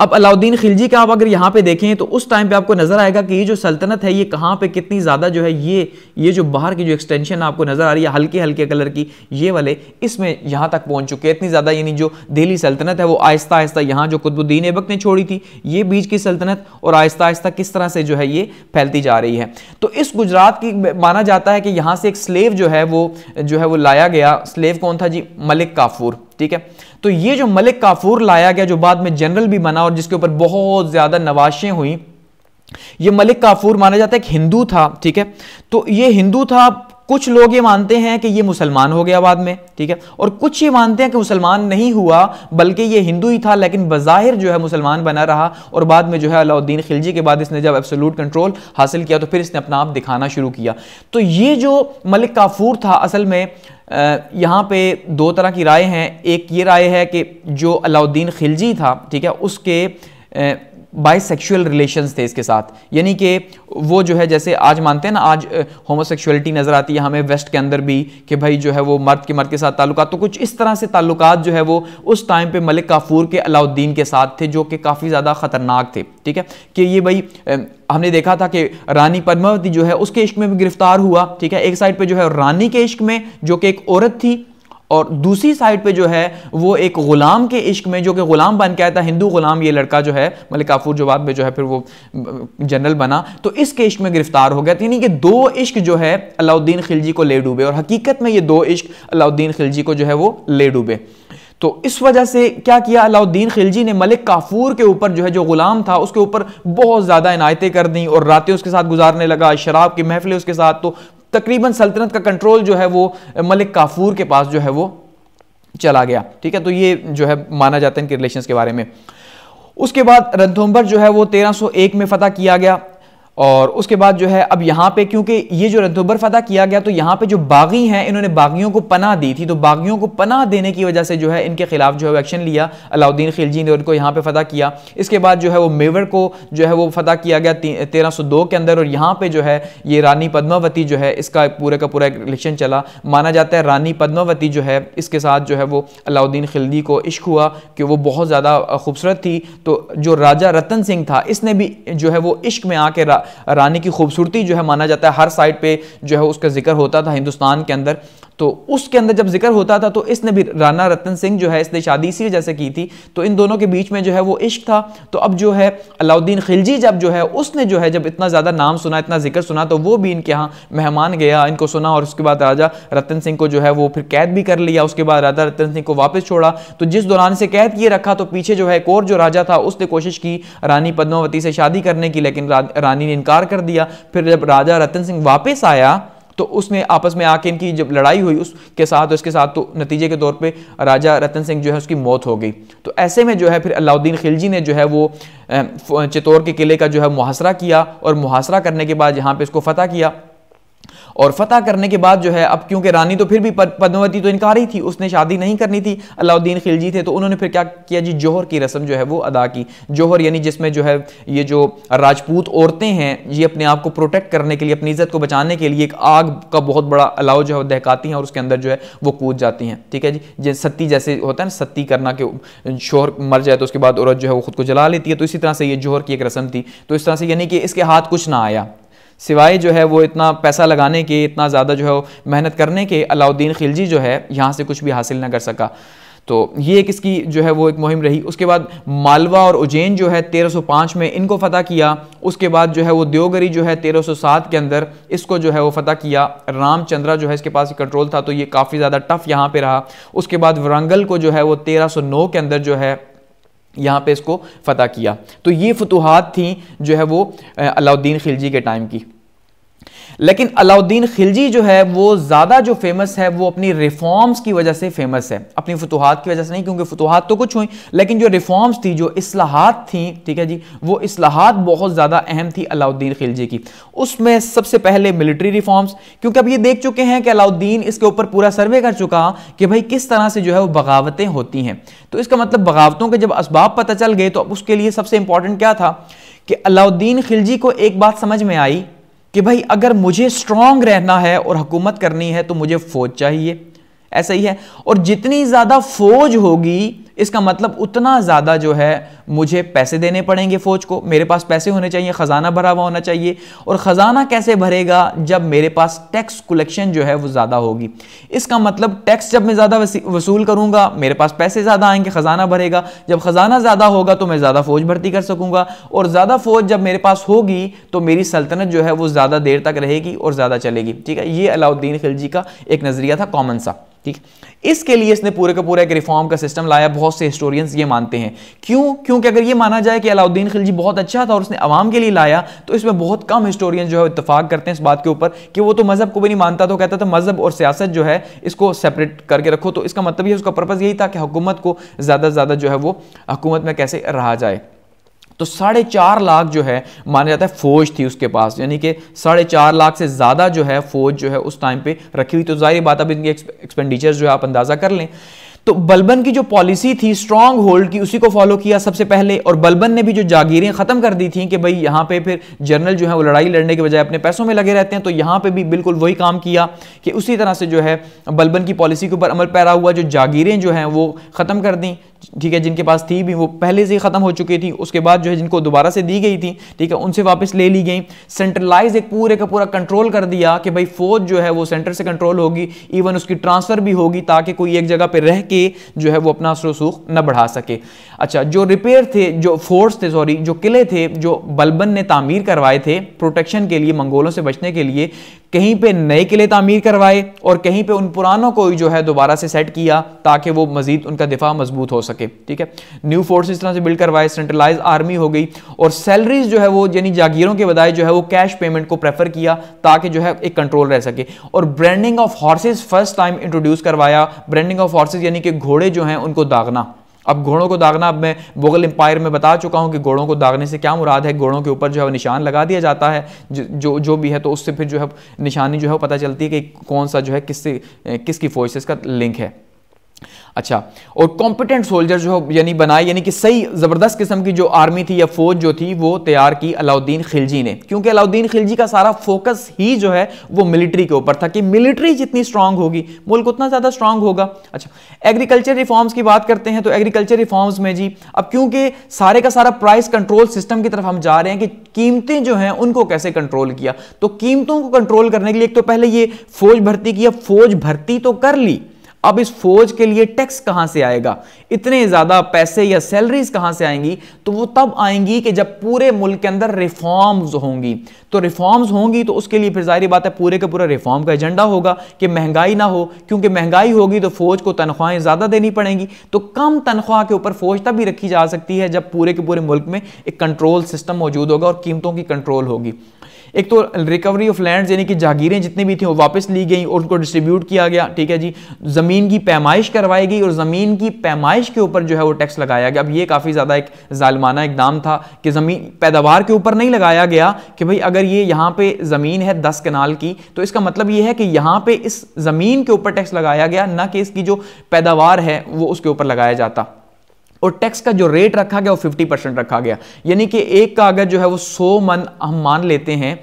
Speaker 1: अब अलाउद्दीन खिलजी का आप अगर यहाँ पे देखें तो उस टाइम पे आपको नजर आएगा कि ये जो सल्तनत है ये कहाँ पे कितनी ज़्यादा जो है ये ये जो बाहर की जो एक्सटेंशन आपको नजर आ रही है हल्के हल्के कलर की ये वाले इसमें यहाँ तक पहुँच चुके हैं इतनी ज़्यादा यानी जो दिल्ली सल्तनत है वो आहिस्ता आहिस्ता यहाँ जो कुतुबुद्दीन ऐबक ने छोड़ी थी ये बीच की सल्तनत और आहिस्ता आहिस्ता किस तरह से जो है ये फैलती जा रही है तो इस गुजरात की माना जाता है कि यहाँ से एक स्लेव जो है वो जो है वो लाया गया स्लेव कौन था जी मलिक काफूर ठीक है तो ये जो मलिक काफूर लाया गया जो बाद में जनरल भी बना और जिसके ऊपर बहुत ज्यादा नवाशें हुई ये मलिक काफूर माना जाता है एक हिंदू था ठीक है तो ये हिंदू था कुछ लोग ये मानते हैं कि ये मुसलमान हो गया बाद में ठीक है और कुछ ये मानते हैं कि मुसलमान नहीं हुआ बल्कि ये हिंदू ही था लेकिन बज़ाहिर जो है मुसलमान बना रहा और बाद में जो है अलाउद्दीन खिलजी के बाद इसने जब एब्सोलूट कंट्रोल हासिल किया तो फिर इसने अपना आप दिखाना शुरू किया तो ये जो मलिक काफूर था असल में यहाँ पे दो तरह की राय हैं एक ये राय है कि जो अलाउद्दीन खिलजी था ठीक है उसके बाइसेक्सुअल रिलेशंस थे इसके साथ यानी कि वो जो है जैसे आज मानते हैं ना आज होमोसेक्सुअलिटी नज़र आती है हमें वेस्ट के अंदर भी कि भाई जो है वो मर्द के मर्द के साथ ताल्लुक तो कुछ इस तरह से ताल्लुक जो है वो उस टाइम पे मलिक काफूर के अलाउद्दीन के साथ थे जो कि काफ़ी ज़्यादा ख़तरनाक थे ठीक है कि ये भाई हमने देखा था कि रानी पद्मावती जो है उसके इश्क में भी गिरफ्तार हुआ ठीक है एक साइड पर जो है रानी के इश्क में जो कि एक औरत थी और दूसरी साइड पे जो है वो एक ग़ुलाम के इश्क में जो कि ग़ुलाम बन के आया था हिंदू ग़ुलाम ये लड़का जो है मलिक काफूर जवाब में जो है फिर वो जनरल बना तो इसके इश्क में गिरफ्तार हो गया तो यानी कि दो इश्क जो है अलाउद्दीन खिलजी को ले डूबे और हकीकत में ये दो इश्क अलाउद्दीन खिलजी को जो है वो ले डूबे तो इस वजह से क्या किया अलाउद्दीन खिलजी ने मलिक काफूर के ऊपर जो है जो गुलाम था उसके ऊपर बहुत ज़्यादा इनायतें कर दी और रातें उसके साथ गुजारने लगा शराब की महफिलें उसके साथ तो तकरीबन सल्तनत का कंट्रोल जो है वो मलिक काफूर के पास जो है वो चला गया ठीक है तो ये जो है माना जाता है इनके रिलेशन के बारे में उसके बाद रंथोम्बर जो है वो 1301 में फतह किया गया और उसके बाद जो है अब यहाँ पे क्योंकि ये जो रद्दोबर फतह किया गया तो यहाँ पे जो बागी हैं इन्होंने बागियों को पना दी थी तो बागियों को पना देने की वजह से जो है इनके खिलाफ जो है एक्शन लिया अलाउद्दीन खिलजी ने उनको यहाँ पे फतह किया इसके बाद जो है वो मेवर को जो है वो फतह किया गया तेरह सौ दो के अंदर और यहाँ पर जो है ये रानी पदमावती जो है इसका पूरे का पूरा इलेक्शन चला माना जाता है रानी पदमावती जो है इसके साथ जो है वो अलाउद्दीन खिलजी को इश्क हुआ कि वो बहुत ज़्यादा खूबसूरत थी तो जो राजा रतन सिंह था इसने भी जो है वो इश्क में आके रानी की खूबसूरती जो है माना जाता है हर साइड पे जो है उसका जिक्र होता था हिंदुस्तान के अंदर तो उसके अंदर जब जिक्र होता था तो इसने भी राणा रतन सिंह जो है इसने शादी इसी वजह से की थी तो इन दोनों के बीच में जो है वो इश्क था तो अब जो है अलाउद्दीन खिलजी जब जो है उसने जो है जब इतना ज़्यादा नाम सुना इतना जिक्र सुना तो वो भी इनके यहाँ मेहमान गया इनको सुना और उसके बाद राजा रतन सिंह को जो है वो फिर कैद भी कर लिया उसके बाद राजा रतन सिंह को वापस छोड़ा तो जिस दौरान से कैद किए रखा तो पीछे जो है एक और जो राजा था उसने कोशिश की रानी पद्मावती से शादी करने की लेकिन रानी ने इनकार कर दिया फिर जब राजा रतन सिंह वापस आया तो उसने आपस में आके इनकी जब लड़ाई हुई उसके साथ उसके साथ तो नतीजे के तौर पर राजा रतन सिंह जो है उसकी मौत हो गई तो ऐसे में जो है फिर अलाउद्दीन खिलजी ने जो है वो चित्तौर के किले का जो है मुहासरा किया और मुहासरा करने के बाद यहाँ पर इसको फतह किया और फतह करने के बाद जो है अब क्योंकि रानी तो फिर भी पद्मवती तो इनकार ही थी उसने शादी नहीं करनी थी अलाउद्दीन खिलजी थे तो उन्होंने फिर क्या किया जी जोहर की रस्म जो है वो अदा की जोहर यानी जिसमें जो है ये जो राजपूत औरतें हैं ये अपने आप को प्रोटेक्ट करने के लिए अपनी इज्जत को बचाने के लिए एक आग का बहुत बड़ा अलाव जो है दहकाती हैं और उसके अंदर जो है वो कूद जाती हैं ठीक है जी जैसे सत्ती जैसे होता है ना सत्ती करना के शोहर मर जाए तो उसके बाद औरत जो है वो खुद को जला लेती है तो इसी तरह से ये जोहर की एक रस्म थी तो इस तरह से यानी कि इसके हाथ कुछ ना आया सिवाय जो है वो इतना पैसा लगाने के इतना ज़्यादा जो है मेहनत करने के अलाउद्दीन खिलजी जो है यहाँ से कुछ भी हासिल ना कर सका तो ये एक इसकी जो है वो एक मुहिम रही उसके बाद मालवा और उज्जैन जो है 1305 में इनको फतह किया उसके बाद जो है वो देवगरी जो है 1307 के अंदर इसको जो है वो फतह किया रामचंद्रा जो है इसके पास कंट्रोल था तो ये काफ़ी ज़्यादा टफ यहाँ पे रहा उसके बाद वरंगल को जो है वो 1309 के अंदर जो है यहाँ पे इसको फ़तह किया तो ये फतुहात थी जो है वो अलाउद्दीन खिलजी के टाइम की लेकिन अलाउद्दीन खिलजी जो है वो ज़्यादा जो फेमस है वो अपनी रिफॉर्म्स की वजह से फेमस है अपनी फतुहात की वजह से नहीं क्योंकि फतुहात तो कुछ हुई लेकिन जो रिफॉर्म्स थी जो असलाहत थी ठीक है जी वो असलाहत बहुत ज़्यादा अहम थी अलाउद्दीन खिलजी की उसमें सबसे पहले मिलिट्री रिफॉर्म्स क्योंकि अब ये देख चुके हैं कि अलाउद्दीन इसके ऊपर पूरा सर्वे कर चुका कि भाई किस तरह से जो है वो बगावतें होती हैं तो इसका मतलब बगावतों के जब इसबाब पता चल गए तो उसके लिए सबसे इंपॉर्टेंट क्या था कि अलाउद्दीन खिलजी को एक बात समझ में आई कि भाई अगर मुझे स्ट्रांग रहना है और हुकूमत करनी है तो मुझे फौज चाहिए ऐसा ही है और जितनी ज़्यादा फौज होगी इसका मतलब उतना ज़्यादा जो है मुझे पैसे देने पड़ेंगे फ़ौज को मेरे पास पैसे होने चाहिए ख़जाना भरा हुआ होना चाहिए और ख़जाना कैसे भरेगा जब मेरे पास टैक्स कलेक्शन जो है वो ज़्यादा होगी इसका मतलब टैक्स जब मैं ज़्यादा वसूल करूँगा मेरे पास पैसे ज़्यादा आएंगे ख़जाना भरेगा जब ख़जाना ज़्यादा होगा तो मैं ज़्यादा फ़ौज भर्ती कर सकूँगा और ज़्यादा फ़ौज जब मेरे पास होगी तो मेरी सल्तनत जो है वो ज़्यादा देर तक रहेगी और ज़्यादा चलेगी ठीक है ये अलाउद्दीन खिलजी का एक नज़रिया था कॉमन सा ठीक इसके लिए इसने पूरे का पूरा एक रिफॉर्म का सिस्टम लाया बहुत बहुत से हिस्टोरियंस ये मानते हैं क्यों क्योंकि अगर ये माना जाए कि अलाउद्दीन खिलजी बहुत अच्छा था और उसने आवाम के लिए लाया तो इसमें बहुत कम हिस्टोरियंस जो है इतफाक करते हैं इस बात के ऊपर कि वो तो मज़हब को भी नहीं मानता तो कहता था मज़हब और सियासत जो है इसको सेपरेट करके रखो तो इसका मतलब ये उसका पर्पज़ यही था कि हुकूमत को ज़्यादा से ज़्यादा जो है वो हुकूमत में कैसे रहा जाए तो साढ़े चार लाख जो है माना जाता है फौज थी उसके पास यानी कि साढ़े चार लाख से ज़्यादा जो है फौज जो है उस टाइम पे रखी हुई तो जाहिर बात अब इनकी एक्सपेंडिचर जो है आप अंदाज़ा कर लें तो बलबन की जो पॉलिसी थी स्ट्रांग होल्ड की उसी को फॉलो किया सबसे पहले और बलबन ने भी जो जागीरें खत्म कर दी थी कि भाई यहाँ पे फिर जनरल जो है वो लड़ाई लड़ने के बजाय अपने पैसों में लगे रहते हैं तो यहां पे भी बिल्कुल वही काम किया कि उसी तरह से जो है बलबन की पॉलिसी के ऊपर अमल पैरा हुआ जो जागीरें जो हैं वो ख़त्म कर दी ठीक है जिनके पास थी भी वो पहले से ही ख़त्म हो चुकी थी उसके बाद जो है जिनको दोबारा से दी गई थी ठीक है उनसे वापस ले ली गई सेंट्रलाइज एक पूरे का पूरा कंट्रोल कर दिया कि भाई फौज जो है वो सेंटर से कंट्रोल होगी इवन उसकी ट्रांसफ़र भी होगी ताकि कोई एक जगह पर रह के जो है वो अपना रसूख न बढ़ा सके अच्छा जो रिपेयर थे जो फोर्स थे सॉरी जो किले थे जो बलबन ने तामीर करवाए थे प्रोटेक्शन के लिए मंगोलों से बचने के लिए कहीं पे नए किले तमीर करवाए और कहीं पे उन पुरानों को जो है दोबारा से सेट किया ताकि वो मजीद उनका दिफा मजबूत हो सके ठीक है न्यू फोर्स इस तरह से बिल्ड करवाए सेंट्रलाइज आर्मी हो गई और सैलरीज जो है वो यानी जागीरों के बजाय जो है वो कैश पेमेंट को प्रेफर किया ताकि जो है एक कंट्रोल रह सके और branding of horses first time introduce करवाया ब्रांडिंग ऑफ हॉर्सेज यानी कि घोड़े जो हैं उनको दागना अब घोड़ों को दागना अब मैं मुगल एम्पायर में बता चुका हूँ कि घोड़ों को दागने से क्या मुराद है घोड़ों के ऊपर जो है निशान लगा दिया जाता है जो जो भी है तो उससे फिर जो है निशानी जो है पता चलती है कि कौन सा जो है किससे किसकी फोर्सेस का लिंक है अच्छा और कॉम्पिटेंट सोल्जर जो यानी बनाए यानी कि सही ज़बरदस्त किस्म की जो आर्मी थी या फौज जो थी वो तैयार की अलाउद्दीन खिलजी ने क्योंकि अलाउद्दीन खिलजी का सारा फोकस ही जो है वो मिलिट्री के ऊपर था कि मिलिट्री जितनी स्ट्रांग होगी मुल्क उतना ज़्यादा स्ट्रांग होगा अच्छा एग्रीकल्चर रिफॉर्म्स की बात करते हैं तो एग्रीकल्चर रिफॉर्म्स में जी अब क्योंकि सारे का सारा प्राइस कंट्रोल सिस्टम की तरफ हम जा रहे हैं कि कीमतें जो हैं उनको कैसे कंट्रोल किया तो कीमतों को कंट्रोल करने के लिए एक तो पहले ये फौज भर्ती किया फौज भर्ती तो कर ली अब इस फौज के लिए टैक्स कहां से आएगा इतने ज्यादा पैसे या सैलरीज कहां से आएंगी तो वो तब आएंगी कि जब पूरे मुल्क के अंदर रिफॉर्म्स होंगी तो रिफॉर्म्स होंगी तो उसके लिए फिर जाहिर बात है पूरे के पूरा रिफॉर्म का एजेंडा होगा कि महंगाई ना हो क्योंकि महंगाई होगी तो फौज को तनख्वाहें ज्यादा देनी पड़ेंगी तो कम तनख्वाह के ऊपर फौज तभी रखी जा सकती है जब पूरे के पूरे मुल्क में एक कंट्रोल सिस्टम मौजूद होगा और कीमतों की कंट्रोल होगी एक तो रिकवरी ऑफ लैंड यानी कि जागीरें जितनी भी थी वो वापस ली गई और उनको डिस्ट्रीब्यूट किया गया ठीक है जी ज़मीन की पैमाइश करवाई गई और ज़मीन की पैमाइश के ऊपर जो है वो टैक्स लगाया गया अब ये काफ़ी ज़्यादा एक ालमाना इकदाम था कि ज़मीन पैदावार के ऊपर नहीं लगाया गया कि भाई अगर ये यहाँ पर ज़मीन है दस कनाल की तो इसका मतलब यह है कि यहाँ पर इस ज़मीन के ऊपर टैक्स लगाया गया ना कि इसकी जो पैदावार है वो उसके ऊपर लगाया जाता और टैक्स का जो रेट रखा गया वो 50 परसेंट रखा गया यानी कि एक का अगर जो है वो 100 मन हम मान लेते हैं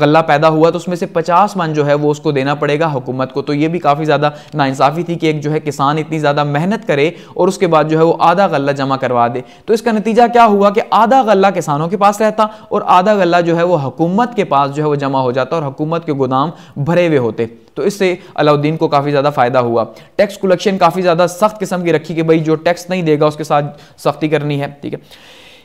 Speaker 1: गला पैदा हुआ तो उसमें से पचास मन जो है वो उसको देना पड़ेगा हुकूमत को तो ये भी काफ़ी ज़्यादा नाइंसाफ़ी थी कि एक जो है किसान इतनी ज़्यादा मेहनत करे और उसके बाद जो है वो आधा गला जमा करवा दे तो इसका नतीजा क्या हुआ कि आधा गला किसानों के पास रहता और आधा गला जो है वो हकूमत के पास जो है वो जमा हो जाता और हुकूमत के गोदाम भरे हुए होते तो इससे अलाउद्दीन को काफ़ी ज़्यादा फ़ायदा हुआ टैक्स कलेक्शन काफ़ी ज़्यादा सख्त किस्म की रखी कि भाई जो टैक्स नहीं देगा उसके साथ सख्ती करनी है ठीक है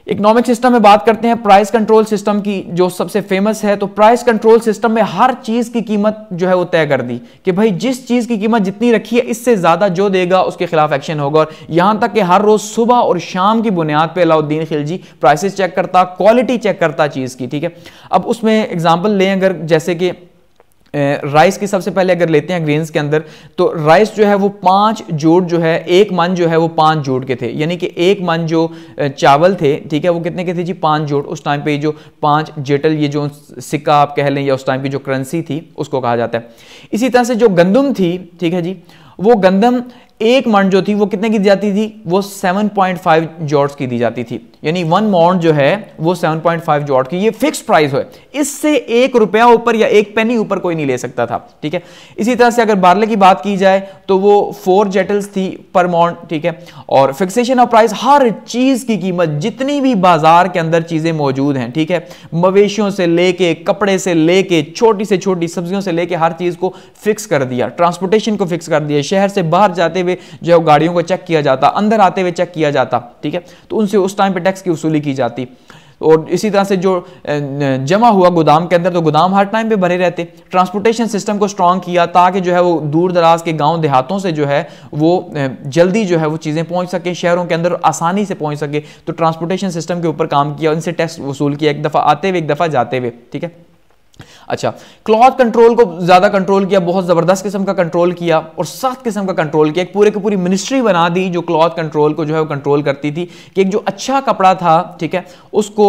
Speaker 1: इकोनॉमिक सिस्टम में बात करते हैं प्राइस कंट्रोल सिस्टम की जो सबसे फेमस है तो प्राइस कंट्रोल सिस्टम में हर चीज़ की कीमत जो है वो तय कर दी कि भाई जिस चीज़ की कीमत जितनी रखी है इससे ज़्यादा जो देगा उसके खिलाफ एक्शन होगा और यहाँ तक कि हर रोज़ सुबह और शाम की बुनियाद पर अलाउद्दीन खिलजी प्राइसेस चेक करता क्वालिटी चेक करता चीज़ की ठीक है अब उसमें एग्जाम्पल लें अगर जैसे कि राइस की सबसे पहले अगर लेते हैं ग्रेन्स के अंदर तो राइस जो है वो पांच जोड़ जो है एक मन जो है वो पांच जोड़ के थे यानी कि एक मन जो चावल थे ठीक है वो कितने के थे जी पांच जोड़ उस टाइम पे जो पांच जेटल ये जो सिक्का आप कह लें या उस टाइम की जो करेंसी थी उसको कहा जाता है इसी तरह से जो गंदम थी ठीक है जी वो गंदम एक मंड जो थी वो कितने की दी जाती थी वो 7.5 पॉइंट जॉर्ड्स की दी जाती थी यानी वन मॉन्ड जो है वो 7.5 पॉइंट जॉर्ड की ये फिक्स प्राइस है इससे एक रुपया ऊपर या एक पेनी ऊपर कोई नहीं ले सकता था ठीक है इसी तरह से अगर बार्ले की बात की जाए तो वो फोर जेटल्स थी पर मॉन्ड ठीक है और फिक्सेशन ऑफ प्राइस हर चीज की कीमत जितनी भी बाजार के अंदर चीजें मौजूद हैं ठीक है मवेशियों से लेके कपड़े से लेके छोटी से छोटी सब्जियों से लेके हर चीज को फिक्स कर दिया ट्रांसपोर्टेशन को फिक्स कर दिया शहर से बाहर जाते हुए जो है गाड़ियों को चेक किया जाता अंदर आते हुए चेक किया जाता ठीक है तो उनसे उस टाइम पर टैक्स की वसूली की जाती और इसी तरह से जो जमा हुआ गोदाम के अंदर तो गोदाम हर टाइम पे भरे रहते ट्रांसपोर्टेशन सिस्टम को स्ट्रांग किया ताकि जो है वो दूर दराज के गांव देहातों से जो है वो जल्दी जो है वो चीज़ें पहुंच सके शहरों के अंदर आसानी से पहुंच सके तो ट्रांसपोर्टेशन सिस्टम के ऊपर काम किया उनसे टैक्स वसूल किया एक दफ़ा आते हुए एक दफ़ा जाते हुए ठीक है अच्छा क्लॉथ कंट्रोल को ज्यादा कंट्रोल किया बहुत जबरदस्त किस्म का कंट्रोल किया और सख्त किस्म का कंट्रोल किया एक पूरे की पूरी मिनिस्ट्री बना दी जो क्लॉथ कंट्रोल को जो है वो कंट्रोल करती थी कि एक जो अच्छा कपड़ा था ठीक है उसको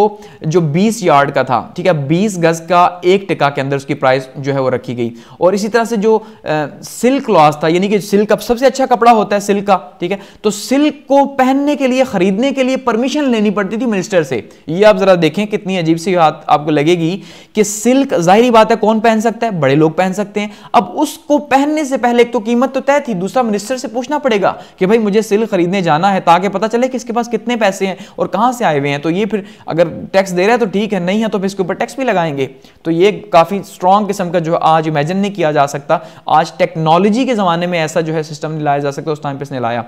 Speaker 1: जो बीस यार्ड का था ठीक है बीस गज का एक टिका के अंदर उसकी प्राइस जो है वो रखी गई और इसी तरह से जो सिल्क क्लॉथ था यानी कि सिल्क का सबसे अच्छा कपड़ा होता है सिल्क का ठीक है तो सिल्क को पहनने के लिए खरीदने के लिए परमिशन लेनी पड़ती थी मिनिस्टर से यह आप जरा देखें कितनी अजीब सी बात आपको लगेगी कि सिल्क जाहिर जाहिर बात है कौन पहन सकता है बड़े लोग पहन सकते हैं अब उसको पहनने से पहले एक तो कीमत तो तय थी दूसरा मिनिस्टर से पूछना पड़ेगा कि भाई मुझे सिल खरीदने जाना है ताकि पता चले कि इसके पास कितने पैसे हैं और कहां से आए हुए हैं तो ये फिर अगर टैक्स दे रहा है तो ठीक है नहीं है तो फिर इसके ऊपर टैक्स भी लगाएंगे तो ये काफ़ी स्ट्रांग किस्म का जो आज इमेजिन नहीं किया जा सकता आज टेक्नोलॉजी के ज़माने में ऐसा जो है सिस्टम लाया जा सकता उस टाइम पर इसने लाया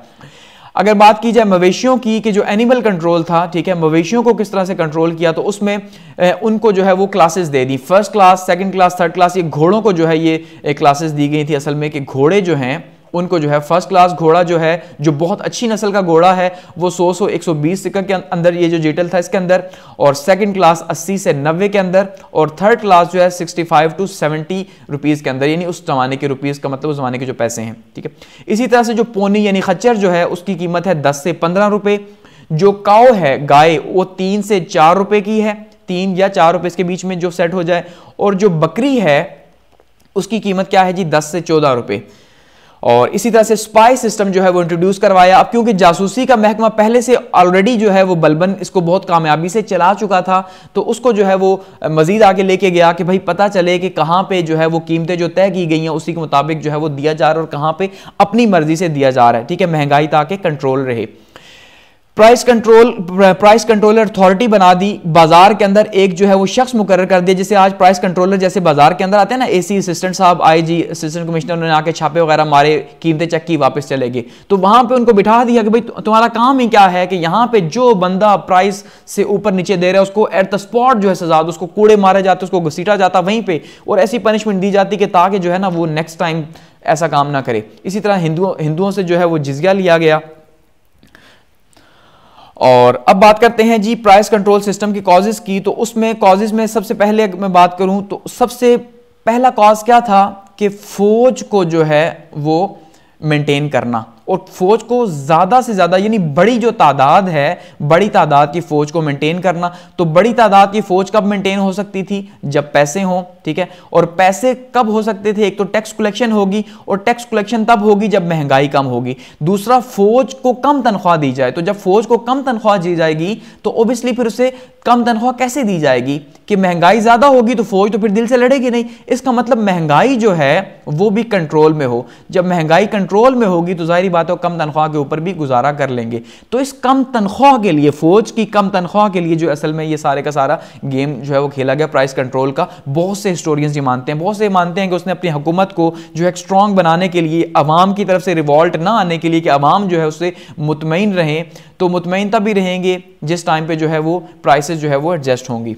Speaker 1: अगर बात की जाए मवेशियों की कि जो एनिमल कंट्रोल था ठीक है मवेशियों को किस तरह से कंट्रोल किया तो उसमें ए, उनको जो है वो क्लासेस दे दी first class second class third class ये घोड़ों को जो है ये क्लासेस दी गई थी असल में कि घोड़े जो हैं उनको जो है फर्स्ट क्लास घोड़ा जो है जो बहुत अच्छी नस्ल का घोड़ा है वो 100 सौ 120 सिक्का के अं-, अंदर ये जो जेटल था इसके अंदर और सेकंड क्लास 80 से 90 के अंदर और थर्ड क्लास जो है 65 टू 70 रुपीज़ के अंदर यानी उस जमाने के रुपीज़ का मतलब उस जमाने के जो पैसे हैं ठीक है इसी तरह से जो पोनी यानी खच्चर जो है उसकी कीमत है दस से पंद्रह रुपये जो काओ है गाय वो तीन से चार रुपये की है तीन या चार रुपये इसके बीच में जो सेट हो जाए और जो बकरी है उसकी कीमत क्या है जी दस से चौदह रुपये और इसी तरह से स्पाई सिस्टम जो है वो इंट्रोड्यूस करवाया अब क्योंकि जासूसी का महकमा पहले से ऑलरेडी जो है वो बलबन इसको बहुत कामयाबी से चला चुका था तो उसको जो है वो मजीद आगे लेके गया कि भाई पता चले कि कहाँ पे जो है वो कीमतें जो तय की गई हैं उसी के मुताबिक जो है वो दिया जा रहा है और कहाँ पर अपनी मर्जी से दिया जा रहा है ठीक है महंगाई ताकि कंट्रोल रहे price control price controller authority बना दी बाजार के अंदर एक जो है वो शख्स मुकर कर दिया जिसे आज प्राइस कंट्रोलर जैसे बाजार के अंदर आते हैं ना एसी असिस्टेंट साहब आई जी असिस्टेंट कमिश्नर ने आके छापे वगैरह मारे कीमतें चेक की वापस चले गए तो वहां पे उनको बिठा दिया कि भाई तुम्हारा काम ही क्या है कि यहाँ पे जो बंदा प्राइस से ऊपर नीचे दे रहा है उसको एट द स्पॉट जो है सजा उसको कूड़े मारे जाते उसको घसीटा जाता वहीं पर और ऐसी पनिशमेंट दी जाती कि ताकि जो है ना वो नेक्स्ट टाइम ऐसा काम ना करे इसी तरह हिंदुओं हिंदुओं से जो है वो जिजिया लिया गया और अब बात करते हैं जी प्राइस कंट्रोल सिस्टम की कॉजेज की तो उसमें कॉजेज में सबसे पहले मैं बात करूं तो सबसे पहला कॉज क्या था कि फौज को जो है वो मेंटेन करना और फौज को ज़्यादा से ज़्यादा यानी बड़ी जो तादाद है बड़ी तादाद की फौज को मेंटेन करना तो बड़ी तादाद की फौज कब मेंटेन हो सकती थी जब पैसे हो ठीक है और पैसे कब हो सकते थे एक तो टैक्स कलेक्शन होगी और टैक्स कलेक्शन तब होगी जब महंगाई कम होगी दूसरा फौज को कम तनख्वाह दी जाए तो जब फौज को कम तनख्वाह दी जाएगी तो ओबियसली फिर उसे कम तनख्वाह कैसे दी जाएगी कि महंगाई ज़्यादा होगी तो फौज तो फिर दिल से लड़ेगी नहीं इसका मतलब महंगाई जो है वो भी कंट्रोल में हो जब महंगाई कंट्रोल में होगी तो जाहिर बात होगा तो कम तनख्वाह के ऊपर भी गुजारा कर लेंगे तो इस कम तनख्वाह के लिए फौज की कम तनख्वाह के लिए जो असल में ये सारे का सारा गेम जो है वो खेला गया प्राइस कंट्रोल का बहुत से हिस्टोरियंस ये मानते हैं बहुत से मानते हैं कि उसने अपनी हुकूमत को जो है स्ट्रॉन्ग बनाने के लिए अवाम की तरफ से रिवॉल्ट ना आने के लिए कि अवाम जो है उससे मुतमिन रहें तो मुतमिन तभी रहेंगे जिस टाइम पर जो है वो प्राइसेस जो है वो एडजस्ट होंगी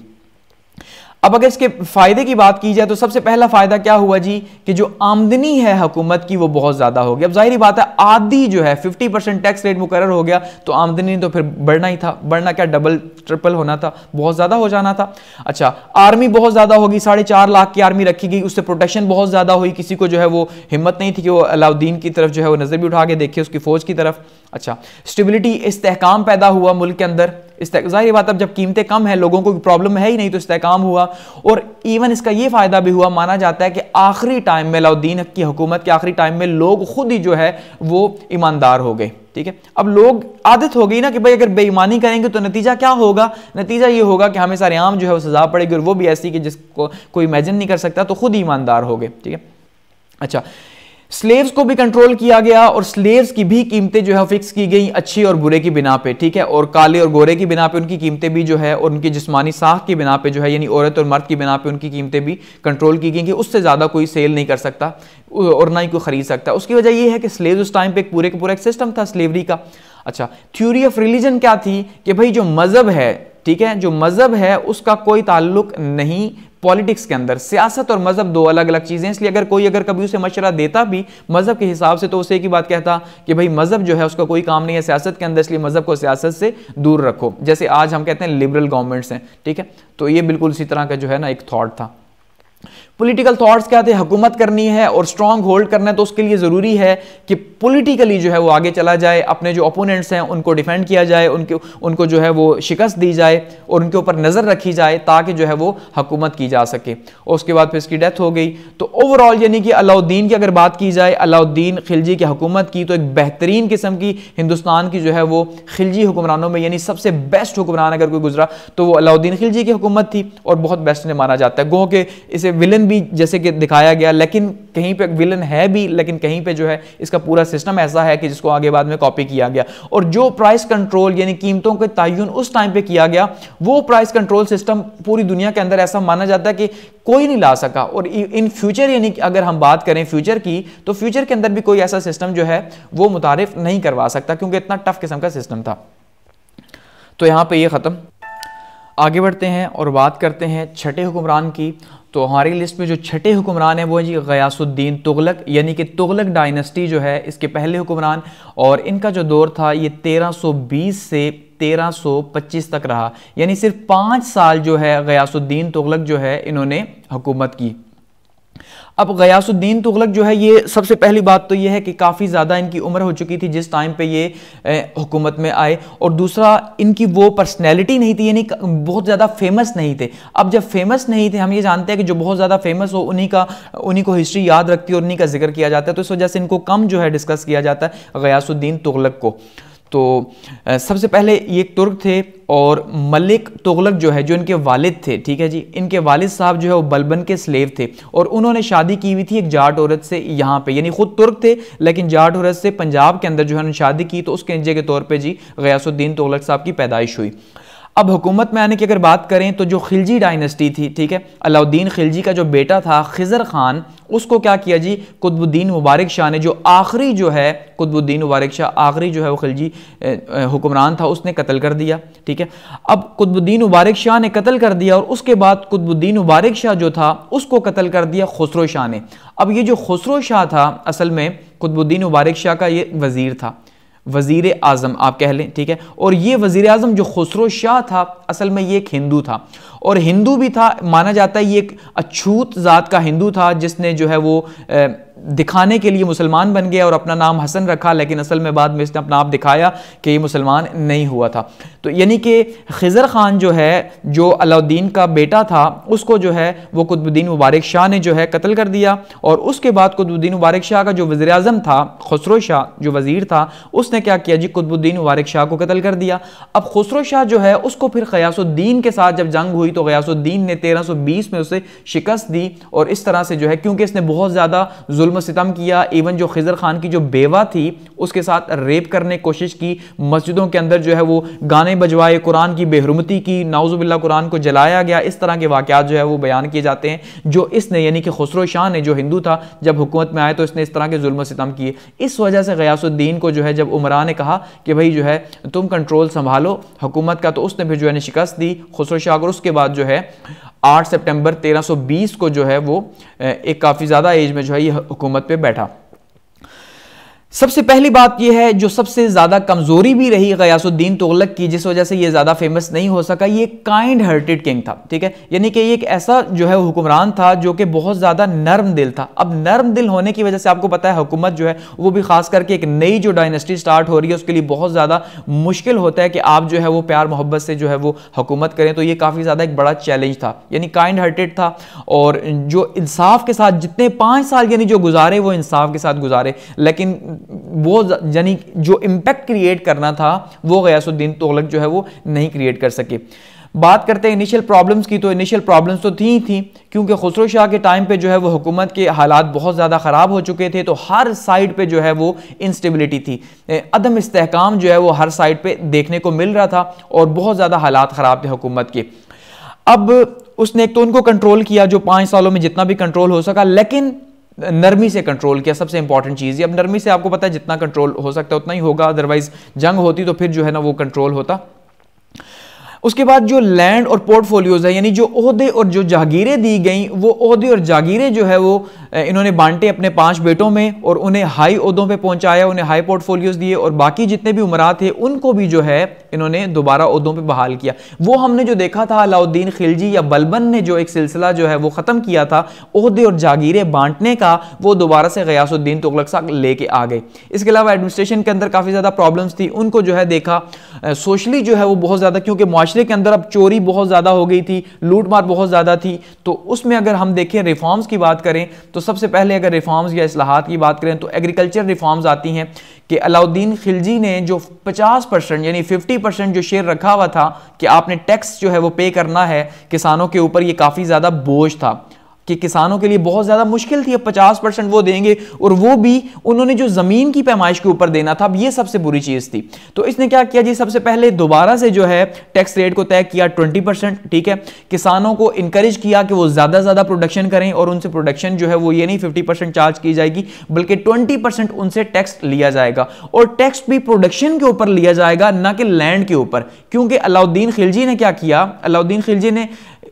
Speaker 1: अब अगर इसके फ़ायदे की बात की जाए तो सबसे पहला फ़ायदा क्या हुआ जी कि जो आमदनी है हुकूमत की वो बहुत ज़्यादा होगी अब जाहिर बात है आधी जो है 50 परसेंट टैक्स रेट मुकर हो गया तो आमदनी तो फिर बढ़ना ही था बढ़ना क्या डबल ट्रिपल होना था बहुत ज़्यादा हो जाना था अच्छा आर्मी बहुत ज़्यादा होगी साढ़े चार लाख की आर्मी रखी गई उससे प्रोटेक्शन बहुत ज़्यादा हुई किसी को जो है वो हिम्मत नहीं थी कि वो अलाउद्दीन की तरफ जो है वो नज़र भी उठा के देखे उसकी फ़ौज की तरफ अच्छा स्टेबिलिटी इस्तेकाम पैदा हुआ मुल्क के अंदर जाहिर बात अब जब कीमतें कम है लोगों को प्रॉब्लम है ही नहीं तो इस्तेकाम हुआ और इवन इसका ये फ़ायदा भी हुआ माना जाता है कि आखिरी टाइम में अलाउद्दीन की हुकूमत के आखिरी टाइम में लोग खुद ही जो है वो ईमानदार हो गए ठीक है अब लोग आदत हो गई ना कि भाई अगर बेईमानी करेंगे तो नतीजा क्या होगा नतीजा ये होगा कि हमें सारे आम जो है वो सजा पड़ेगी और वो भी ऐसी कि जिसको कोई इमेजिन नहीं कर सकता तो खुद ईमानदार हो गए ठीक है अच्छा स्लेव्स को भी कंट्रोल किया गया और स्लेव्स की भी कीमतें जो है फिक्स की गई अच्छी और बुरे की बिना पे ठीक है और काले और गोरे की बिना पे उनकी कीमतें भी जो है और उनकी जिसमानी साख की बिना पे जो है यानी औरत और मर्द की बिना पे उनकी कीमतें भी कंट्रोल की गई कि उससे ज़्यादा कोई सेल नहीं कर सकता और ना ही कोई खरीद सकता उसकी वजह यह है कि स्लेव उस टाइम पर एक पूरे का पूरा एक सिस्टम था स्लेवरी का अच्छा थ्यूरी ऑफ रिलीजन क्या थी कि भाई जो मज़हब है ठीक है जो मज़हब है उसका कोई ताल्लुक नहीं पॉलिटिक्स के अंदर सियासत और मजहब दो अलग अलग चीज़ें इसलिए अगर कोई अगर कभी उसे मशरा देता भी मजहब के हिसाब से तो उसे एक ही बात कहता कि भाई मजहब जो है उसका कोई काम नहीं है सियासत के अंदर इसलिए मजहब को सियासत से दूर रखो जैसे आज हम कहते हैं लिबरल गवर्नमेंट्स हैं ठीक है तो ये बिल्कुल इसी तरह का जो है ना एक थाट था पॉलिटिकल थॉट्स क्या थे हुकूमत करनी है और स्ट्रांग होल्ड करना है तो उसके लिए ज़रूरी है कि पॉलिटिकली जो है वो आगे चला जाए अपने जो ओपोनेंट्स हैं उनको डिफेंड किया जाए उनके उनको जो है वो शिकस्त दी जाए और उनके ऊपर नज़र रखी जाए ताकि जो है वो हुकूमत की जा सके और उसके बाद फिर उसकी डेथ हो गई तो ओवरऑल यानी कि अलाउद्दीन की अगर बात की जाए अलाउद्दीन खिलजी की हकूमत की तो एक बेहतरीन किस्म की हिंदुस्तान की जो है वो खिलजी हुक्मरानों में यानी सबसे बेस्ट हुक्मरान अगर कोई गुजरा तो वो अलाउद्दीन खिलजी की हुकूमत थी और बहुत बेस्ट ने माना जाता है गो के इसे विलन विलन भी जैसे कि दिखाया गया लेकिन कहीं पे विलन है भी लेकिन कहीं पे जो है इसका पूरा सिस्टम ऐसा है कि जिसको आगे बाद में कॉपी किया गया और जो प्राइस कंट्रोल यानी कीमतों के तयन उस टाइम पे किया गया वो प्राइस कंट्रोल सिस्टम पूरी दुनिया के अंदर ऐसा माना जाता है कि कोई नहीं ला सका और इन फ्यूचर यानी अगर हम बात करें फ्यूचर की तो फ्यूचर के अंदर भी कोई ऐसा सिस्टम जो है वो मुतारफ नहीं करवा सकता क्योंकि इतना टफ किस्म का सिस्टम था तो यहाँ पर यह ख़त्म आगे बढ़ते हैं और बात करते हैं छठे हुक्मरान की तो हमारी लिस्ट में जो छठे हुक्मरान हैं वो जी गयासुद्दीन तुगलक यानी कि तुगलक डायनेस्टी जो है इसके पहले हुक्मरान और इनका जो दौर था ये 1320 से 1325 तक रहा यानी सिर्फ पाँच साल जो है गयासुद्दीन तुगलक जो है इन्होंने हुकूमत की अब गयासुद्दीन तुगलक जो है ये सबसे पहली बात तो ये है कि काफ़ी ज़्यादा इनकी उम्र हो चुकी थी जिस टाइम पे ये हुकूमत में आए और दूसरा इनकी वो पर्सनैलिटी नहीं थी यानी बहुत ज़्यादा फेमस नहीं थे अब जब फेमस नहीं थे हम ये जानते हैं कि जो बहुत ज़्यादा फेमस हो उन्हीं का उन्हीं को हिस्ट्री याद रखती है और उन्हीं का जिक्र किया जाता है तो इस वजह से इनको कम जो है डिस्कस किया जाता है गयासुद्दीन तुगलक को तो सबसे पहले ये तुर्क थे और मलिक तुगलक जो है जो इनके वालिद थे ठीक है जी इनके वालिद साहब जो है वो बलबन के स्लेव थे और उन्होंने शादी की हुई थी एक जाट औरत से यहाँ पे यानी खुद तुर्क थे लेकिन जाट औरत से पंजाब के अंदर जो है उन्होंने शादी की तो उसके नजे के तौर पर जी गयासुद्दीन तुगलक साहब की पैदाइश हुई अब हुकूमत में आने की अगर बात करें तो जो खिलजी डायनेस्टी थी ठीक है अलाउद्दीन खिलजी का जो बेटा था खिजर खान उसको क्या किया जी कुतबुद्दीन मुबारक शाह ने जो आखिरी जो है कुतबुद्दीन मुबारक शाह आखिरी जो है वो खिलजी हुक्मरान था उसने कत्ल कर दिया ठीक है अब कुतबुद्दीन मुबारक शाह ने कत्ल कर दिया और उसके बाद कुतबुद्दीन मुबारक शाह जो था उसको कत्ल कर दिया खुसरो शाह ने अब ये जो खुसरो शाह था असल में कुतबुद्दीन मुबारक शाह का ये वज़ीर था वज़ी अज़म आप कह लें ठीक है और ये वज़ी अज़म जो खुसरो शाह था असल में ये एक हिंदू था और हिंदू भी था माना जाता है ये एक अछूत ज़ात का हिंदू था जिसने जो है वो ए, दिखाने के लिए मुसलमान बन गया और अपना नाम हसन रखा लेकिन असल में बाद में इसने अपना आप दिखाया कि ये मुसलमान नहीं हुआ था तो यानी कि खज़र ख़ान जो है जो अलाउद्दीन का बेटा था उसको जो है वो कुतुबुद्दीन मुबारक शाह ने जो है कत्ल कर दिया और उसके बाद कुतुबुद्दीन मुबारक शाह का जो वज़ी अजम था खसरो शाह जो वज़ीर था उसने क्या किया जी कुतुबुद्दीन मुबारक शाह को कत्ल कर दिया अब खसरो शाह जो है उसको फिर गयासुद्दीन के साथ जब जंग हुई तो गयासुद्दीन ने तेरह सौ बीस में उसे शिकस्त दी और इस तरह से जो है क्योंकि इसने बहुत ज़्यादा जुल्म जुल्म सितम किया इवन जो खिजर खान की जो बेवा थी उसके साथ रेप करने कोशिश की मस्जिदों के अंदर जो है वो गाने बजवाए कुरान की बेहरमती की नाउजुबिल्ला कुरान को जलाया गया इस तरह के वाकत जो है वो बयान किए जाते हैं जो इसने यानी कि खुसरो शाह ने जो हिंदू था जब हुकूमत में आए तो इसने इस तरह के जुल्म सितम किए इस वजह से गयासुद्दीन को जो है जब उमरा ने कहा कि भाई जो है तुम कंट्रोल संभालो हुकूमत का तो उसने फिर जो है शिकस्त दी खुसरो शाह और उसके बाद जो है 8 सितंबर 1320 को जो है वो एक काफ़ी ज़्यादा एज में जो है ये हुकूमत पे बैठा सबसे पहली बात यह है जो सबसे ज़्यादा कमज़ोरी भी रही गयासुद्दीन तुगलक की जिस वजह से ये ज़्यादा फेमस नहीं हो सका ये काइंड हर्टेड किंग था ठीक है यानी कि ये एक ऐसा जो है हुक्मरान था जो कि बहुत ज़्यादा नर्म दिल था अब नर्म दिल होने की वजह से आपको पता है हुकूमत जो है वो भी खास करके एक नई जो डायनेस्टी स्टार्ट हो रही है उसके लिए बहुत ज़्यादा मुश्किल होता है कि आप जो है वो प्यार मोहब्बत से जो है वो हुकूमत करें तो ये काफ़ी ज़्यादा एक बड़ा चैलेंज था यानी काइंड हर्टेड था और जो इंसाफ के साथ जितने पाँच साल यानी जो गुजारे वो इंसाफ के साथ गुजारे लेकिन वो यानी जो इम्पैक्ट क्रिएट करना था वो गयासुद्दीन तोलक जो है वो नहीं क्रिएट कर सके बात करते हैं इनिशियल प्रॉब्लम्स की तो इनिशियल प्रॉब्लम्स तो थी थी क्योंकि खुसरो शाह के टाइम पे जो है वो हुकूमत के हालात बहुत ज़्यादा ख़राब हो चुके थे तो हर साइड पे जो है वो इंस्टेबिलिटी थी अदम इस्तेकाम जो है वो हर साइड पे देखने को मिल रहा था और बहुत ज़्यादा हालात ख़राब थे हुकूमत के अब उसने एक तो उनको कंट्रोल किया जो पाँच सालों में जितना भी कंट्रोल हो सका लेकिन नरमी से कंट्रोल किया सबसे इंपॉर्टेंट चीज़ है अब नरमी से आपको पता है जितना कंट्रोल हो सकता है उतना ही होगा अदरवाइज जंग होती तो फिर जो है ना वो कंट्रोल होता उसके बाद जो लैंड और पोर्टफोलियोज़ है यानी जो अहदे और जो जागीरें दी गई वो अहदे और जागीरें जो है वो इन्होंने बांटे अपने पांच बेटों में और उन्हें हाई अहदों पे पहुंचाया उन्हें हाई पोर्टफोलियोज़ दिए और बाकी जितने भी उमरा थे उनको भी जो है इन्होंने दोबारा अहदों पर बहाल किया वो हमने जो देखा था अलाउद्दीन खिलजी या बलबन ने जो एक सिलसिला जो है वो ख़त्म किया था अहदे और जागीरें बांटने का वो दोबारा से गयासुद्दीन तुगलक साहब लेके आ गए इसके अलावा एडमिनिस्ट्रेशन के अंदर काफ़ी ज़्यादा प्रॉब्लम्स थी उनको जो है देखा सोशली जो है वो बहुत ज़्यादा क्योंकि माशरे के अंदर अब चोरी बहुत ज़्यादा हो गई थी लूटमार बहुत ज़्यादा थी तो उसमें अगर हम देखें रिफॉर्म्स की बात करें तो सबसे पहले अगर रिफॉर्म्स या असलाहत की बात करें तो एग्रीकल्चर रिफॉर्म्स आती हैं कि अलाउद्दीन खिलजी ने जो पचास परसेंट यानी फिफ्टी परसेंट जो शेयर रखा हुआ था कि आपने टैक्स जो है वो पे करना है किसानों के ऊपर ये काफ़ी ज़्यादा बोझ था कि किसानों के लिए बहुत ज़्यादा मुश्किल थी अब पचास परसेंट वो देंगे और वो भी उन्होंने जो ज़मीन की पैमाइश के ऊपर देना था अब ये सबसे बुरी चीज़ थी तो इसने क्या किया जी सबसे पहले दोबारा से जो है टैक्स रेट को तय किया ट्वेंटी परसेंट ठीक है किसानों को इंकरेज किया कि वो ज़्यादा ज़्यादा प्रोडक्शन करें और उनसे प्रोडक्शन जो है वो ये नहीं फिफ्टी चार्ज की जाएगी बल्कि ट्वेंटी उनसे टैक्स लिया जाएगा और टैक्स भी प्रोडक्शन के ऊपर लिया जाएगा ना कि लैंड के ऊपर क्योंकि अलाउद्दीन खिलजी ने क्या किया अलाउद्दीन खिलजी ने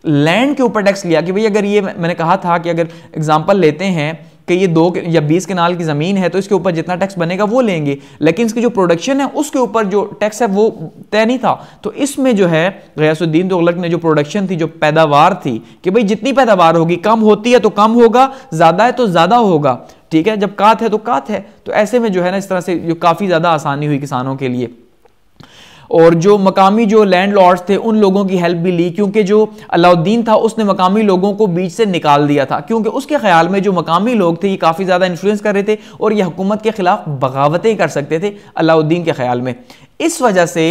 Speaker 1: लैंड के ऊपर टैक्स लिया कि भाई अगर ये मैंने कहा था कि अगर एग्जाम्पल लेते हैं कि ये दो या बीस केनाल की ज़मीन है तो इसके ऊपर जितना टैक्स बनेगा वो लेंगे लेकिन इसकी जो प्रोडक्शन है उसके ऊपर जो टैक्स है वो तय नहीं था तो इसमें जो है गयासुद्दीन तुगलक ने जो प्रोडक्शन थी जो पैदावार थी कि भाई जितनी पैदावार होगी कम होती है तो कम होगा ज़्यादा है तो ज़्यादा होगा ठीक है जब कात है तो कात है तो ऐसे में जो है ना इस तरह से जो काफ़ी ज़्यादा आसानी हुई किसानों के लिए और जो मकामी जो लैंड लॉर्ड्स थे उन लोगों की हेल्प भी ली क्योंकि जो अलाउद्दीन था उसने मकामी लोगों को बीच से निकाल दिया था क्योंकि उसके ख्याल में जो मकामी लोग थे ये काफ़ी ज़्यादा इन्फ्लुएंस कर रहे थे और ये हुकूमत के खिलाफ बगावतें कर सकते थे अलाउद्दीन के ख्याल में इस वजह से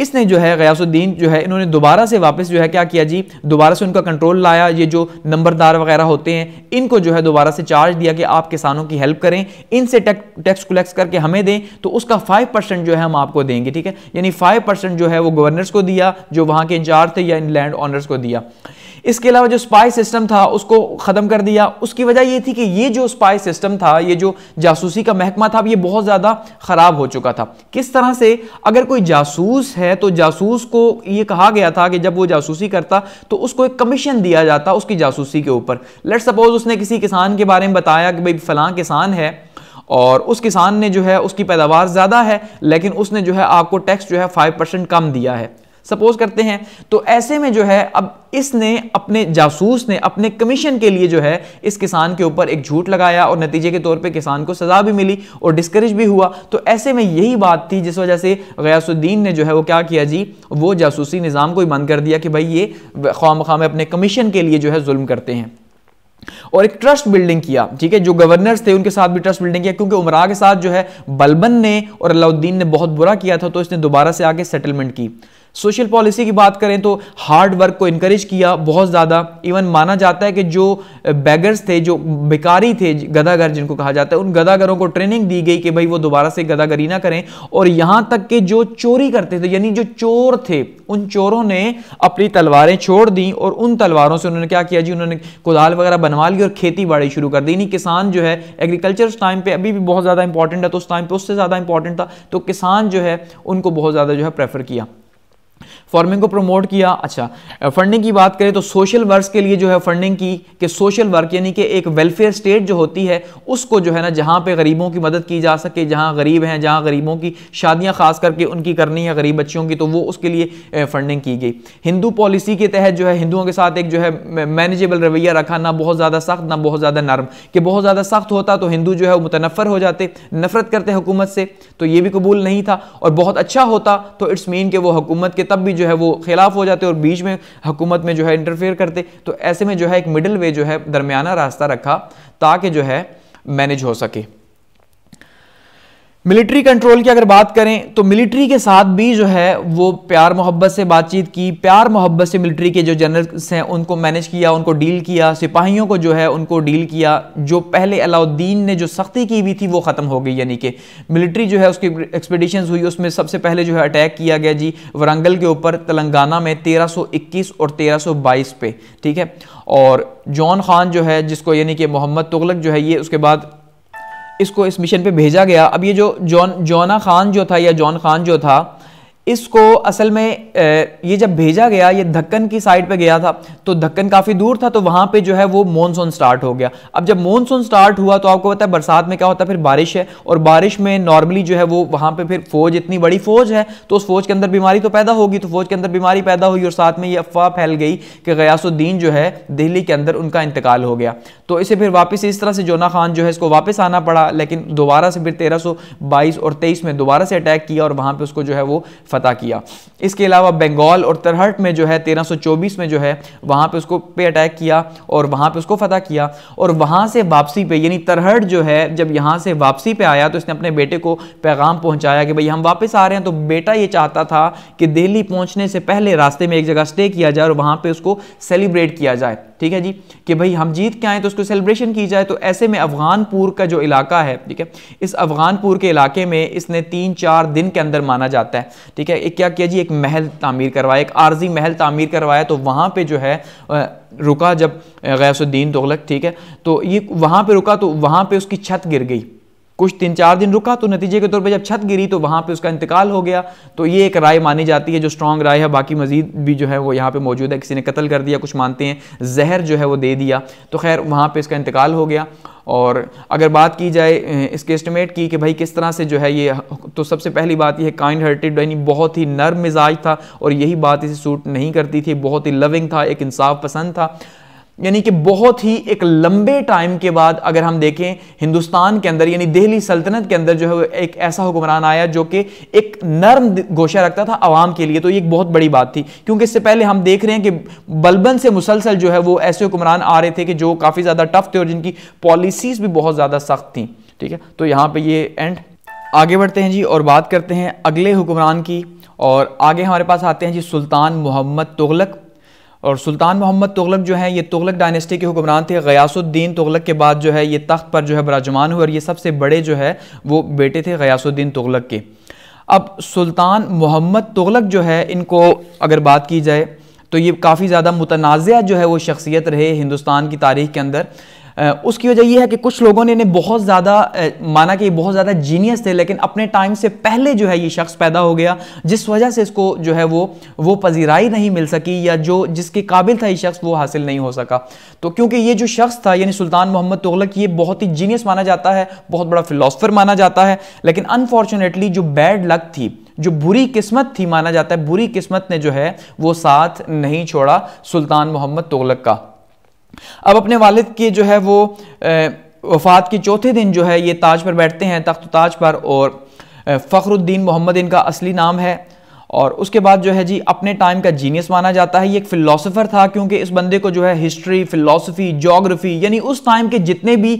Speaker 1: इसने जो है गयासुद्दीन जो है इन्होंने दोबारा से वापस जो है क्या किया जी दोबारा से उनका कंट्रोल लाया ये जो नंबरदार वगैरह होते हैं इनको जो है दोबारा से चार्ज दिया कि आप किसानों की हेल्प करें इनसे टैक्स कलेक्ट करके हमें दें तो उसका फाइव परसेंट जो है हम आपको देंगे ठीक है यानी फाइव परसेंट जो है वो गवर्नर्स को दिया जो वहाँ के इंचार्ज थे या इन लैंड ऑनर्स को दिया इसके अलावा जो स्पाई सिस्टम था उसको ख़त्म कर दिया उसकी वजह यह थी कि ये जो स्पाई सिस्टम था ये जो जासूसी का महकमा था ये बहुत ज़्यादा ख़राब हो चुका था किस तरह से अगर कोई जासूस है तो जासूस को ये कहा गया था कि जब वो जासूसी करता तो उसको एक कमीशन दिया जाता उसकी जासूसी के ऊपर लेट सपोज उसने किसी किसान के बारे में बताया कि भाई फलां किसान है और उस किसान ने जो है उसकी पैदावार ज़्यादा है लेकिन उसने जो है आपको टैक्स जो है फाइव परसेंट कम दिया है सपोज करते हैं तो ऐसे में जो है अब इसने अपने जासूस ने अपने कमीशन के लिए जो है इस किसान के ऊपर एक झूठ लगाया और नतीजे के तौर पे किसान को सज़ा भी मिली और डिस्करेज भी हुआ तो ऐसे में यही बात थी जिस वजह से गयासुद्दीन ने जो है वो क्या किया जी वो जासूसी निज़ाम को ही बंद कर दिया कि भाई ये खाम खाम अपने कमीशन के लिए जो है जुल्म करते हैं और एक ट्रस्ट बिल्डिंग किया ठीक है जो गवर्नर्स थे उनके साथ भी ट्रस्ट बिल्डिंग किया क्योंकि उमरा के साथ जो है बलबन ने और अलाउद्दीन ने बहुत बुरा किया था तो इसने दोबारा से आके सेटलमेंट की सोशल पॉलिसी की बात करें तो हार्ड वर्क को इनक्रेज किया बहुत ज़्यादा इवन माना जाता है कि जो बैगर्स थे जो बेकारी थे गदागर जिनको कहा जाता है उन गदागरों को ट्रेनिंग दी गई कि भाई वो दोबारा से गदागरी ना करें और यहाँ तक के जो चोरी करते थे यानी जो चोर थे उन चोरों ने अपनी तलवारें छोड़ दी और उन तलवारों से उन्होंने क्या किया जी उन्होंने कुदाल वगैरह बनवा ली और खेती बाड़ी शुरू कर दी यानी किसान जो है एग्रीकल्चर उस टाइम पर अभी भी बहुत ज़्यादा इंपॉर्टेंट है तो उस टाइम पर उससे ज़्यादा इंपॉर्टेंट था तो किसान जो है उनको बहुत ज़्यादा जो है प्रेफर किया फार्मिंग को प्रमोट किया अच्छा फंडिंग की बात करें तो सोशल वर्क के लिए जो है फंडिंग की कि सोशल वर्क यानी कि एक वेलफेयर स्टेट जो होती है उसको जो है ना जहाँ पे गरीबों की मदद की जा सके जहाँ गरीब हैं जहाँ गरीबों की शादियाँ खास करके उनकी करनी है गरीब बच्चियों की तो वो उसके लिए फंडिंग की गई हिंदू पॉलिसी के तहत जो है हिंदुओं के साथ एक जो है मैनेजेबल रवैया रखा ना बहुत ज़्यादा सख्त ना बहुत ज़्यादा नरम कि बहुत ज़्यादा सख्त होता तो हिंदू जो है मुतनफ़र हो जाते नफरत करते हुकूमत से तो ये भी कबूल नहीं था और बहुत अच्छा होता तो इट्स मीन कि वो हुकूमत के तब भी जो है वो खिलाफ हो जाते और बीच में हुकूमत में जो है इंटरफेयर करते तो ऐसे में जो है एक मिडिल वे जो है दरमियाना रास्ता रखा ताकि जो है मैनेज हो सके मिलिट्री कंट्रोल की अगर बात करें तो मिलिट्री के साथ भी जो है वो प्यार मोहब्बत से बातचीत की प्यार मोहब्बत से मिलिट्री के जो जनरल्स हैं उनको मैनेज किया उनको डील किया सिपाहियों को जो है उनको डील किया जो पहले अलाउद्दीन ने जो सख्ती की हुई थी वो ख़त्म हो गई यानी कि मिलिट्री जो है उसकी एक्सपीडिशन हुई उसमें सबसे पहले जो है अटैक किया गया जी वरंगल के ऊपर तेलंगाना में तेरह और तेरह पे ठीक है और जॉन खान जो है जिसको यानी कि मोहम्मद तुगलक जो है ये उसके बाद इसको इस मिशन पे भेजा गया अब ये जो जॉन जौन, जोना खान जो था या जॉन खान जो था इसको असल में ये जब भेजा गया ये धक्कन की साइड पे गया था तो धक्कन काफ़ी दूर था तो वहाँ पे जो है वो मॉनसून स्टार्ट हो गया अब जब मॉनसून स्टार्ट हुआ तो आपको पता है बरसात में क्या होता है फिर बारिश है और बारिश में नॉर्मली जो है वो वहाँ पे फिर फौज इतनी बड़ी फौज है तो उस फौज के अंदर बीमारी तो पैदा होगी तो फौज के अंदर बीमारी पैदा हुई और साथ में ये अफवाह फैल गई कि गयासुद्दीन जो है दिल्ली के अंदर उनका इंतकाल हो गया तो इसे फिर वापस इस तरह से जोना खान जो है इसको वापस आना पड़ा लेकिन दोबारा से फिर तेरह और तेईस में दोबारा से अटैक किया और वहाँ पर उसको जो है वो फ़तह किया इसके अलावा बंगाल और तरहट में जो है 1324 में जो है वहाँ पे उसको पे अटैक किया और वहाँ पे उसको फतेह किया और वहाँ से वापसी पे यानी तरहट जो है जब यहाँ से वापसी पे आया तो इसने अपने बेटे को पैगाम पहुँचाया कि भाई हम वापस आ रहे हैं तो बेटा ये चाहता था कि दिल्ली पहुँचने से पहले रास्ते में एक जगह स्टे किया जाए और वहाँ पर उसको सेलिब्रेट किया जाए ठीक है जी कि भाई हम जीत के आए तो उसको सेलिब्रेशन की जाए तो ऐसे में अफगानपुर का जो इलाका है ठीक है इस अफगानपुर के इलाके में इसने तीन चार दिन के अंदर माना जाता है ठीक ठीक है एक क्या किया जी एक महल तामीर करवाया एक आर्जी महल तामीर करवाया तो वहाँ पे जो है रुका जब गैसुद्दीन तुगलक ठीक है तो ये वहाँ पे रुका तो वहाँ पे उसकी छत गिर गई कुछ तीन चार दिन रुका तो नतीजे के तौर पर जब छत गिरी तो वहाँ पर उसका इंतकाल हो गया तो ये एक राय मानी जाती है जो स्ट्रॉन्ग राय है बाकी मजीद भी जो है वो यहाँ पे मौजूद है किसी ने कत्ल कर दिया कुछ मानते हैं जहर जो है वो दे दिया तो खैर वहाँ पर इसका इंतकाल हो गया और अगर बात की जाए इसके एस्टिमेट की कि भाई किस तरह से जो है ये तो सबसे पहली बात यह है काइंड हर्टेड यानी बहुत ही नर्म मिजाज था और यही बात इसे सूट नहीं करती थी बहुत ही लविंग था एक इंसाफ पसंद था यानी कि बहुत ही एक लंबे टाइम के बाद अगर हम देखें हिंदुस्तान के अंदर यानी दिल्ली सल्तनत के अंदर जो है एक ऐसा हुक्मरान आया जो कि एक नर्म गोशा रखता था आवाम के लिए तो ये एक बहुत बड़ी बात थी क्योंकि इससे पहले हम देख रहे हैं कि बलबन से मुसलसल जो है वो ऐसे हुक्मरान आ रहे थे कि जो काफ़ी ज़्यादा टफ थे और जिनकी पॉलिसीज़ भी बहुत ज़्यादा सख्त थी ठीक है तो यहाँ पर ये एंड आगे बढ़ते हैं जी और बात करते हैं अगले हुक्मरान की और आगे हमारे पास आते हैं जी सुल्तान मोहम्मद तुगलक और सुल्तान मोहम्मद तुगलक जो है ये तुगलक डायनेस्टी के हुक्मरान थे गयासुद्दीन तुगलक के बाद जो है ये तख्त पर जो है बराजमान हुए और ये सबसे बड़े जो है वो बेटे थे गयासुद्दीन तुगलक के अब सुल्तान मोहम्मद तुगलक जो है इनको अगर बात की जाए तो ये काफ़ी ज़्यादा मुतनाज़ जो है वो शख्सियत रहे हिंदुस्तान की तारीख के अंदर उसकी वजह यह है कि कुछ लोगों ने इन्हें बहुत ज़्यादा माना कि बहुत ज़्यादा जीनियस थे लेकिन अपने टाइम से पहले जो है ये शख्स पैदा हो गया जिस वजह से इसको जो है वो वो पजीराई नहीं मिल सकी या जो जिसके काबिल था ये शख्स वो हासिल नहीं हो सका तो क्योंकि ये जो शख्स था यानी सुल्तान मोहम्मद तुगलक ये बहुत ही जीनियस माना जाता है बहुत बड़ा फिलोसफर माना जाता है लेकिन अनफॉर्चुनेटली जो बैड लक थी जो बुरी किस्मत थी माना जाता है बुरी किस्मत ने जो है वो साथ नहीं छोड़ा सुल्तान मोहम्मद तुगलक का अब अपने वालिद के जो है वो वफात के चौथे दिन जो है ये ताज पर बैठते हैं तख्त ताज पर और फ़खरुद्दीन मोहम्मद इनका असली नाम है और उसके बाद जो है जी अपने टाइम का जीनियस माना जाता है ये एक फिलोसोफर था क्योंकि इस बंदे को जो है हिस्ट्री फिलोसफी जोग्राफी यानी उस टाइम के जितने भी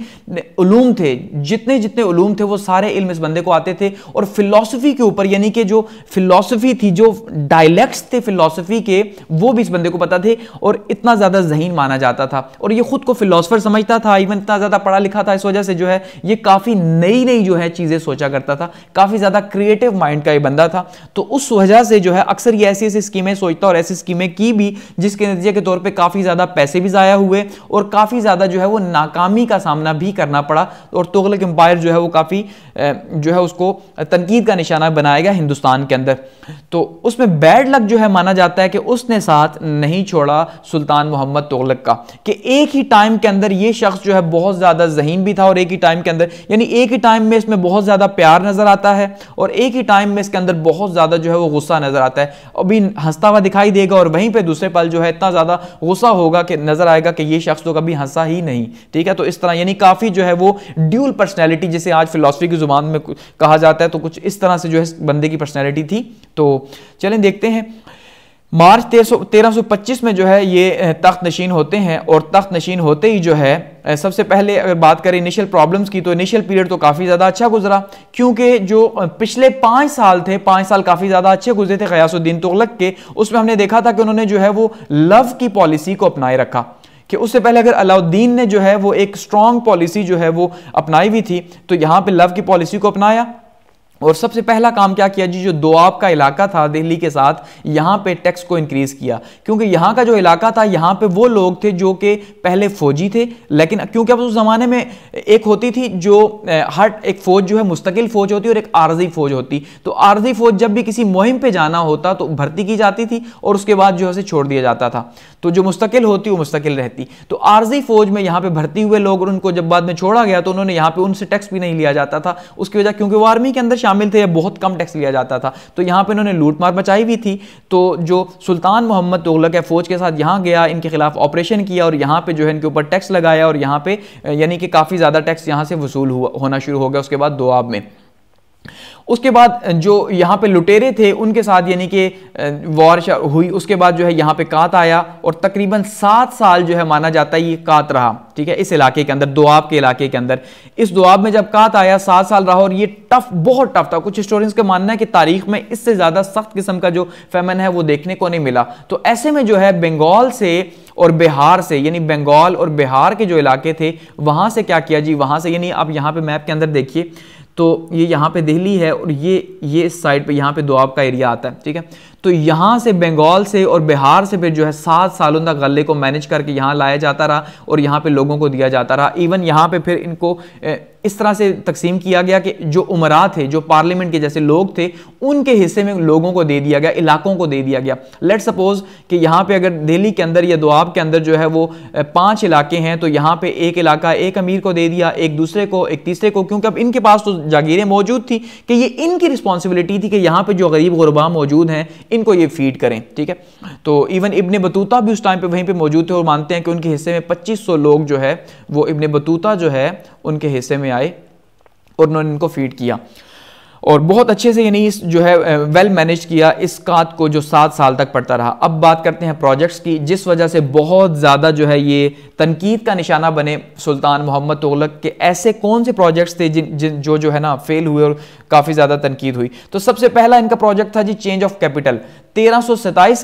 Speaker 1: उलूम थे जितने जितने उलूम थे वो सारे इल्म इस बंदे को आते थे और फिलोसफी के ऊपर यानी कि जो फिलोसफी थी जो डायलैक्ट्स थे फिलोसफी के वो भी इस बंदे को पता थे और इतना ज़्यादा जहीन माना जाता था और ये खुद को फिलोसफर समझता था इवन इतना ज़्यादा पढ़ा लिखा था इस वजह से जो है ये काफ़ी नई नई जो है चीज़ें सोचा करता था काफ़ी ज़्यादा क्रिएटिव माइंड का ये बंदा था तो उस वजह वजह से जो है अक्सर ये ऐसी ऐसी स्कीमें सोचता और ऐसी स्कीमें की भी जिसके नतीजे के तौर पर काफ़ी ज़्यादा पैसे भी ज़ाया हुए और काफ़ी ज़्यादा जो है वो नाकामी का सामना भी करना पड़ा और तुगलक एम्पायर जो है वो काफ़ी जो है उसको तनकीद का निशाना बनाया गया हिंदुस्तान के अंदर तो उसमें बैड लक जो है माना जाता है कि उसने साथ नहीं छोड़ा सुल्तान मोहम्मद तुगलक का कि एक ही टाइम के अंदर ये शख्स जो है बहुत ज़्यादा जहीन भी था और एक ही टाइम के अंदर यानी एक ही टाइम में इसमें बहुत ज़्यादा प्यार नज़र आता है और एक ही टाइम में इसके अंदर बहुत ज़्यादा जो है वो गुस्सा नजर आता है अभी हंसता हुआ दिखाई देगा और वहीं पर दूसरे पल जो है इतना ज़्यादा गुस्सा होगा कि नजर आएगा कि ये शख्स तो कभी हंसा ही नहीं ठीक है तो इस तरह यानी काफ़ी जो है वो ड्यूल पर्सनैलिटी जिसे आज फिलोसफी की ज़ुबान में कहा जाता है तो कुछ इस तरह से जो है बंदे की पर्सनैलिटी थी तो चलें देखते हैं मार्च तेरह सौ पच्चीस में जो है ये तख्त नशीन होते हैं और तख्त नशीन होते ही जो है सबसे पहले अगर बात करें इनिशियल प्रॉब्लम्स की तो इनिशियल पीरियड तो काफ़ी ज़्यादा अच्छा गुजरा क्योंकि जो पिछले पाँच साल थे पाँच साल काफ़ी ज़्यादा अच्छे गुजरे थे गयासुद्दीन तुगलक के उसमें हमने देखा था कि उन्होंने जो है वो लव की पॉलिसी को अपनाए रखा कि उससे पहले अगर अलाउद्दीन ने जो है वो एक स्ट्रॉन्ग पॉलिसी जो है वो अपनाई हुई थी तो यहाँ पे लव की पॉलिसी को अपनाया और सबसे पहला काम क्या किया जी जो दोआब का इलाका था दिल्ली के साथ यहाँ पे टैक्स को इंक्रीज किया क्योंकि यहाँ का जो इलाका था यहाँ पे वो लोग थे जो कि पहले फौजी थे लेकिन क्योंकि अब उस ज़माने में एक होती थी जो हर एक फ़ौज जो है मुस्तकिल फ़ौज होती और एक आर्जी फ़ौज होती तो आर्जी फ़ौज जब भी किसी मुहिम पर जाना होता तो भर्ती की जाती थी और उसके बाद जो है उसे छोड़ दिया जाता था तो जो मुस्तकिल होती वो मुस्तकिल रहती तो आर्जी फ़ौज में यहाँ पर भर्ती हुए लोग और उनको जब बाद में छोड़ा गया तो उन्होंने यहाँ पर उनसे टैक्स भी नहीं लिया जाता था उसकी वजह क्योंकि वो आर्मी के अंदर शामिल थे या बहुत कम टैक्स लिया जाता था तो यहाँ पर इन्होंने लूटमार मचाई हुई थी तो जो सुल्तान मोहम्मद तुगलक है फ़ौज के साथ यहाँ गया इनके खिलाफ ऑपरेशन किया और यहाँ पर जो है इनके ऊपर टैक्स लगाया और यहाँ पर यानी कि काफ़ी ज़्यादा टैक्स यहाँ से वसूल हुआ होना शुरू हो गया उसके बाद दोआब में उसके बाद जो यहाँ पे लुटेरे थे उनके साथ यानी कि वॉर हुई उसके बाद जो है यहाँ पे कात आया और तकरीबन सात साल जो है माना जाता है ये कात रहा ठीक है इस इलाके के अंदर दुआब के इलाके के अंदर इस दुआब में जब कात आया सात साल रहा और ये टफ बहुत टफ था कुछ हिस्टोरियंस का मानना है कि तारीख में इससे ज़्यादा सख्त किस्म का जो फेमन है वो देखने को नहीं मिला तो ऐसे में जो है बंगाल से और बिहार से यानी बंगाल और बिहार के जो इलाके थे वहाँ से क्या किया जी वहाँ से यानी आप यहाँ पे मैप के अंदर देखिए तो ये यहाँ पे दिल्ली है और ये ये इस साइड पे यहाँ पे दुआब का एरिया आता है ठीक है तो यहाँ से बंगाल से और बिहार से फिर जो है सात सालों तक गले को मैनेज करके यहाँ लाया जाता रहा और यहाँ पे लोगों को दिया जाता रहा इवन यहाँ पे फिर इनको ए, इस तरह से तकसीम किया गया कि जो उमरा थे जो पार्लियामेंट के जैसे लोग थे उनके हिस्से में लोगों को दे दिया गया इलाकों को दे दिया गया लेट सपोज कि यहाँ पे अगर दिल्ली के अंदर या दुआब के अंदर जो है वो पांच इलाके हैं तो यहाँ पे एक इलाका एक अमीर को दे दिया एक दूसरे को एक तीसरे को क्योंकि अब इनके पास तो जागीरें मौजूद थी कि ये इनकी रिस्पॉन्सिबिलिटी थी कि यहाँ पर जो गरीब गुरबा मौजूद हैं इनको ये फीड करें ठीक है तो इवन इबन बतूता भी उस टाइम पर वहीं पर मौजूद थे और मानते हैं कि उनके हिस्से में पच्चीस लोग जो है वो इबन बतूता जो है उनके हिस्से में आए और उन्होंने इनको फीड किया और बहुत अच्छे से यानी इस जो है वेल मैनेज किया इस कात को जो सात साल तक पड़ता रहा अब बात करते हैं प्रोजेक्ट्स की जिस वजह से बहुत ज़्यादा जो है ये तनकीद का निशाना बने सुल्तान मोहम्मद तोलक के ऐसे कौन से प्रोजेक्ट्स थे जिन जिन जो जो है ना फेल हुए और काफ़ी ज़्यादा तनकीद हुई तो सबसे पहला इनका प्रोजेक्ट था जी चेंज ऑफ कैपिटल तेरह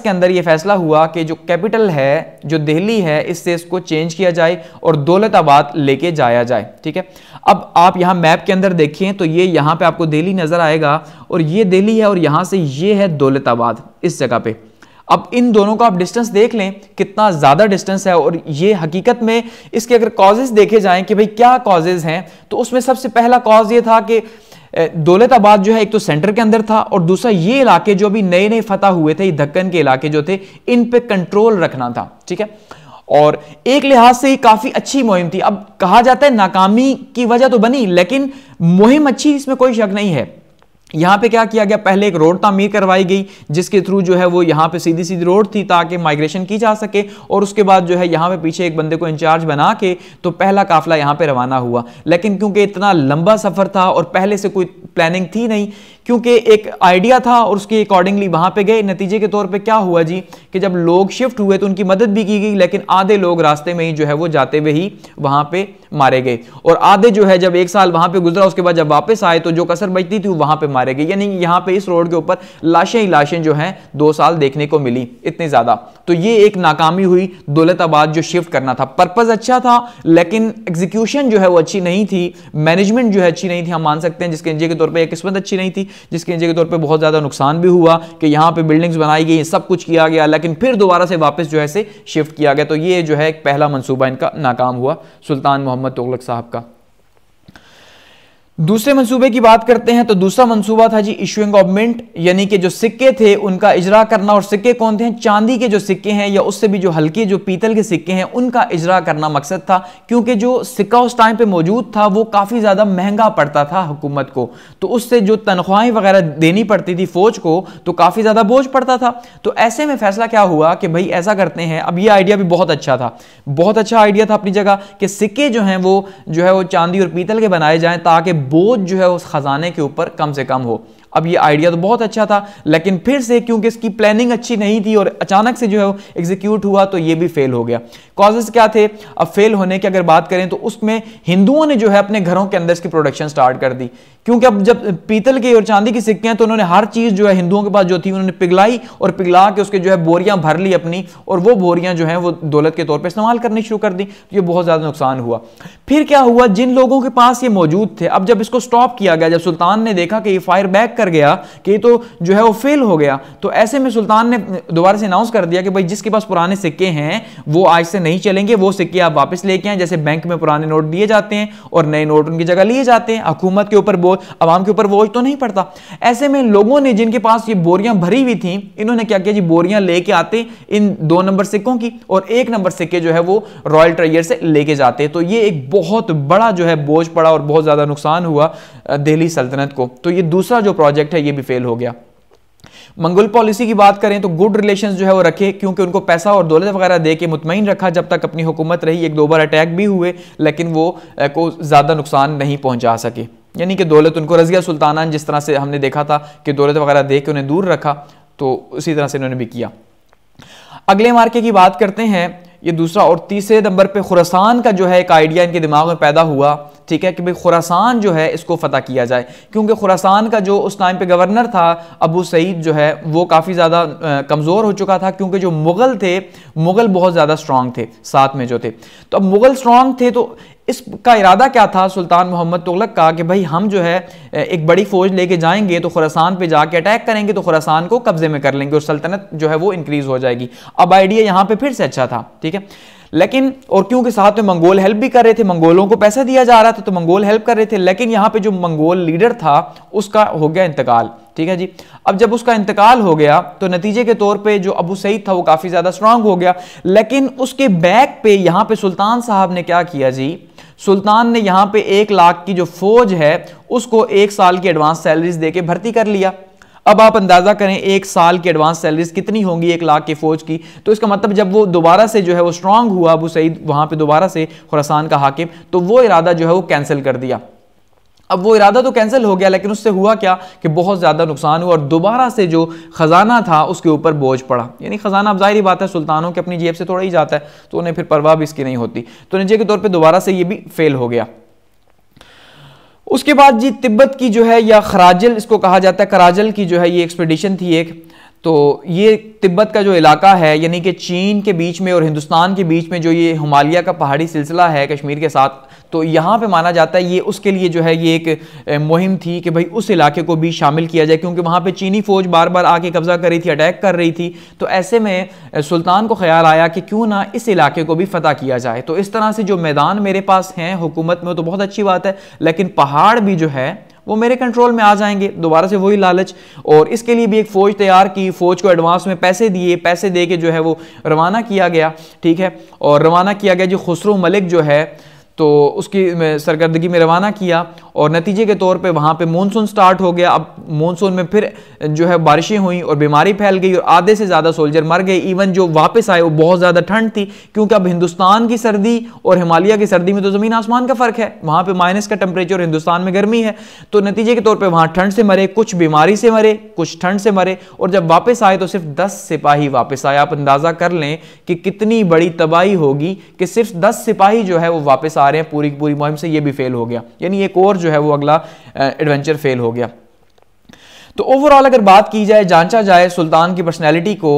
Speaker 1: के अंदर यह फैसला हुआ कि जो कैपिटल है जो दिल्ली है इससे इसको चेंज किया जाए और दौलताबाद लेके जाया जाए ठीक है अब आप यहाँ मैप के अंदर देखें तो ये यहां पे आपको दिल्ली नज़र आएगा और ये दिल्ली है और यहां से ये है दौलताबाद इस जगह पे अब इन दोनों का आप डिस्टेंस देख लें कितना ज़्यादा डिस्टेंस है और ये हकीकत में इसके अगर कॉजेज़ देखे जाए कि भाई क्या कॉजेज़ हैं तो उसमें सबसे पहला कॉज ये था कि दौलत आबाद जो है एक तो सेंटर के अंदर था और दूसरा ये इलाके जो अभी नए नए फतेह हुए थे दक्कन के इलाके जो थे इन पे कंट्रोल रखना था ठीक है और एक लिहाज से ही काफी अच्छी मुहिम थी अब कहा जाता है नाकामी की वजह तो बनी लेकिन मुहिम अच्छी इसमें कोई शक नहीं है यहाँ पे क्या किया गया पहले एक रोड तामीर करवाई गई जिसके थ्रू जो है वो यहाँ पे सीधी सीधी रोड थी ताकि माइग्रेशन की जा सके और उसके बाद जो है यहाँ पे पीछे एक बंदे को इंचार्ज बना के तो पहला काफिला यहाँ पे रवाना हुआ लेकिन क्योंकि इतना लंबा सफ़र था और पहले से कोई प्लानिंग थी नहीं क्योंकि एक आइडिया था और उसके अकॉर्डिंगली वहां पे गए नतीजे के तौर पे क्या हुआ जी कि जब लोग शिफ्ट हुए तो उनकी मदद भी की गई लेकिन आधे लोग रास्ते में ही जो है वो जाते हुए ही वहां पे मारे गए और आधे जो है जब एक साल वहां पे गुजरा उसके बाद जब वापस आए तो जो कसर बचती थी वहां पे मारे गए यानी यहाँ पे इस रोड के ऊपर लाशें ही लाशें जो हैं दो साल देखने को मिली इतनी ज्यादा तो ये एक नाकामी हुई दौलताबाद जो शिफ्ट करना था पर्पज अच्छा था लेकिन एग्जीक्यूशन जो है वो अच्छी नहीं थी मैनेजमेंट जो है अच्छी नहीं थी हम मान सकते हैं जिसके नतीजे के तौर पर किस्मत अच्छी नहीं थी जिसके नतीजे के तौर पर बहुत ज़्यादा नुकसान भी हुआ कि यहां पर बिल्डिंग्स बनाई गई सब कुछ किया गया लेकिन फिर दोबारा से वापस जो है से शिफ्ट किया गया तो ये जो है पहला मनसूबा इनका नाकाम हुआ सुल्तान मोहम्मद तुगलक साहब का दूसरे मंसूबे की बात करते हैं तो दूसरा मंसूबा था जी इशूइंग गवर्नमेंट यानी कि जो सिक्के थे उनका इजरा करना और सिक्के कौन थे चांदी के जो सिक्के हैं या उससे भी जो हल्के जो पीतल के सिक्के हैं उनका इजरा करना मकसद था क्योंकि जो सिक्का उस टाइम पे मौजूद था वो काफ़ी ज़्यादा महंगा पड़ता था हुकूमत को तो उससे जो तनख्वाहें वगैरह देनी पड़ती थी फ़ौज को तो काफ़ी ज़्यादा बोझ पड़ता था तो ऐसे में फैसला क्या हुआ कि भाई ऐसा करते हैं अब ये आइडिया भी बहुत अच्छा था बहुत अच्छा आइडिया था अपनी जगह कि सिक्के जो हैं वो जो है वो चांदी और पीतल के बनाए जाएँ ताकि बोझ जो है उस खजाने के ऊपर कम से कम हो अब ये आइडिया तो बहुत अच्छा था लेकिन फिर से क्योंकि इसकी प्लानिंग अच्छी नहीं थी और अचानक से जो है एग्जीक्यूट हुआ तो ये भी फेल हो गया कॉजेस क्या थे अब फेल होने की अगर बात करें तो उसमें हिंदुओं ने जो है अपने घरों के अंदर इसकी प्रोडक्शन स्टार्ट कर दी क्योंकि अब जब पीतल के और चांदी के सिक्के हैं तो उन्होंने हर चीज़ जो है हिंदुओं के पास जो थी उन्होंने पिघलाई और पिघला के उसके जो है बोरियां भर ली अपनी और वो बोरियां जो है वो दौलत के तौर पर इस्तेमाल करनी शुरू कर दी तो ये बहुत ज़्यादा नुकसान हुआ फिर क्या हुआ जिन लोगों के पास ये मौजूद थे अब जब इसको स्टॉप किया गया जब सुल्तान ने देखा कि ये फायर बैक कर गया कि तो जो है वो फेल हो गया तो ऐसे में सुल्तान ने दोबारा से अनाउंस कर दिया कि भाई जिसके पास पुराने सिक्के हैं वो आज से नहीं चलेंगे वो सिक्के आप वापस लेके आए जैसे बैंक में पुराने नोट दिए जाते हैं और नए नोट उनकी जगह लिए जाते हैं हुकूमत के ऊपर वो आवाम के ऊपर बोझ तो नहीं पड़ता ऐसे में लोगों ने जिनके पास ये बोरियां भरी हुई थी इन्होंने क्या किया जी बोरियां लेके आते इन दो नंबर सिक्कों की और एक नंबर सिक्के जो है वो रॉयल ट्रेयर से लेके जाते तो ये एक बहुत बड़ा जो है बोझ पड़ा और बहुत ज़्यादा नुकसान हुआ दिल्ली सल्तनत को तो ये दूसरा जो प्रोजेक्ट है ये भी फेल हो गया मंगल पॉलिसी की बात करें तो गुड रिलेशंस जो है वो रखे क्योंकि उनको पैसा और दौलत वगैरह दे के मुतमिन रखा जब तक अपनी हुकूमत रही एक दो बार अटैक भी हुए लेकिन वो को ज़्यादा नुकसान नहीं पहुंचा सके यानी कि दौलत उनको रजिया सुल्ताना जिस तरह से हमने देखा था कि दौलत वगैरह देख के उन्हें दूर रखा तो उसी तरह से इन्होंने भी किया अगले मार्के की बात करते हैं ये दूसरा और तीसरे नंबर पे खुरासान का जो है एक आइडिया इनके दिमाग में पैदा हुआ ठीक है कि भाई खुरासान जो है इसको फतह किया जाए क्योंकि खुरासान का जो उस टाइम पे गवर्नर था अबू सईद जो है वो काफ़ी ज़्यादा कमज़ोर हो चुका था क्योंकि जो मुग़ल थे मुग़ल बहुत ज़्यादा स्ट्रांग थे साथ में जो थे तो अब मुग़ल स्ट्रांग थे तो इसका इरादा क्या था सुल्तान मोहम्मद तुगलक का कि भाई हम जो है एक बड़ी फ़ौज लेके जाएंगे तो खुरासान पे जाके अटैक करेंगे तो खुरासान को कब्ज़े में कर लेंगे और सल्तनत जो है वो इंक्रीज़ हो जाएगी अब आइडिया यहां पे फिर से अच्छा था ठीक है लेकिन और क्योंकि साथ में मंगोल हेल्प भी कर रहे थे मंगोलों को पैसा दिया जा रहा था तो मंगोल हेल्प कर रहे थे लेकिन यहां पे जो मंगोल लीडर था उसका हो गया इंतकाल ठीक है जी अब जब उसका इंतकाल हो गया तो नतीजे के तौर पे जो अबू सईद था वो काफ़ी ज़्यादा स्ट्रांग हो गया लेकिन उसके बैक पे यहां पे सुल्तान साहब ने क्या किया जी सुल्तान ने यहां पे एक लाख की जो फौज है उसको एक साल की एडवांस सैलरीज दे के भर्ती कर लिया अब आप अंदाजा करें एक साल की एडवांस सैलरीज कितनी होंगी एक लाख की फौज की तो इसका मतलब जब वो दोबारा से जो है वो स्ट्रांग हुआ अबू सईद वहां पे दोबारा से खुरासान का हाकिम तो वो इरादा जो है वो कैंसिल कर दिया अब वो इरादा तो कैंसिल हो गया लेकिन उससे हुआ क्या कि बहुत ज़्यादा नुकसान हुआ और दोबारा से जो ख़जाना था उसके ऊपर बोझ पड़ा यानी ख़जाना अब जाहिर बात है सुल्तानों के अपनी जेब से थोड़ा ही जाता है तो उन्हें फिर परवाह भी इसकी नहीं होती तो नतीजे के तौर पर दोबारा से ये भी फेल हो गया उसके बाद जी तिब्बत की जो है या खराजल इसको कहा जाता है कराजल की जो है ये एक्सपेडिशन थी एक तो ये तिब्बत का जो इलाका है यानी कि चीन के बीच में और हिंदुस्तान के बीच में जो ये हिमालय का पहाड़ी सिलसिला है कश्मीर के साथ तो यहाँ पे माना जाता है ये उसके लिए जो है ये एक मुहिम थी कि भाई उस इलाके को भी शामिल किया जाए क्योंकि वहाँ पे चीनी फ़ौज बार बार आके कब्ज़ा कर रही थी अटैक कर रही थी तो ऐसे में सुल्तान को ख्याल आया कि क्यों ना इस इलाके को भी फ़तह किया जाए तो इस तरह से जो मैदान मेरे पास हैं हुकूमत में तो बहुत अच्छी बात है लेकिन पहाड़ भी जो है वो मेरे कंट्रोल में आ जाएंगे दोबारा से वही लालच और इसके लिए भी एक फ़ौज तैयार की फ़ौज को एडवांस में पैसे दिए पैसे दे के जो है वो रवाना किया गया ठीक है और रवाना किया गया जो खुसरो मलिक जो है तो उसकी सरकर्दगी में रवाना किया और नतीजे के तौर पे वहाँ पे मॉनसून स्टार्ट हो गया अब मॉनसून में फिर जो है बारिशें हुई और बीमारी फैल गई और आधे से ज़्यादा सोल्जर मर गए इवन जो वापस आए वो बहुत ज़्यादा ठंड थी क्योंकि अब हिंदुस्तान की सर्दी और हिमालय की सर्दी में तो ज़मीन आसमान का फ़र्क है वहाँ पर माइनस का टेम्परेचर हिंदुस्तान में गर्मी है तो नतीजे के तौर पर वहाँ ठंड से मरे कुछ बीमारी से मरे कुछ ठंड से मरे और जब वापस आए तो सिर्फ दस सिपाही वापस आए आप अंदाज़ा कर लें कि कितनी बड़ी तबाही होगी कि सिर्फ दस सिपाही जो है वो वापस आ रहे हैं पूरी की पूरी मुहिम से ये भी फेल हो गया यानी एक और जो है वो अगला एडवेंचर फेल हो गया तो ओवरऑल अगर बात की जाए जांचा जाए सुल्तान की पर्सनैलिटी को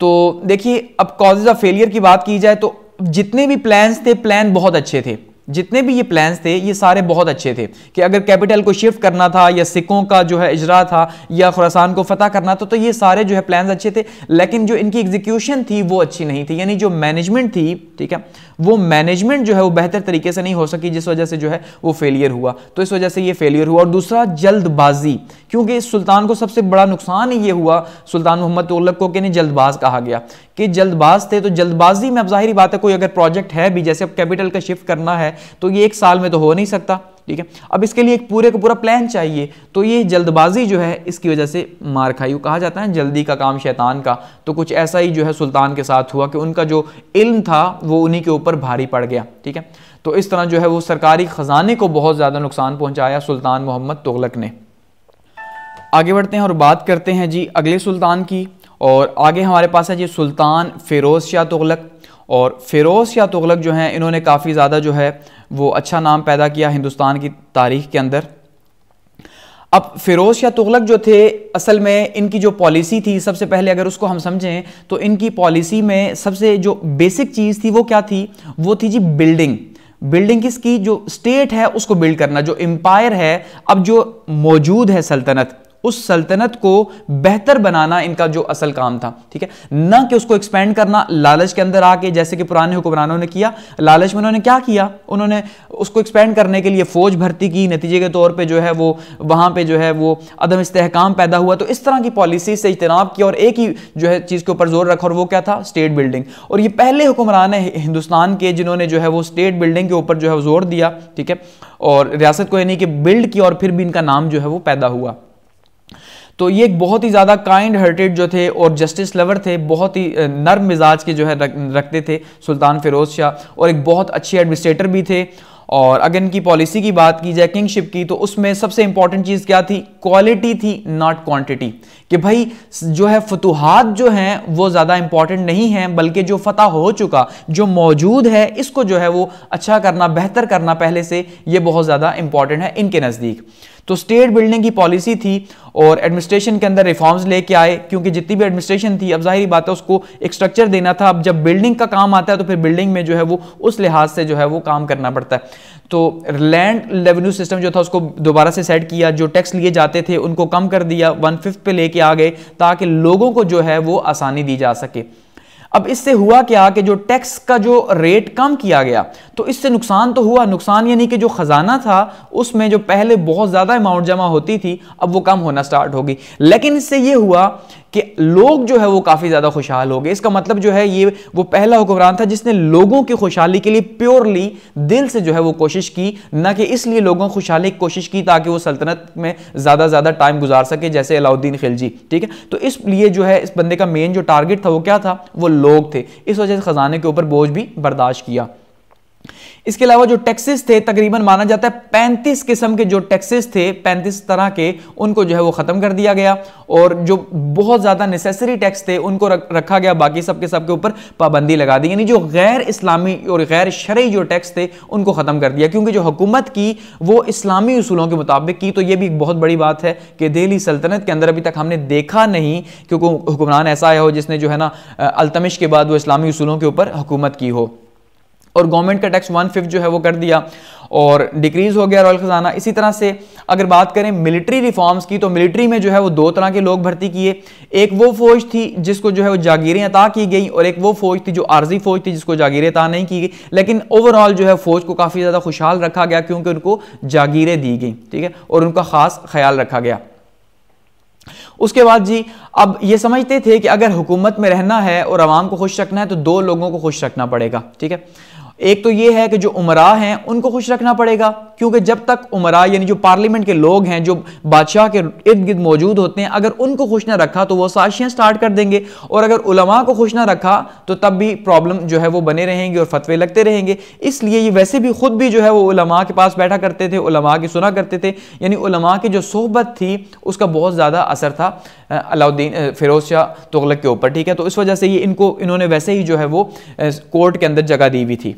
Speaker 1: तो देखिए अब कॉजेज ऑफ फेलियर की बात की जाए तो जितने भी प्लान्स थे प्लान बहुत अच्छे थे जितने भी ये प्लान्स थे ये सारे बहुत अच्छे थे कि अगर कैपिटल को शिफ्ट करना था या सिक्कों का जो है इजरा था या खुरासान को फतह करना था तो ये सारे जो है प्लान्स अच्छे थे लेकिन जो इनकी एग्जीक्यूशन थी वो अच्छी नहीं थी यानी जो मैनेजमेंट थी ठीक है वो मैनेजमेंट जो है वो बेहतर तरीके से नहीं हो सकी जिस वजह से जो है वो फेलियर हुआ तो इस वजह से ये फेलियर हुआ और दूसरा जल्दबाजी क्योंकि इस सुल्तान को सबसे बड़ा नुकसान ये हुआ सुल्तान मोहम्मद तुगलक को कि जल्दबाज कहा गया कि जल्दबाज थे तो जल्दबाजी में अब जाहिर बात है कोई अगर प्रोजेक्ट है भी जैसे अब कैपिटल का शिफ्ट करना है तो ये एक साल में तो हो नहीं सकता ठीक है अब इसके लिए एक पूरे का पूरा प्लान चाहिए तो ये जल्दबाजी जो है इसकी वजह से मार खाई कहा जाता है जल्दी का काम शैतान का तो कुछ ऐसा ही जो है सुल्तान के साथ हुआ कि उनका जो इल्म था वो उन्हीं के ऊपर भारी पड़ गया ठीक है तो इस तरह जो है वो सरकारी ख़जाने को बहुत ज़्यादा नुकसान पहुंचाया सुल्तान मोहम्मद तुगलक ने आगे बढ़ते हैं और बात करते हैं जी अगले सुल्तान की और आगे हमारे पास है जी सुल्तान फ़िरोज़ शाह तुगलक और फ़िरोज़ शाह तुगलक जो हैं इन्होंने काफ़ी ज़्यादा जो है वो अच्छा नाम पैदा किया हिंदुस्तान की तारीख के अंदर अब फिरोज शाह तुगलक जो थे असल में इनकी जो पॉलिसी थी सबसे पहले अगर उसको हम समझें तो इनकी पॉलिसी में सबसे जो बेसिक चीज़ थी वो क्या थी वो थी जी बिल्डिंग बिल्डिंग किसकी जो स्टेट है उसको बिल्ड करना जो एम्पायर है अब जो मौजूद है सल्तनत उस सल्तनत को बेहतर बनाना इनका जो असल काम था ठीक है ना कि उसको एक्सपेंड करना लालच के अंदर आके जैसे कि पुराने हुक्मरानों ने किया लालच में उन्होंने क्या किया उन्होंने उसको एक्सपेंड करने के लिए फौज भर्ती की नतीजे के तौर पर जो है वो वहां पर जो है वो अदम इस्तेकाम पैदा हुआ तो इस तरह की पॉलिसी से इजतनाब किया और एक ही जो है चीज़ के ऊपर जोर रखा और वो क्या था स्टेट बिल्डिंग और ये पहले हुक्मरान है हिंदुस्तान के जिन्होंने जो है वो स्टेट बिल्डिंग के ऊपर जो है जोर दिया ठीक है और रियासत को यानी कि बिल्ड किया और फिर भी इनका नाम जो है वो पैदा हुआ तो ये एक बहुत ही ज़्यादा काइंड हर्टेड जो थे और जस्टिस लवर थे बहुत ही नर्म मिजाज के जो है रखते थे सुल्तान फिरोज शाह और एक बहुत अच्छे एडमिनिस्ट्रेटर भी थे और अगर इनकी पॉलिसी की बात की जाए किंगशिप की तो उसमें सबसे इंपॉर्टेंट चीज़ क्या थी क्वालिटी थी नॉट क्वांटिटी कि भाई जो है फतुहात जो हैं वो ज़्यादा इंपॉर्टेंट नहीं हैं बल्कि जो फतह हो चुका जो मौजूद है इसको जो है वो अच्छा करना बेहतर करना पहले से ये बहुत ज़्यादा इंपॉर्टेंट है इनके नज़दीक तो स्टेट बिल्डिंग की पॉलिसी थी और एडमिनिस्ट्रेशन के अंदर रिफॉर्म्स लेके आए क्योंकि जितनी भी एडमिनिस्ट्रेशन थी अब जाहिर बात है उसको एक स्ट्रक्चर देना था अब जब बिल्डिंग का काम आता है तो फिर बिल्डिंग में जो है वो उस लिहाज से जो है वो काम करना पड़ता है तो लैंड रेवेन्यू सिस्टम जो था उसको दोबारा से सेट किया जो टैक्स लिए जाते थे उनको कम कर दिया वन फिफ्थ पे लेके आ गए ताकि लोगों को जो है वो आसानी दी जा सके अब इससे हुआ क्या कि जो टैक्स का जो रेट कम किया गया तो इससे नुकसान तो हुआ नुकसान यानी कि जो ख़जाना था उसमें जो पहले बहुत ज़्यादा अमाउंट जमा होती थी अब वो कम होना स्टार्ट होगी लेकिन इससे ये हुआ कि लोग जो है वो काफ़ी ज़्यादा खुशहाल हो गए इसका मतलब जो है ये वो पहला हुक्मरान था जिसने लोगों की खुशहाली के लिए प्योरली दिल से जो है वो कोशिश की ना कि इसलिए लोगों खुशहाली की कोशिश की ताकि वो सल्तनत में ज़्यादा ज़्यादा टाइम गुजार सके जैसे अलाउद्दीन खिलजी ठीक है तो इसलिए जो है इस बंदे का मेन जो टारगेट था वो क्या था वो लोग थे इस वजह से ख़जाने के ऊपर बोझ भी बर्दाश्त किया इसके अलावा जो टैक्सेस थे तकरीबन माना जाता है 35 किस्म के जो टैक्सेस थे 35 तरह के उनको जो है वो ख़त्म कर दिया गया और जो बहुत ज़्यादा नेसेसरी टैक्स थे उनको रखा गया बाकी सब के सब के ऊपर पाबंदी लगा दी यानी जो गैर इस्लामी और गैर शर्य जो टैक्स थे उनको ख़त्म कर दिया क्योंकि जो हुकूमत की वो इस्लामी असूलों के मुताबिक की तो ये भी एक बहुत बड़ी बात है कि दिल्ली सल्तनत के अंदर अभी तक हमने देखा नहीं क्योंकि हुक्मरान ऐसा आया हो जिसने जो है ना अल्तमिश के बाद वो इस्लामी असूलों के ऊपर हुकूमत की हो और गवर्नमेंट का टैक्स वन फिफ्थ जो है वो कर दिया और डिक्रीज हो गया रॉयल खजाना इसी तरह से अगर बात करें मिलिट्री रिफॉर्म्स की तो मिलिट्री में जो है वो दो तरह के लोग भर्ती किए एक वो फौज थी जिसको जो है वो जागीरें अता की गई और एक वो फौज थी जो आर्जी फौज थी जिसको जागीरें अता नहीं की गई लेकिन ओवरऑल जो है फौज को काफ़ी ज़्यादा खुशहाल रखा गया क्योंकि उनको जागीरें दी गई ठीक है और उनका खास ख्याल रखा गया उसके बाद जी अब ये समझते थे कि अगर हुकूमत में रहना है और आवाम को खुश रखना है तो दो लोगों को खुश रखना पड़ेगा ठीक है एक तो ये है कि जो उमरा हैं उनको खुश रखना पड़ेगा क्योंकि जब तक उमरा यानी जो पार्लियामेंट के लोग हैं जो बादशाह के इर्द गिर्द मौजूद होते हैं अगर उनको खुश ना रखा तो वो साजिशें स्टार्ट कर देंगे और अगर उलमा को खुश ना रखा तो तब भी प्रॉब्लम जो है वो बने रहेंगे और फतवे लगते रहेंगे इसलिए ये वैसे भी खुद भी जो है वो उलमा के पास बैठा करते थे उलमा की सुना करते थे यानी उलमा की जो सोहबत थी उसका बहुत ज़्यादा असर था अलाउद्दीन फिरोज शाह तुगलक के ऊपर ठीक है तो इस वजह से ये इनको इन्होंने वैसे ही जो है वो कोर्ट के अंदर जगह दी हुई थी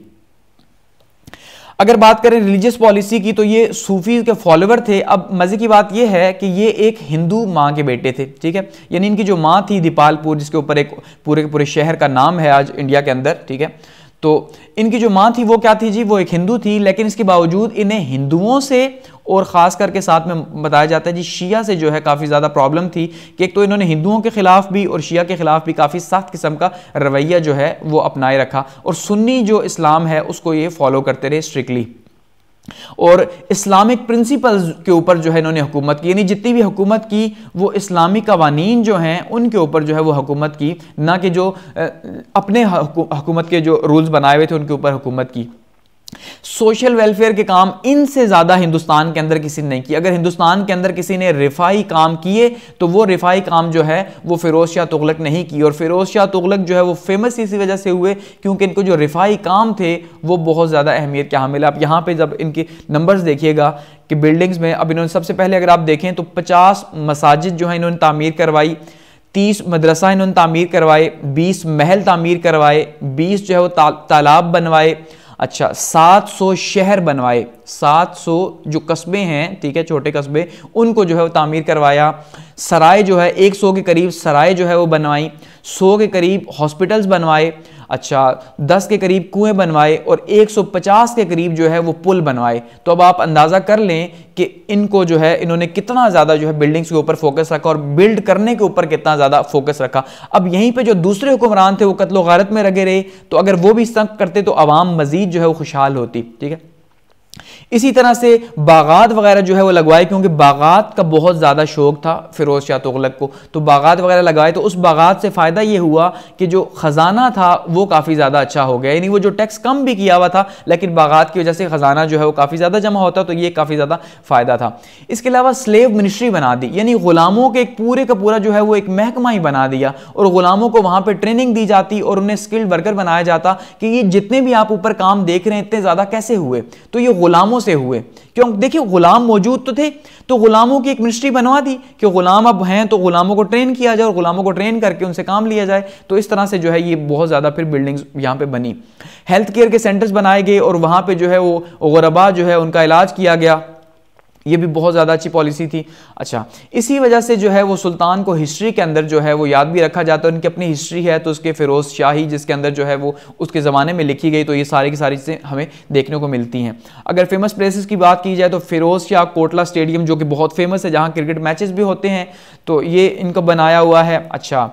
Speaker 1: अगर बात करें रिलीजियस पॉलिसी की तो ये सूफी के फॉलोअर थे अब मज़े की बात ये है कि ये एक हिंदू माँ के बेटे थे ठीक है यानी इनकी जो माँ थी दीपालपुर जिसके ऊपर एक पूरे के पूरे शहर का नाम है आज इंडिया के अंदर ठीक है तो इनकी जो माँ थी वो क्या थी जी वो एक हिंदू थी लेकिन इसके बावजूद इन्हें हिंदुओं से और ख़ास करके साथ में बताया जाता है जी शिया से जो है काफ़ी ज़्यादा प्रॉब्लम थी कि एक तो इन्होंने हिंदुओं के ख़िलाफ़ भी और शिया के ख़िलाफ़ भी काफ़ी सख्त किस्म का रवैया जो है वो अपनाए रखा और सुन्नी जो इस्लाम है उसको ये फॉलो करते रहे स्ट्रिक्टली और इस्लामिक प्रिंसिपल्स के ऊपर जो है इन्होंने हुकूमत की यानी जितनी भी हुकूमत की वो इस्लामी कवानीन जो हैं उनके ऊपर जो है वो हुकूमत की ना कि जो अपने हुकूमत के जो रूल्स बनाए हुए थे उनके ऊपर हुकूमत की सोशल वेलफेयर के काम इनसे ज्यादा हिंदुस्तान के अंदर किसी ने नहीं किए अगर हिंदुस्तान के अंदर किसी ने रिफाई काम किए तो वो रिफाई काम जो है वो फिरोज शाह तुगलक नहीं की और फिरोज शाह तुगलक जो है वो फेमस इसी वजह से हुए क्योंकि इनको जो रिफाई काम थे वो बहुत ज़्यादा अहमियत के हामिल आप यहाँ पर जब इनके नंबर देखिएगा कि बिल्डिंग्स में अब इन्होंने सबसे पहले अगर आप देखें तो पचास मसाजिद जो है इन्होंने तामीर करवाई तीस मदरसा इन्होंने तामीर करवाए बीस महल तामीर करवाए बीस जो है वो तालाब बनवाए अच्छा 700 शहर बनवाए 700 जो कस्बे हैं ठीक है छोटे कस्बे उनको जो है वो तामीर करवाया सराय जो है 100 के करीब सराय जो है वो बनवाई 100 के करीब हॉस्पिटल्स बनवाए अच्छा 10 के करीब कुएं बनवाए और 150 के करीब जो है वो पुल बनवाए तो अब आप अंदाज़ा कर लें कि इनको जो है इन्होंने कितना ज़्यादा जो है बिल्डिंग्स के ऊपर फोकस रखा और बिल्ड करने के ऊपर कितना ज़्यादा फोकस रखा अब यहीं पे जो दूसरे हुक्मरान थे वो कत्लो गारत में लगे रहे तो अगर वो भी इस तरह करते तो आवाम मजीद जो है वो खुशहाल होती ठीक है इसी तरह से बागात वगैरह जो है वो लगवाए क्योंकि बागात का बहुत ज़्यादा शौक था फिरोज़ शाह तुगलक को तो बागात वगैरह लगाए तो उस बागात से फ़ायदा ये हुआ कि जो ख़जाना था वो काफ़ी ज़्यादा अच्छा हो गया यानी वो जो टैक्स कम भी किया हुआ था लेकिन बागात की वजह से ख़जाना जो है वो काफ़ी ज़्यादा जमा होता तो ये काफ़ी ज़्यादा फ़ायदा था इसके अलावा स्लेव मिनिस्ट्री बना दी यानी ग़ुलामों के एक पूरे का पूरा जो है वो एक महकमा ही बना दिया और ग़ुलामों को वहाँ पर ट्रेनिंग दी जाती और उन्हें स्किल्ड वर्कर बनाया जाता कि ये जितने भी आप ऊपर काम देख रहे हैं इतने ज़्यादा कैसे हुए तो ये गुलामों से हुए क्यों देखिए गुलाम मौजूद तो थे तो गुलामों की एक मिनिस्ट्री बनवा दी कि गुलाम अब हैं तो गुलामों को ट्रेन किया जाए और गुलामों को ट्रेन करके उनसे काम लिया जाए तो इस तरह से जो है ये बहुत ज़्यादा फिर बिल्डिंग्स यहाँ पे बनी हेल्थ केयर के सेंटर्स बनाए गए और वहाँ पर जो है वो गरबा जो है उनका इलाज किया गया ये भी बहुत ज़्यादा अच्छी पॉलिसी थी अच्छा इसी वजह से जो है वो सुल्तान को हिस्ट्री के अंदर जो है वो याद भी रखा जाता है उनकी अपनी हिस्ट्री है तो उसके फिरोज शाही जिसके अंदर जो है वो उसके ज़माने में लिखी गई तो ये सारी की सारी चीज़ें हमें देखने को मिलती हैं अगर फेमस प्लेसेस की बात की जाए तो फिरोज शाह कोटला स्टेडियम जो कि बहुत फेमस है जहाँ क्रिकेट मैचेस भी होते हैं तो ये इनका बनाया हुआ है अच्छा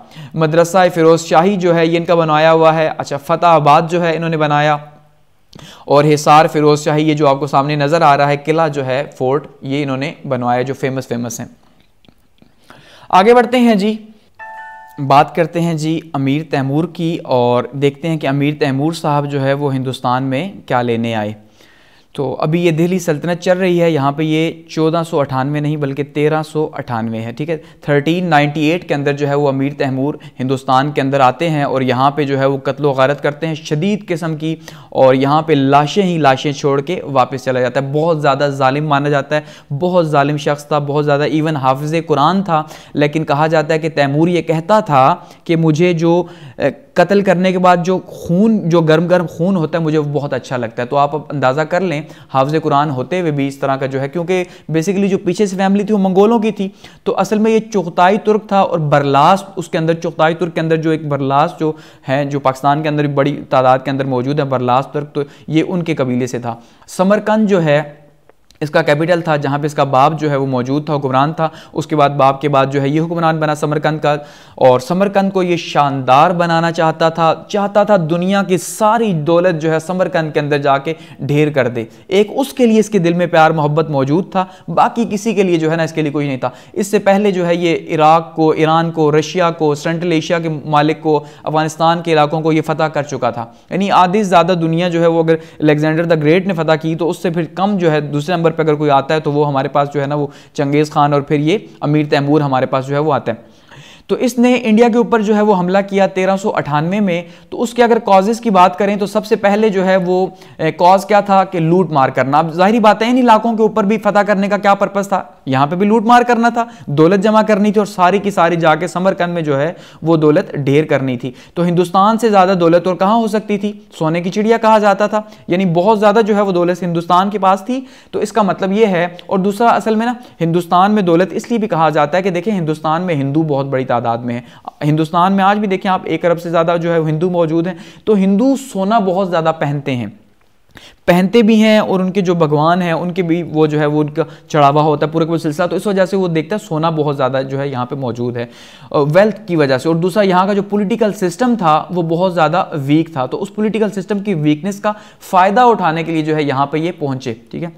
Speaker 1: मदरसा फिरोज शाही जो है ये इनका बनाया हुआ है अच्छा फतेहाबाद जो है इन्होंने बनाया और हिसार फिरोज शाही ये जो आपको सामने नज़र आ रहा है किला जो है फोर्ट ये इन्होंने बनवाया जो फेमस फेमस हैं आगे बढ़ते हैं जी बात करते हैं जी अमीर तैमूर की और देखते हैं कि अमीर तैमूर साहब जो है वो हिंदुस्तान में क्या लेने आए तो अभी ये दिल्ली सल्तनत चल रही है यहाँ पे ये चौदह नहीं बल्कि तेरह है ठीक है 1398 के अंदर जो है वो अमीर तैमूर हिंदुस्तान के अंदर आते हैं और यहाँ पे जो है वो कत्लो गारत करते हैं शदीद किस्म की और यहाँ पे लाशें ही लाशें छोड़ के वापस चला जाता है बहुत ज़्यादा ालिम माना जाता है बहुत ालिम शख्स था बहुत ज़्यादा इवन हाफिज़ कुरान था लेकिन कहा जाता है कि तैमूर ये कहता था कि मुझे जो कत्ल करने के बाद जो खून जो गर्म गर्म खून होता है मुझे वो बहुत अच्छा लगता है तो आप अंदाज़ा कर लें हाफ़ कुरान होते हुए भी इस तरह का जो है क्योंकि बेसिकली जो पीछे से फैमिली थी वो मंगोलों की थी तो असल में ये चुगताई तुर्क था और बरलास उसके अंदर चुगताई तुर्क के अंदर जो एक बरलास जो है जो पाकिस्तान के अंदर बड़ी तादाद के अंदर मौजूद है बरलास तुर्क तो ये उनके कबीले से था समरकंद जो है इसका कैपिटल था जहाँ पर इसका बाप जो है वो मौजूद था हुक्मरान था उसके बाद बाप के बाद जो है ये हुक्मरान बना समरकंद का और समरकंद को ये शानदार बनाना चाहता था चाहता था दुनिया की सारी दौलत जो है समरकंद के अंदर जाके ढेर कर दे एक उसके लिए इसके दिल में प्यार मोहब्बत मौजूद था बाकी किसी के लिए जो है ना इसके लिए कोई नहीं था इससे पहले जो है ये इराक को ईरान को रशिया को सेंट्रल एशिया के मालिक को अफगानिस्तान के इलाकों को ये फतह कर चुका था यानी आधी ज़्यादा दुनिया जो है वो अगर अलेक्जेंडर द ग्रेट ने फतह की तो उससे फिर कम जो है दूसरे नंबर पे अगर कोई आता है तो वो हमारे पास जो है ना वो चंगेज़ खान और फिर ये अमीर तैमूर हमारे पास जो है वो आते हैं तो इसने इंडिया के ऊपर जो है वो हमला किया तेरह में तो उसके अगर कॉजेज की बात करें तो सबसे पहले जो है वो कॉज क्या था कि लूट मार करना अब जाहिर बात है इन इलाकों के ऊपर भी फतह करने का क्या पर्पज था यहाँ पर भी लूट मार करना था दौलत जमा करनी थी और सारी की सारी जाके समरकंद में जो है वो दौलत ढेर करनी थी तो हिंदुस्तान से ज़्यादा दौलत और कहाँ हो सकती थी सोने की चिड़िया कहा जाता था यानी बहुत ज़्यादा जो है वो दौलत हिंदुस्तान के पास थी तो इसका मतलब ये है और दूसरा असल में ना हिंदुस्तान में दौलत इसलिए भी कहा जाता है कि देखिए हिंदुस्तान में हिंदू बहुत बड़ी तादाद में है हिंदुस्तान में आज भी देखें आप एक अरब से ज़्यादा जो है हिंदू मौजूद हैं तो हिंदू सोना बहुत ज़्यादा पहनते हैं पहनते भी हैं और उनके जो भगवान हैं उनके भी वो जो है वो उनका चढ़ावा होता है पूरे का सिलसिला तो इस वजह से वो देखता है सोना बहुत ज़्यादा जो है यहाँ पे मौजूद है वेल्थ की वजह से और दूसरा यहाँ का जो पॉलिटिकल सिस्टम था वो बहुत ज़्यादा वीक था तो उस पॉलिटिकल सिस्टम की वीकनेस का फ़ायदा उठाने के लिए जो है यहाँ पर ये यह पहुँचे ठीक है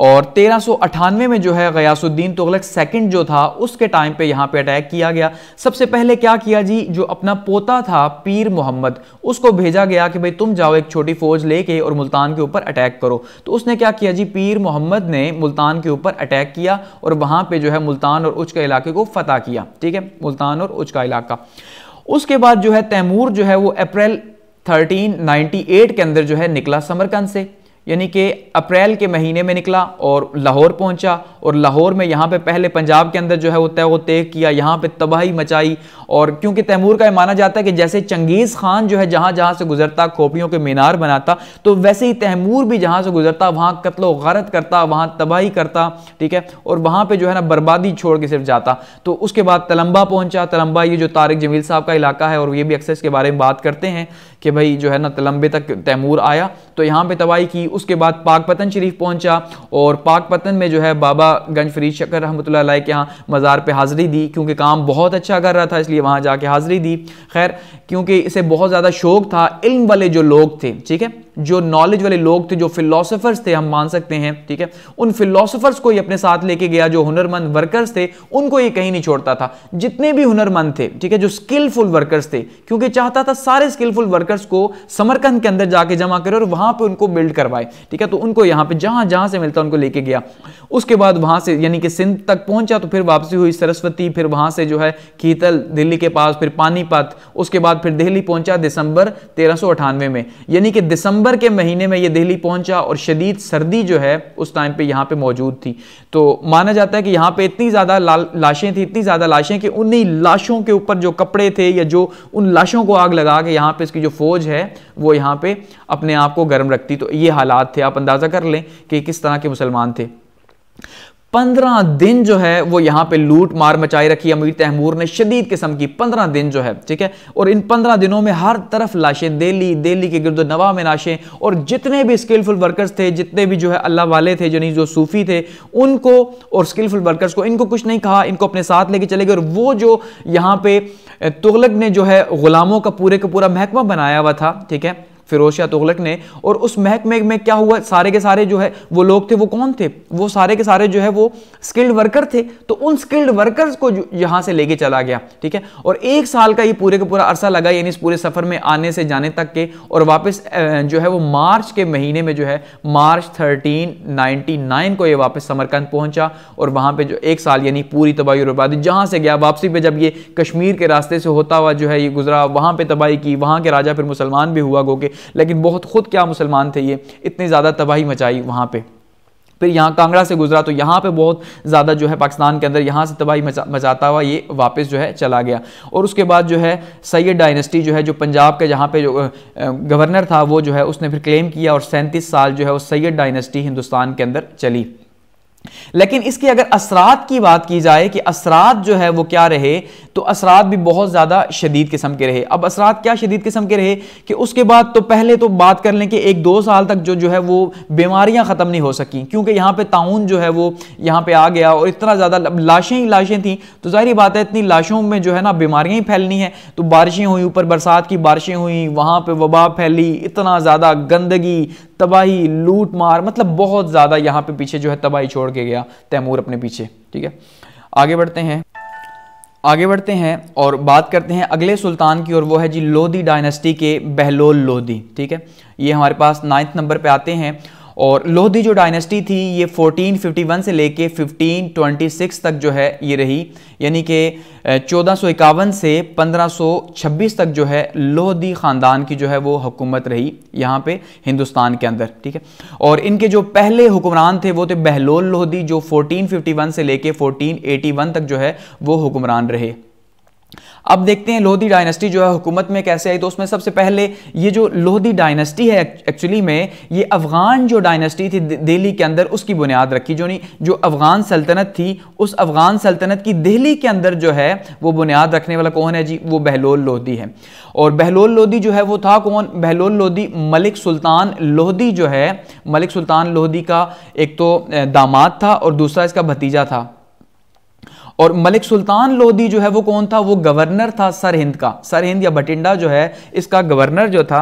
Speaker 1: और तेरह में जो है गयासुद्दीन तुगलक सेकंड जो था उसके टाइम पे यहाँ पे अटैक किया गया सबसे पहले क्या किया जी जो अपना पोता था पीर मोहम्मद उसको भेजा गया कि भाई तुम जाओ एक छोटी फौज लेके और मुल्तान के ऊपर अटैक करो तो उसने क्या किया जी पीर मोहम्मद ने मुल्तान के ऊपर अटैक किया और वहाँ पर जो है मुल्तान और उच का इलाके को फतेह किया ठीक है मुल्तान और उच का इलाका उसके बाद जो है तैमूर जो है वो अप्रैल थर्टीन के अंदर जो है निकला समरकंद से यानी कि अप्रैल के महीने में निकला और लाहौर पहुंचा और लाहौर में यहाँ पे पहले पंजाब के अंदर जो है वो तय वो तय किया यहाँ पे तबाही मचाई और क्योंकि तैमूर का ये माना जाता है कि जैसे चंगेज़ खान जो है जहाँ जहाँ से गुजरता खोपियों के मीनार बनाता तो वैसे ही तैमूर भी जहाँ से गुजरता वहाँ कत्लो गारत करता वहाँ तबाही करता ठीक है और वहाँ पर जो है ना बर्बादी छोड़ के सिर्फ जाता तो उसके बाद तलम्बा पहुँचा तलम्बा ये जो तारक जमील साहब का इलाका है और ये भी अक्सर इसके बारे में बात करते हैं कि भाई जो है ना तलंबे तक तैमूर आया तो यहाँ पे तबाही की उसके बाद पाकपतन शरीफ पहुँचा और पाकपतन में जो है बाबा गंज फरीद शकर रहमत के यहाँ मज़ार पर हाज़िरी दी क्योंकि काम बहुत अच्छा कर रहा था इसलिए वहाँ जाके हाज़िरी दी खैर क्योंकि इसे बहुत ज़्यादा शौक था इल्म वाले जो लोग थे ठीक है जो नॉलेज वाले लोग थे जो फिलोसोफर्स थे हम मान सकते हैं ठीक है उन फिलोसोफर्स को ही अपने साथ लेके गया जो हुनरमंद वर्कर्स थे उनको ये कहीं नहीं छोड़ता था जितने भी हुनरमंद थे ठीक है जो स्किलफुल वर्कर्स थे क्योंकि चाहता था सारे स्किलफुल वर्कर्स को समरकंद के अंदर जाके जमा करे और वहां पर उनको बिल्ड करवाए ठीक है तो उनको यहाँ पे जहां जहां से मिलता उनको लेके गया उसके बाद वहां से यानी कि सिंध तक पहुंचा तो फिर वापसी हुई सरस्वती फिर वहां से जो है कीतल दिल्ली के पास फिर पानीपत उसके बाद फिर दिल्ली पहुंचा दिसंबर तेरह में यानी कि दिसंबर दिसंबर के महीने में ये दिल्ली पहुंचा और शदीद सर्दी जो है उस टाइम पे यहाँ पे मौजूद थी तो माना जाता है कि यहाँ पे इतनी ज़्यादा लाशें थी इतनी ज़्यादा लाशें कि उन्हीं लाशों के ऊपर जो कपड़े थे या जो उन लाशों को आग लगा के यहाँ पे इसकी जो फौज है वो यहाँ पे अपने आप को गर्म रखती तो ये हालात थे आप अंदाज़ा कर लें कि किस तरह के मुसलमान थे पंद्रह दिन जो है वो यहां पे लूट मार मचाई रखी अमीर तैमूर ने शदीद किस्म की पंद्रह दिन जो है ठीक है और इन पंद्रह दिनों में हर तरफ लाशें दिल्ली दिल्ली के गिरदो नवा में लाशें और जितने भी स्किलफुल वर्कर्स थे जितने भी जो है अल्लाह वाले थे जो नहीं जो सूफी थे उनको और स्किलफुल वर्कर्स को इनको कुछ नहीं कहा इनको अपने साथ लेके चले गए और वो जो यहाँ पे तुगलक ने जो है गुलामों का पूरे का पूरा महकमा बनाया हुआ था ठीक है फिरोशिया तुगलक ने और उस महकमे में क्या हुआ सारे के सारे जो है वो लोग थे वो कौन थे वो सारे के सारे जो है वो स्किल्ड वर्कर थे तो उन स्किल्ड वर्कर्स को यहाँ से लेके चला गया ठीक है और एक साल का ये पूरे का पूरा अरसा लगा यानी इस पूरे सफ़र में आने से जाने तक के और वापस जो है वो मार्च के महीने में जो है मार्च थर्टीन नाइनटी को ये वापस समरकंद पहुंचा और वहाँ पर जो एक साल यानी पूरी तबाही और बर्बादी जहाँ से गया वापसी पर जब ये कश्मीर के रास्ते से होता हुआ जो है ये गुजरा वहाँ पे तबाही की वहाँ के राजा फिर मुसलमान भी हुआ गो के लेकिन बहुत खुद क्या मुसलमान थे ये इतनी ज़्यादा तबाही मचाई वहाँ पर फिर यहाँ कांगड़ा से गुजरा तो यहाँ पे बहुत ज़्यादा जो है पाकिस्तान के अंदर यहाँ से तबाही मचा मचाता हुआ ये वापस जो है चला गया और उसके बाद जो है सैयद डायनेस्टी जो है जो पंजाब के जहाँ पे जो गवर्नर था वो जो है उसने फिर क्लेम किया और सैंतीस साल जो है वो सैयद डायनेस्टी हिंदुस्तान के अंदर चली लेकिन इसके अगर असरात की बात की जाए कि असरात जो है वो क्या रहे तो असरात भी बहुत ज़्यादा शदीद किस्म के रहे अब असरात क्या शदीद किस्म के रहे कि उसके बाद तो पहले तो बात कर लें कि एक दो साल तक जो जो है वो बीमारियां ख़त्म नहीं हो सकी क्योंकि यहाँ पे ताउन जो है वो यहाँ पे आ गया और इतना ज़्यादा लाशें ही लाशें थी तो जाहिर बात है इतनी लाशों में जो है ना बीमारियाँ ही फैलनी है तो बारिशें हुई ऊपर बरसात की बारिशें हुई वहाँ पर वबा फैली इतना ज़्यादा गंदगी तबाही लूट मार मतलब बहुत ज़्यादा यहाँ पे पीछे जो है तबाही छोड़ के गया तैमूर अपने पीछे ठीक है आगे बढ़ते हैं आगे बढ़ते हैं और बात करते हैं अगले सुल्तान की और वो है जी लोधी डायनेस्टी के बहलोल लोधी ठीक है ये हमारे पास नाइन्थ नंबर पे आते हैं और लोधी जो डायनेस्टी थी ये 1451 से लेके 1526 तक जो है ये रही यानी कि चौदह से 1526 तक जो है लोधी ख़ानदान की जो है वो हुकूमत रही यहाँ पे हिंदुस्तान के अंदर ठीक है और इनके जो पहले हुक्मरान थे वो थे बहलोल लोधी जो 1451 से लेके 1481 तक जो है वो हुक्मरान रहे अब देखते हैं लोधी डायनेस्टी जो है हुकूमत में कैसे आई तो उसमें सबसे पहले ये जो लोधी डायनेस्टी है एक्चुअली में ये अफ़गान जो डायनेस्टी थी दिल्ली के अंदर उसकी बुनियाद रखी जो नहीं जो अफ़गान सल्तनत थी उस अफ़गान सल्तनत की दिल्ली के अंदर जो है वो बुनियाद रखने वाला कौन है जी वो बहलोल लोधी है और बहलोल लोधी जो है वो था कौन बहलोल लोधी मलिक सुल्तान लोधी जो है मलिक सुल्तान लोधी का एक तो दामाद था और दूसरा इसका भतीजा था और मलिक सुल्तान लोधी जो है वो कौन था वो गवर्नर था सरहिंद का सरहिंद या बटिंडा जो है इसका गवर्नर जो था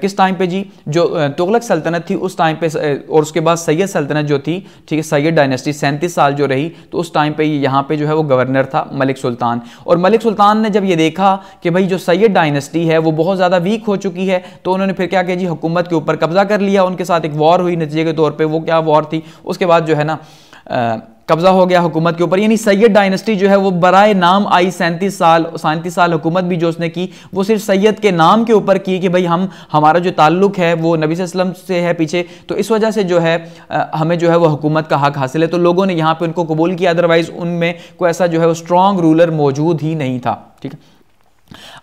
Speaker 1: किस टाइम पे जी जो तुगलक सल्तनत थी उस टाइम पे और उसके बाद सैयद सल्तनत जो थी ठीक है सैयद डायनेस्टी सैंतीस साल जो रही तो उस टाइम पे यहाँ पे जो है वो गवर्नर था मलिक सुल्तान और मलिक सुल्तान ने जब ये देखा कि भाई जो सैयद डायनेस्टी है वो बहुत ज़्यादा वीक हो चुकी है तो उन्होंने फिर क्या किया जी हुकूमत के ऊपर कब्जा कर लिया उनके साथ एक वॉर हुई नतीजे के तौर पर वो क्या वॉर थी उसके बाद जो है ना कब्जा हो गया हुकूमत के ऊपर यानी सैयद डायनेस्टी जो है वो बरए नाम आई सैंतीस साल सैंतीस साल हुकूमत भी जो उसने की वो सिर्फ सैयद के नाम के ऊपर की कि भाई हम हमारा जो ताल्लुक है वो नबी वसम से है पीछे तो इस वजह से जो है हमें जो है वो हुकूमत का हक हासिल है तो लोगों ने यहाँ पर उनको कबूल किया अदरवाइज़ उनमें कोई ऐसा जो है वो स्ट्रॉन्ग रूलर मौजूद ही नहीं था ठीक है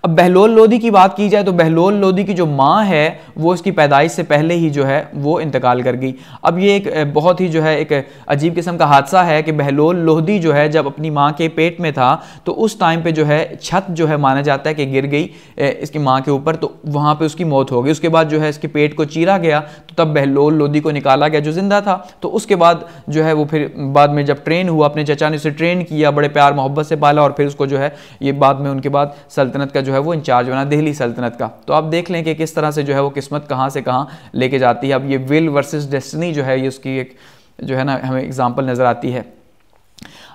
Speaker 1: अब बहलोल लोधी की बात की जाए तो बहलोल लोधी की जो माँ है वो इसकी पैदाइश से पहले ही जो है वो इंतकाल कर गई अब ये एक बहुत ही जो है एक अजीब किस्म का हादसा है कि बहलोल लोधी जो है जब अपनी माँ के पेट में था तो उस टाइम पे जो है छत जो है माना जाता है कि गिर गई इसकी माँ के ऊपर तो वहाँ पर उसकी मौत हो गई उसके बाद जो है इसके पेट को चीरा गया तो तब बहलोल लोधी को निकाला गया जो जिंदा था तो उसके बाद जो है वो फिर बाद में जब ट्रेन हुआ अपने चचा ने उसे ट्रेन किया बड़े प्यार मोहब्बत से पाला और फिर उसको जो है ये बाद में उनके बाद सल्तनत का जो है वो इंचार्ज बना दिल्ली सल्तनत का तो आप देख लें कि किस तरह से जो है वो किस्मत कहाँ से कहाँ लेके जाती है अब ये विल वर्सेस डेस्टिनी जो है ये उसकी एक जो है ना हमें एग्जाम्पल नज़र आती है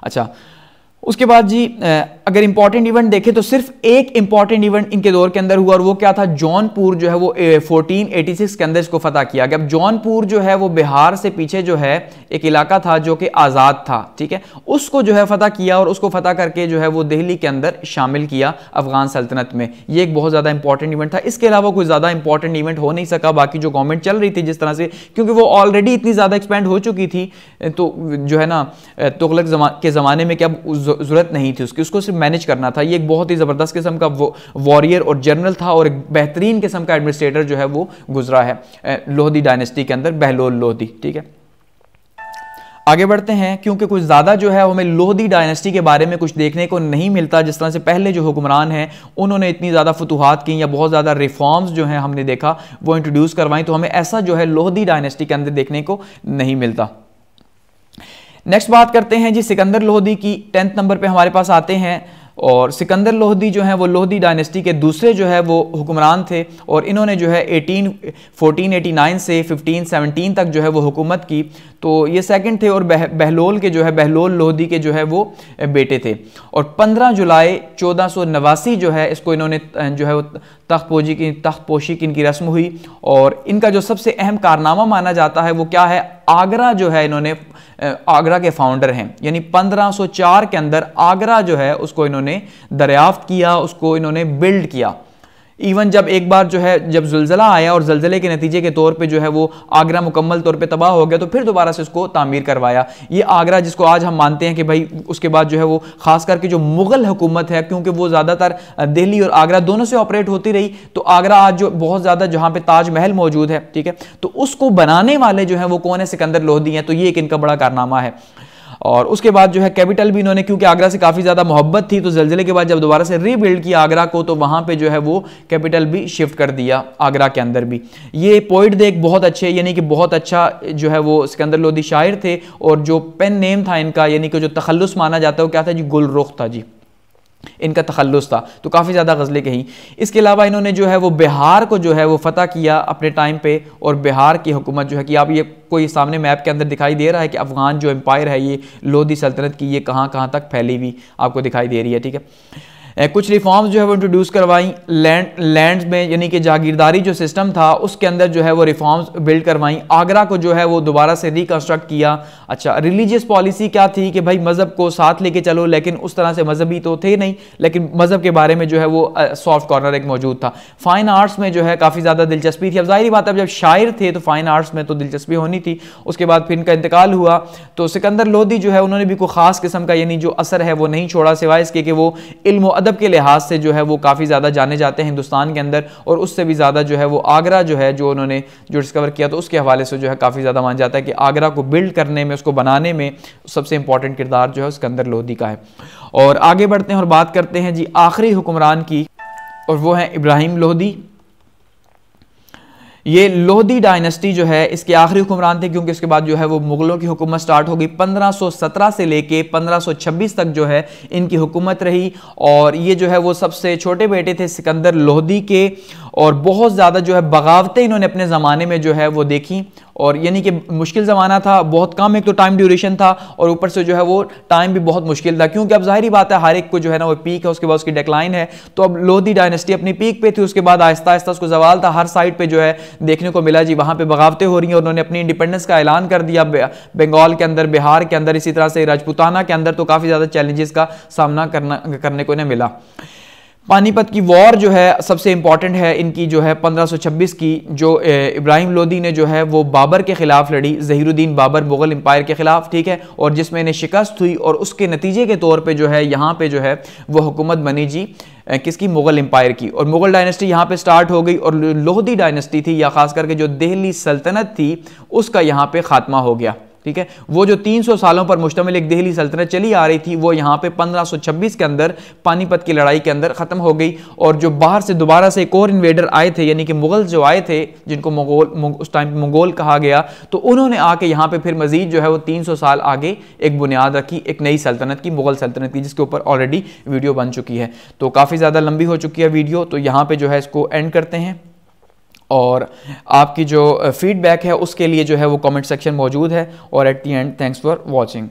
Speaker 1: अच्छा उसके बाद जी अगर इंपॉर्टेंट इवेंट देखें तो सिर्फ एक इंपॉर्टेंट इवेंट इनके दौर के अंदर हुआ और वो क्या था जौनपुर जो है वो 1486 के अंदर इसको फतह किया गया अब जौनपुर जो है वो बिहार से पीछे जो है एक इलाका था जो कि आज़ाद था ठीक है उसको जो है फतह किया और उसको फतह करके जो है वो दिल्ली के अंदर शामिल किया अफगान सल्तनत में यह एक बहुत ज़्यादा इंपॉर्टेंट इवेंट था इसके अलावा कोई ज़्यादा इंपॉर्टेंट इवेंट हो नहीं सका बाकी जो गवर्नमेंट चल रही थी जिस तरह से क्योंकि वो ऑलरेडी इतनी ज़्यादा एक्सपेंड हो चुकी थी तो जो है ना तुगलक के ज़माने में क्या ज़रूरत नहीं थी उसकी उसको सिर्फ मैनेज करना था ये एक बहुत ही ज़बरदस्त किस्म का वॉरियर और जनरल था और एक बेहतरीन किस्म का एडमिनिस्ट्रेटर जो है वो गुजरा है लोहदी डायनेस्टी के अंदर बहलोल लोहदी ठीक है आगे बढ़ते हैं क्योंकि कुछ ज़्यादा जो है हमें लोहदी डायनेस्टी के बारे में कुछ देखने को नहीं मिलता जिस तरह से पहले जो हुक्मरान हैं उन्होंने इतनी ज़्यादा फतूहत की या बहुत ज़्यादा रिफॉर्म्स जो हैं हमने देखा वो इंट्रोड्यूस करवाई तो हमें ऐसा जो है लोहदी डायनेस्टी के अंदर देखने को नहीं मिलता नेक्स्ट बात करते हैं जी सिकंदर लोहदी की टेंथ नंबर पे हमारे पास आते हैं और सिकंदर लोहदी जो है वो लोहदी डायनेस्टी के दूसरे जो है वो हुक्मरान थे और इन्होंने जो है 18 1489 से 1517 तक जो है वो हुकूमत की तो ये सेकंड थे और बह, बहलोल के जो है बहलोल लोहदी के जो है वो बेटे थे और 15 जुलाई चौदह जो है इसको इन्होंने जो है वो तख्त की तख्त पोशी की इनकी रस्म हुई और इनका जो सबसे अहम कारनामा माना जाता है वो क्या है आगरा जो है इन्होंने आगरा के फाउंडर हैं यानी 1504 के अंदर आगरा जो है उसको इन्होंने दरियाफ्त किया उसको इन्होंने बिल्ड किया इवन जब एक बार जो है जब जलजिला आया और जलजिले के नतीजे के तौर पे जो है वो आगरा मुकम्मल तौर पे तबाह हो गया तो फिर दोबारा से उसको तामीर करवाया ये आगरा जिसको आज हम मानते हैं कि भाई उसके बाद जो है वो खास करके जो मुगल हुकूमत है क्योंकि वो ज़्यादातर दिल्ली और आगरा दोनों से ऑपरेट होती रही तो आगरा आज जो बहुत ज़्यादा जहाँ पे ताजमहल मौजूद है ठीक है तो उसको बनाने वाले जो है वो कौन है सिकंदर लोहदी हैं तो ये एक इनका बड़ा कारनामा है और उसके बाद जो है कैपिटल भी इन्होंने क्योंकि आगरा से काफ़ी ज़्यादा मोहब्बत थी तो जलजिले के बाद जब दोबारा से रीबिल्ड किया आगरा को तो वहाँ पर जो है वो कैपिटल भी शिफ्ट कर दिया आगरा के अंदर भी ये पोइट दे बहुत अच्छे यानी कि बहुत अच्छा जो है वो सिकंदर लोधी शायर थे और जो पेन नेम था इनका यानी कि जो तखलुस माना जाता है वो क्या था जी गुलरुख था जी इनका तखलस था तो काफ़ी ज़्यादा गज़लें कहीं इसके अलावा इन्होंने जो है वो बिहार को जो है वो फ़तह किया अपने टाइम पे और बिहार की हुकूमत जो है कि आप ये कोई सामने मैप के अंदर दिखाई दे रहा है कि अफ़गान जो एम्पायर है ये लोधी सल्तनत की ये कहाँ कहाँ तक फैली हुई आपको दिखाई दे रही है ठीक है कुछ रिफॉर्म्स जो है वो इंट्रोड्यूस करवाई लैंड लैंड में यानी कि जागीरदारी जो सिस्टम था उसके अंदर जो है वो रिफॉर्म्स बिल्ड करवाई आगरा को जो है वो दोबारा से रिकन्स्ट्रक्ट किया अच्छा रिलीजियस पॉलिसी क्या थी कि भाई मज़हब को साथ लेके चलो लेकिन उस तरह से मजहबी तो थे नहीं लेकिन मज़हब के बारे में जो है वो सॉफ्ट कॉर्नर एक मौजूद था फाइन आर्ट्स में जो है काफ़ी ज़्यादा दिलचस्पी थी अब जाहिर बात अब जब शायर थे तो फाइन आर्ट्स में तो दिलचस्पी होनी थी उसके बाद फिर इनका इंतकाल हुआ तो सिकंदर लोधी जो है उन्होंने भी कोई ख़ास किस्म का यानी जो असर है वो नहीं छोड़ा सिवाय इसके कि वो इल्म अदब अदब के लिहाज से जो है वो काफ़ी ज़्यादा जाने जाते हैं हिंदुस्तान के अंदर और उससे भी ज़्यादा जो है वो आगरा जो है जो उन्होंने जो डिस्कवर किया तो उसके हवाले से जो है काफ़ी ज़्यादा माना जाता है कि आगरा को बिल्ड करने में उसको बनाने में सबसे इंपॉर्टेंट किरदार जो है उसके अंदर लोधी का है और आगे बढ़ते हैं और बात करते हैं जी आखिरी हुक्मरान की और वो है इब्राहिम लोधी ये लोधी डायनेस्टी जो है इसके आखिरी हुक्मरान थे क्योंकि उसके बाद जो है वो मुगलों की हुकूमत स्टार्ट हो गई 1517 से लेके 1526 तक जो है इनकी हुकूमत रही और ये जो है वो सबसे छोटे बेटे थे सिकंदर लोधी के और बहुत ज़्यादा जो है बगावतें इन्होंने अपने ज़माने में जो है वो देखी और यानी कि मुश्किल ज़माना था बहुत कम एक तो टाइम ड्यूरेशन था और ऊपर से जो है वो टाइम भी बहुत मुश्किल था क्योंकि अब जाहिर बात है हर एक को जो है ना वो पीक है उसके बाद उसकी डेक्लाइन है तो अब लोधी डायनेस्टी अपनी पीक पे थी उसके बाद आहिस्ता आहिस्ता उसको जवाल था हर साइड पर जो है देखने को मिला जी वहाँ पर बगावतें हो रही हैं उन्होंने अपनी इंडिपेंडेंस का ऐलान कर दिया बंगाल के अंदर बिहार के अंदर इसी तरह से राजपूताना के अंदर तो काफ़ी ज़्यादा चैलेंजेस का सामना करना करने को इन्हें मिला पानीपत की वॉर जो है सबसे इंपॉर्टेंट है इनकी जो है 1526 की जो इब्राहिम लोदी ने जो है वो बाबर के ख़िलाफ़ लड़ी जहीरुद्दीन बाबर मुग़ल एम्पायर के ख़िलाफ़ ठीक है और जिसमें इन्हें शिकस्त हुई और उसके नतीजे के तौर पे जो है यहाँ पे जो है वो हुकूमत बनी जी किसकी मुग़ल एम्पायर की और मुग़ल डायनेस्टी यहाँ पे स्टार्ट हो गई और लोधी डायनेस्टी थी या ख़ास करके जो दिल्ली सल्तनत थी उसका यहाँ पे ख़ात्मा हो गया ठीक है वो जो 300 सालों पर मुश्तमिल एक दिल्ली सल्तनत चली आ रही थी वो यहाँ पे 1526 के अंदर पानीपत की लड़ाई के अंदर ख़त्म हो गई और जो बाहर से दोबारा से एक और इन्वेडर आए थे यानी कि मुगल जो आए थे जिनको मुगोल उस टाइम मुगोल कहा गया तो उन्होंने आके यहाँ पे फिर मजीद जो है वो 300 साल आगे एक बुनियाद रखी एक नई सल्तनत की मुगल सल्तनत की जिसके ऊपर ऑलरेडी वीडियो बन चुकी है तो काफ़ी ज़्यादा लंबी हो चुकी है वीडियो तो यहाँ पर जो है इसको एंड करते हैं और आपकी जो फीडबैक है उसके लिए जो है वो कमेंट सेक्शन मौजूद है और at the end thanks for watching